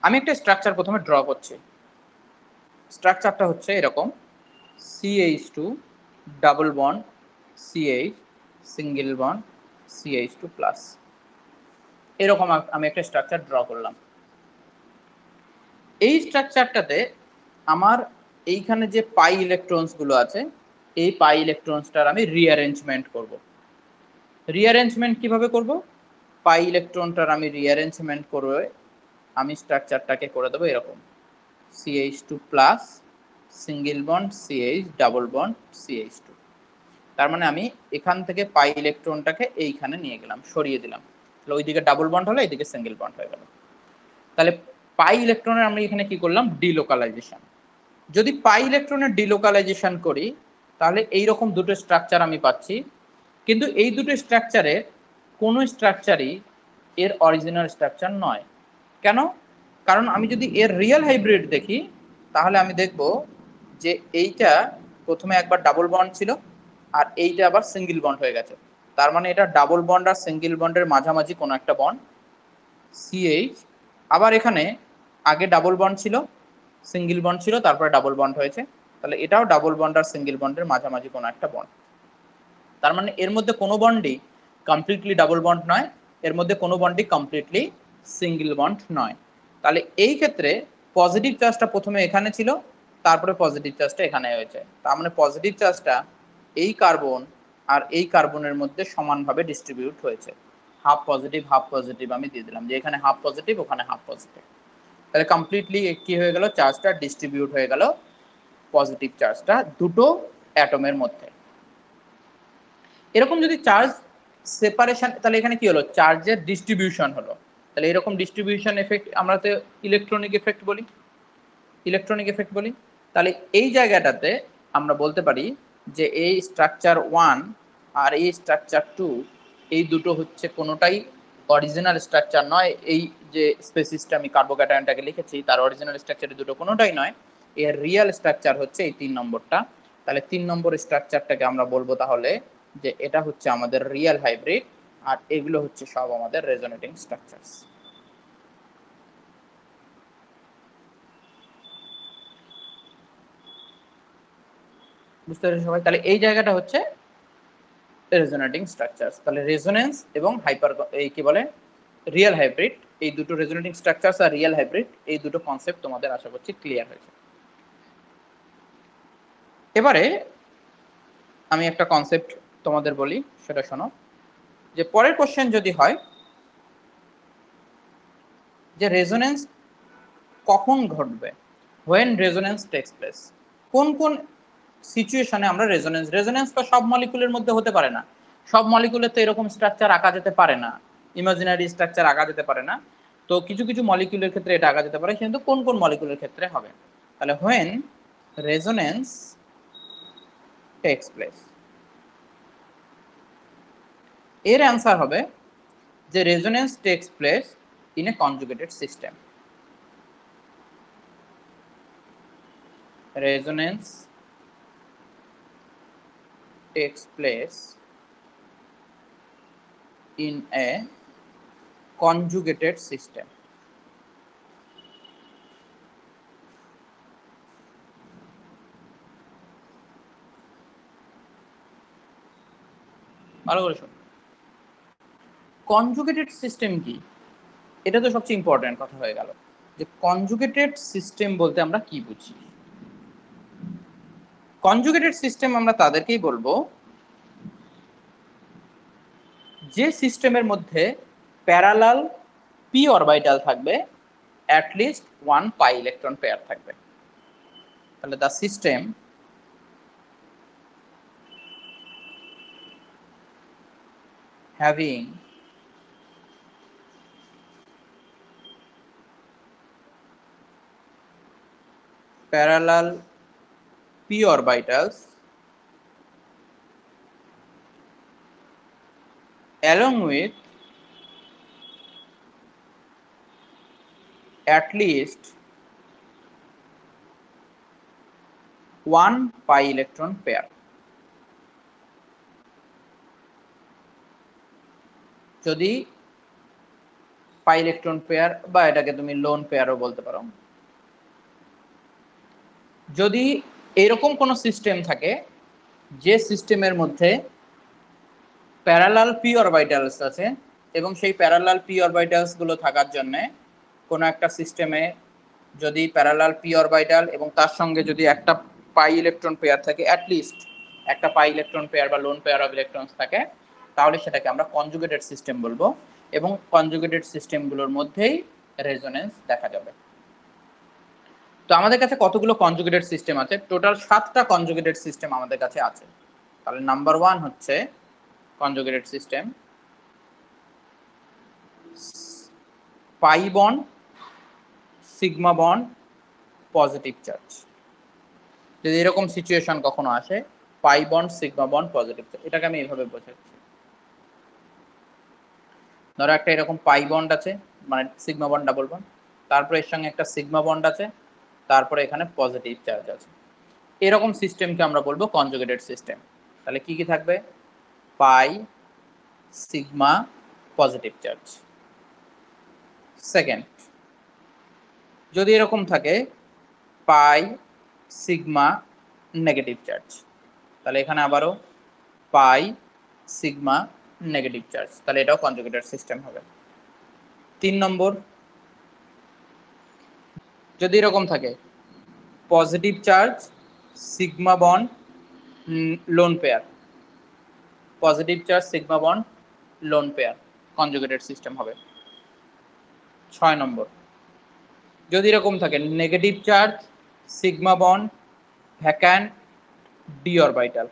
আমি একটা স্ট্রাকচার প্রথমে ড্র করছি স্ট্রাকচারটা হচ্ছে এরকম CH two double bond CH single C CH two plus এরকম আমি একটা স্ট্রাকচার ড্র করলাম এই স্ট্রাকচারটাতে আমার এইখানে যে পাই ইলেকট্রনসগুলো আছে এই পাই ইলেকট্রনসটার আমি রিঅ্যারেঞ্জমেন্ট করব রিঅ্যারেঞ্জমেন্ট কিভাবে করব পাই ইলেকট্রনটার আমি রিঅ্যারেঞ্জমেন্ট করে আমি স্ট্রাকচারটাকে করে দেবো এরকম CH two plus single bond CH double bond CH two তার মানে আমি এখান থেকে পাই ইলেকট্রনটাকে এইখানে নিয়ে গেলাম সরিয়ে দিলাম তাহলে ওইদিকে ডাবল বন্ড হলো এইদিকে সিঙ্গেল বন্ড হয়ে গেল তাহলে পাই ইলেকট্রনের আমরা এখানে কি করলাম ডিলোকালাইজেশন যদি পাই ইলেকট্রনের ডিলোকালাইজেশন করি তাহলে এইরকম দুটো স্ট্রাকচার আমি পাচ্ছি কিন্তু এই দুটো স্ট্রাকচারে কোনো স্ট্রাকচারই এর অরিজিনাল স্ট্রাকচার নয় কেন কারণ আমি যদি এর রিয়েল হাইব্রিড দেখি তাহলে আমি দেখব যে এইটা প্রথমে একবার ডাবল বন্ড ছিল আর এইটা আবার সিঙ্গেল বন্ড হয়ে গেছে তার মানে এটা ডাবল বন্ড আর সিঙ্গেল বন্ডের মাঝামাঝি কোনো একটা বন্ড সিএইচ আবার এখানে আগে ডাবল বন্ড ছিল সিঙ্গেল বন্ড ছিল তারপরে ডাবল বন্ড হয়েছে তাহলে এটাও ডাবল বন্ড আর সিঙ্গেল বন্ডের মাঝামাঝি কোনো একটা বন্ড তার মানে এর মধ্যে কোনো বন্ডই কমপ্লিটলি ডাবল বন্ড নয় এর মধ্যে কোনো বন্ডই কমপ্লিটলি সিঙ্গেল বন্ড নয় তাহলে এই ক্ষেত্রে পজিটিভ চার্জটা প্রথমে এখানে ছিল তারপরে পজিটিভ চার্জটা এখানে হয়েছে তার মানে পজিটিভ চার্জটা এই কার্বন আর এই কার্বনের মধ্যে সমানভাবে ডিস্ট্রিবিউট হয়েছে হাফ পজিটিভ হাফ পজিটিভ আমি দিয়ে দিলাম যে এখানে হাফ পজিটিভ ওখানে হাফ পজিটিভ তাহলে কমপ্লিটলি কি হয়ে গেল চার্জটা ডিস্ট্রিবিউট হয়ে গেল পজিটিভ চার্জটা দুটো অ্যাটমের মধ্যে এরকম যদি চার্জ সেপারেশন তাহলে এখানে কি হলো চার্জের ডিস্ট্রিবিউশন হলো তাহলে এরকম ডিস্ট্রিবিউশন এফেক্ট আমরা তো ইলেকট্রনিক এফেক্ট বলি ইলেকট্রনিক এফেক্ট বলি তাহলে এই জায়গাটাতে আমরা বলতে পারি যে এই স্ট্রাকচার ওয়ান আর এই স্ট্রাকচার টু এই দুটো হচ্ছে কোনোটাই অরিজিনাল স্ট্রাকচার নয় এই যে স্পেসিসটা আমি কার্বোক্যাটায়নটাকে লিখেছি তার অরিজিনাল স্ট্রাকচারে দুটো কোনোটাই নয় এর রিয়েল স্ট্রাকচার হচ্ছে এই তিন নম্বরটা তাহলে তিন নম্বর স্ট্রাকচারটাকে আমরা বলবো তাহলে যে এটা হচ্ছে আমাদের রিয়েল হাইব্রিড আর এগুলো হচ্ছে সব আমাদের রেজোনেটিং স্ট্রাকচারস বুঝতে পারছেন সবাই তাহলে এই জায়গাটা হচ্ছে রেজোনেটিং স্ট্রাকচারস তাহলে রেজোনেন্স এবং হাইপার এই কি বলে রিয়েল হাইব্রিড এই দুটো রেজোনেটিং স্ট্রাকচারস আর রিয়েল হাইব্রিড এই দুটো কনসেপ্ট তোমাদের আশা করছি ক্লিয়ার হয়েছে এবারে আমি একটা কনসেপ্ট তোমাদের বলি সেটা শোনো যে পরের কোশ্চেন যদি হয় যে রেজোনেন্স কখন ঘটবে হোয়েন রেজোনেন্স টেক্স প্লেস কোন কোন সিচুয়েশনে আমরা রেজোনেন্স রেজোনেন্স তো সব মলিকুলের মধ্যে হতে পারে না সব মলিকুলের তো এরকম স্ট্রাকচার আঁকা যেতে পারে না ইমাজিনারি স্ট্রাকচার আঁকা যেতে পারে না তো কিছু কিছু মলিকুলের ক্ষেত্রে এটা আঁকা যেতে পারে কিন্তু কোন কোন মলিকুলের ক্ষেত্রে হবে তাহলে হোয়েন রেজোনেন্স takes place. এর অ্যান্সার হবে যে resonance takes place in a conjugated system resonance takes place in a conjugated system ভালো করে শোন কনজুগেটেড সিস্টেম কি এটা তো সবচেয়ে ইম্পর্ট্যান্ট কথা হয়ে গেল যে কনজুগেটেড সিস্টেম বলতে আমরা কি বুঝি কনজুগেটেড সিস্টেম আমরা তাদেরকেই বলবো যে সিস্টেমের মধ্যে প্যারালাল পি অরবাইটাল থাকবে at least one pi electron pair থাকবে তাহলে the system having parallel p orbitals along with at least one pi electron pair. যদি পাই ইলেকট্রন পেয়ার বা এটাকে তুমি লোন পেয়ারও বলতে পারো যদি এরকম কোন সিস্টেম থাকে যে সিস্টেমের মধ্যে প্যারালাল পি অরবাইটালস আছে এবং সেই প্যারালাল পি গুলো থাকার জন্যে কোনো একটা সিস্টেমে যদি প্যারালাল পি অরবাইটাল এবং তার সঙ্গে যদি একটা পাই ইলেকট্রন পেয়ার থাকে অ্যাটলিস্ট একটা পাই ইলেকট্রন পেয়ার বা লোন পেয়ার অফ ইলেকট্রনস থাকে তাহলে সেটাকে আমরা কনজুগেটেড সিস্টেম বলবো এবং কনজুগেটেড সিস্টেমগুলোর মধ্যেই রেজোনেন্স দেখা যাবে তো আমাদের কাছে কতগুলো কনজুগেটেড সিস্টেম আছে টোটাল সাতটা কনজুগেটেড সিস্টেম আমাদের কাছে আছে তাহলে নাম্বার ওয়ান হচ্ছে conjugated system pi bond sigma বন পজিটিভ চার্জ যদি এরকম সিচুয়েশন কখনো আসে পাই বন সিগমা বন পজিটিভ চার্জ এটাকে আমি এইভাবে বোঝাচ্ছি ধরো একটা এরকম পাই বন্ড আছে মানে সিগমা বন্ড ডাবল বন্ড তারপরে এর সঙ্গে একটা সিগমা বন্ড আছে তারপরে এখানে পজিটিভ চার্জ আছে এরকম সিস্টেমকে আমরা বলবো কনজুগেটেড সিস্টেম তাহলে কি কি থাকবে pi sigma positive charge second যদি এরকম থাকে পাই সিগমা নেগেটিভ চার্জ তাহলে এখানে আবারও পাই সিগমা নেগেটিভ চার্জ তাহলে এটাও কনজুগেটেড সিস্টেম হবে তিন নম্বর যদি এরকম থাকে positive charge sigma bond lone pair positive charge sigma bond lone pair conjugated system হবে ছয় নম্বর যদি এরকম থাকে negative charge sigma bond vacant d orbital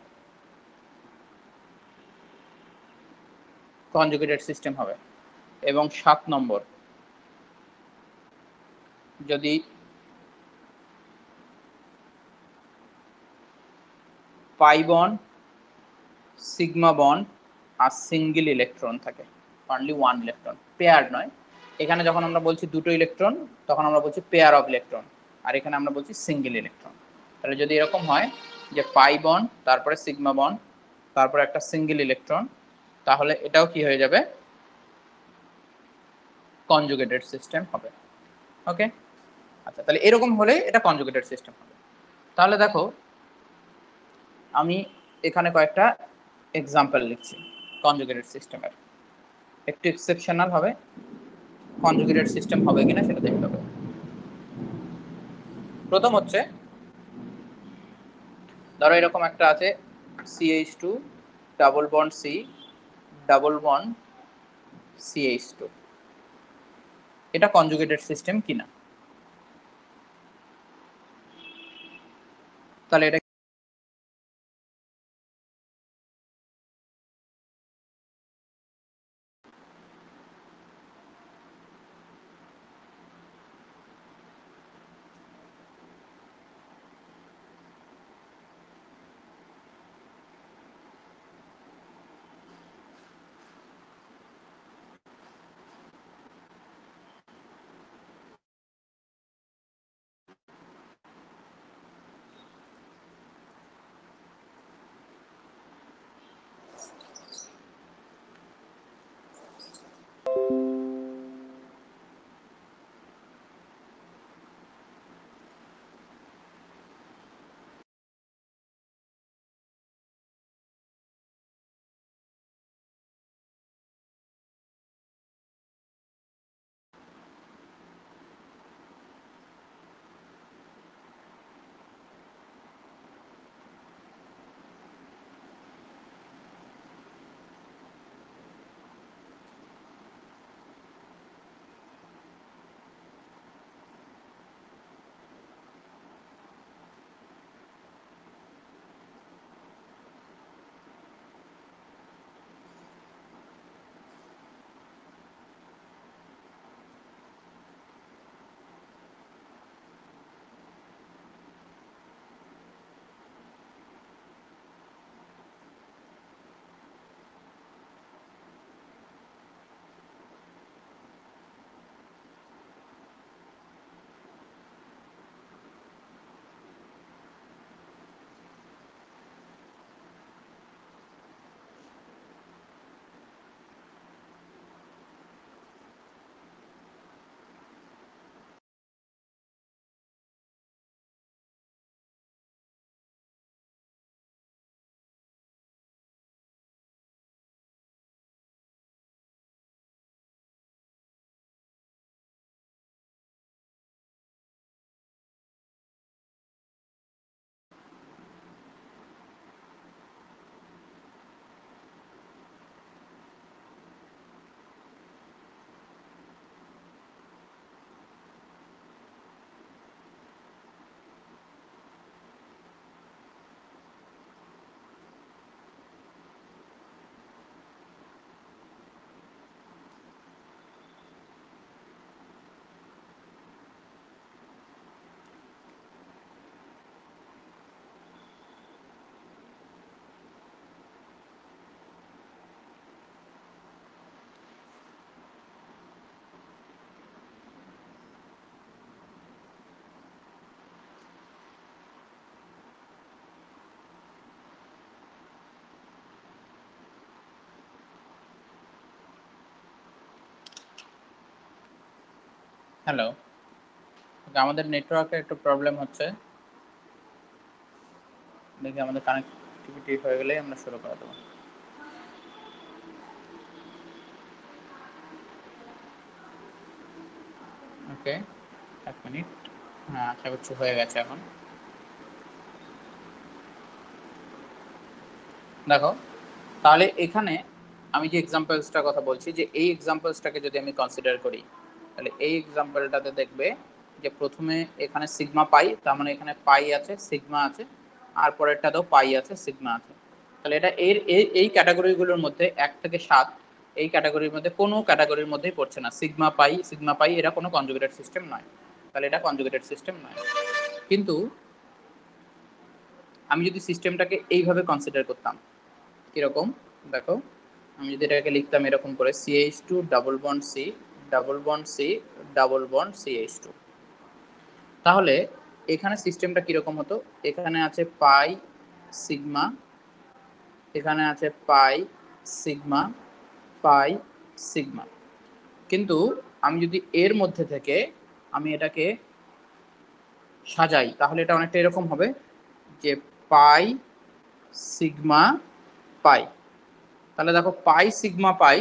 conjugated system হবে এবং সাত নম্বর যদি পাই বন সিগমা বন আর সিঙ্গেল ইলেকট্রন থাকে অনলি ওয়ান ইলেকট্রন পেয়ার নয় এখানে যখন আমরা বলছি দুটো ইলেকট্রন তখন আমরা বলছি পেয়ার অফ ইলেকট্রন আর এখানে আমরা বলছি সিঙ্গেল ইলেকট্রন তাহলে যদি এরকম হয় যে পাই বন তারপরে সিগমা বন তারপরে একটা সিঙ্গেল ইলেকট্রন তাহলে এটাও কি হয়ে যাবে কনজুগেটেড সিস্টেম হবে ওকে আচ্ছা তাহলে এরকম হলে এটা কনজুগেটেড সিস্টেম হবে তাহলে দেখো আমি এখানে কয়েকটা এক্সাম্পল লিখছি কনজুগেটেড সিস্টেমের একটু এক্সেপশনাল হবে কনজুগেটেড সিস্টেম হবে কিনা সেটা দেখতে হবে প্রথম হচ্ছে ধরো এরকম একটা আছে CH two double bond C double one CH two এটা কনজুগেটেড সিস্টেম কিনা তাহলে এটা হ্যালো আমাদের নেটওয়ার্কের একটু প্রবলেম হচ্ছে দেখি আমাদের কানেক্টিভিটি হয়ে গেলেই আমরা শুরু করে দেবো ওকে এক মিনিট হ্যাঁ আশা করছি হয়ে গেছে এখন দেখো তাহলে এখানে আমি যে এক্সাম্পলসটার কথা বলছি যে এই এক্সাম্পলসটাকে যদি আমি কনসিডার করি তাহলে এই এক্সাম্পলটাতে দেখবে যে প্রথমে এখানে সিগমা পাই তার মানে এখানে পাই আছে সিগমা আছে আর পরেরটাতেও পাই আছে সিগমা আছে তাহলে এটা এর এই ক্যাটাগরিগুলোর মধ্যে এক থেকে সাত এই ক্যাটাগরির মধ্যে কোনো ক্যাটাগরির মধ্যেই পড়ছে না সিগমা পাই সিগমা পাই এরা কোনো কনজুগেটেড সিস্টেম নয় তাহলে এটা কনজুগেটেড সিস্টেম নয় কিন্তু আমি যদি সিস্টেমটাকে এইভাবে কনসিডার করতাম কীরকম দেখো আমি যদি এটাকে লিখতাম এরকম করে CH two double bond C double bond C double bond H two তাহলে এখানে সিস্টেমটা কীরকম হতো এখানে আছে পাই সিগমা এখানে আছে পাই সিগমা পাই সিগমা কিন্তু আমি যদি এর মধ্যে থেকে আমি এটাকে সাজাই তাহলে এটা অনেকটা এরকম হবে যে পাই সিগমা পাই তাহলে দেখো পাই সিগমা পাই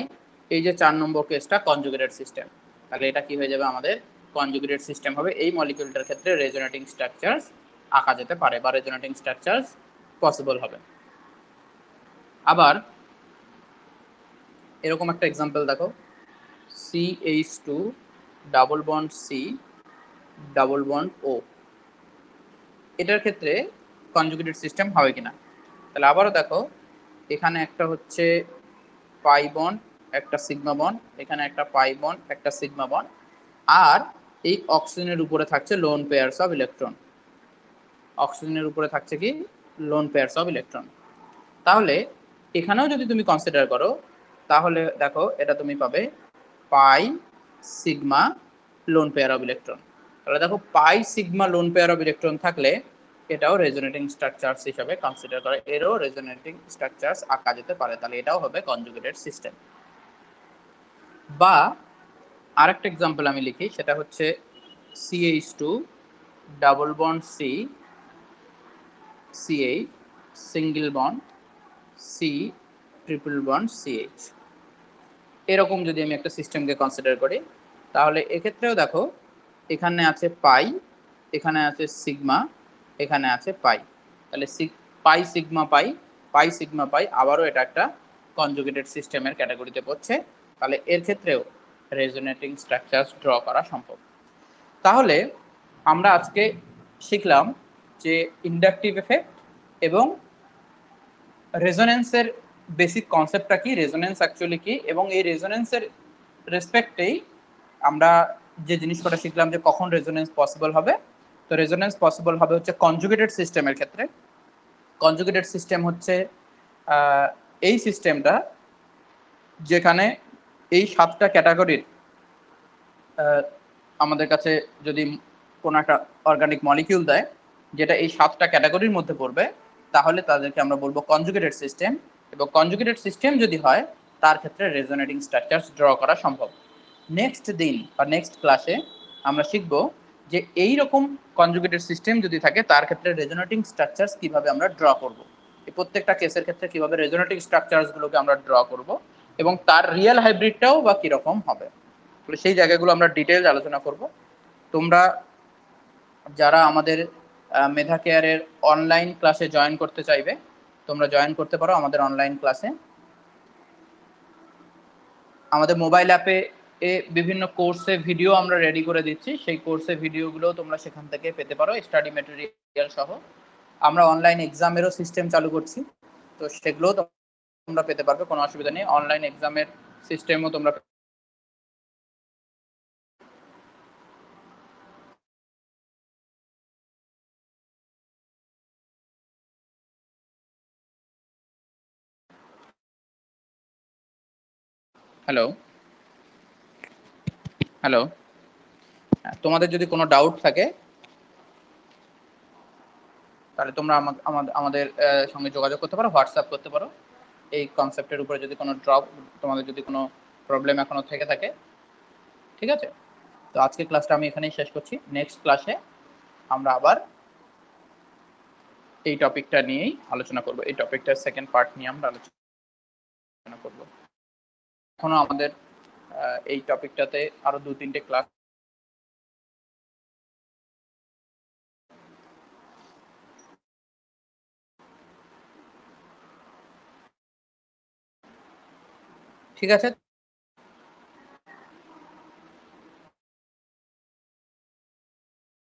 এই যে চার নম্বর কেসটা কনজুগেটেড সিস্টেম তাহলে এটা কি হয়ে যাবে আমাদের কনজুগেটেড সিস্টেম হবে এই মলিকিউলটার ক্ষেত্রে রেজোনেটিং স্ট্রাকচারস আঁকা যেতে পারে বা রেজোনেটিং স্ট্রাকচারস পসিবল হবে আবার এরকম একটা এক্সাম্পল দেখো C H two double bond C double bond O এটার ক্ষেত্রে কনজুগেটেড সিস্টেম হবে কিনা তাহলে আবারও দেখো এখানে একটা হচ্ছে পাই বন্ড একটা সিগমা বন এখানে একটা পাই বন্ড একটা সিগমা বন আর এই অক্সিজেনের উপরে থাকছে লোন পেয়ার্স অফ ইলেকট্রন অক্সিজেনের উপরে থাকছে কি লোন পেয়ার্স অফ ইলেকট্রন তাহলে এখানেও যদি তুমি কনসিডার করো তাহলে দেখো এটা তুমি পাবে pi sigma lone pair of electron তাহলে দেখো pi sigma lone pair of electron থাকলে এটাও রেজোনেটিং স্ট্রাকচার্স হিসাবে কনসিডার করে এরও রেজোনেটিং স্ট্রাকচার্স আঁকা যেতে পারে তাহলে এটাও হবে কনজুগেটেড সিস্টেম বা আরেকটা এক্সাম্পল আমি লিখি সেটা হচ্ছে CH two double bond C CH single bond C triple bond CH এরকম যদি আমি একটা সিস্টেমকে কনসিডার করি তাহলে এক্ষেত্রেও দেখো এখানে আছে পাই এখানে আছে সিগমা এখানে আছে পাই তাহলে পাই সিগমা পাই পাই সিগমা পাই আবারও এটা একটা কনজুগেটেড সিস্টেমের ক্যাটাগরিতে পড়ছে তাহলে এর ক্ষেত্রেও রেজোনেটিং স্ট্রাকচার ড্র করা সম্ভব তাহলে আমরা আজকে শিখলাম যে ইন্ডাকটিভ এফেক্ট এবং রেজোনেন্সের বেসিক কনসেপ্টটা কি রেজোনেন্স অ্যাকচুয়ালি কি এবং এই রেজোনেন্সের রেসপেক্টেই আমরা যে জিনিসটা শিখলাম যে কখন রেজোনেন্স পসিবল হবে তো রেজোনেন্স পসিবল হবে হচ্ছে কনজুগেটেড সিস্টেমের ক্ষেত্রে কনজুগেটেড সিস্টেম হচ্ছে এই সিস্টেমটা যেখানে এই সাতটা ক্যাটাগরির আমাদের কাছে যদি কোনো একটা অর্গানিক মলিকিউল দেয় যেটা এই সাতটা ক্যাটাগরির মধ্যে পড়বে তাহলে তাদেরকে আমরা বলবো কনজুগেটেড সিস্টেম এবং কনজুগেটেড সিস্টেম যদি হয় তার ক্ষেত্রে রেজোনেটিং স্ট্রাকচার্স ড্র করা সম্ভব নেক্সট দিন বা নেক্সট ক্লাসে আমরা শিখব যে এই রকম কনজুগেটেড সিস্টেম যদি থাকে তার ক্ষেত্রে রেজোনেটিং স্ট্রাকচার্স কিভাবে আমরা ড্র করব এই প্রত্যেকটা কেসের ক্ষেত্রে কিভাবে রেজোনেটিং স্ট্রাকচার্সগুলোকে আমরা ড্র করব এবং তার রিয়েল হাইব্রিডটাও বা কিরকম হবে তাহলে সেই জায়গাগুলো আমরা ডিটেলস আলোচনা করব তোমরা যারা আমাদের মেধা কেয়ারের অনলাইন ক্লাসে জয়েন করতে চাইবে তোমরা জয়েন করতে পারো আমাদের অনলাইন ক্লাসে আমাদের মোবাইল অ্যাপে এ বিভিন্ন কোর্সে ভিডিও আমরা রেডি করে দিচ্ছি সেই কোর্সে ভিডিওগুলো তোমরা সেখান থেকে পেতে পারো স্টাডি মেটেরিয়াল সহ আমরা অনলাইন এক্সামেরও সিস্টেম চালু করছি তো সেগুলো তোমরা পেতে পারবে কোনো অসুবিধা নেই অনলাইন এক্সামের সিস্টেমও তোমরা হ্যালো হ্যালো তোমাদের যদি কোনো ডাউট থাকে তাহলে তোমরা আমাদের সঙ্গে যোগাযোগ করতে পারো হোয়াটসঅ্যাপ করতে পারো এই কনসেপ্টের উপরে যদি কোনো ড্রপ তোমাদের যদি কোনো প্রবলেম এখনো থেকে থাকে ঠিক আছে তো আজকে ক্লাসটা আমি এখানেই শেষ করছি নেক্সট ক্লাসে আমরা আবার এই টপিকটা নিয়েই আলোচনা করব এই টপিকটার সেকেন্ড পার্ট নিয়ে আমরা আলোচনা করব এখনো আমাদের এই টপিকটাতে আরো দু তিনটে ক্লাস ঠিক আছে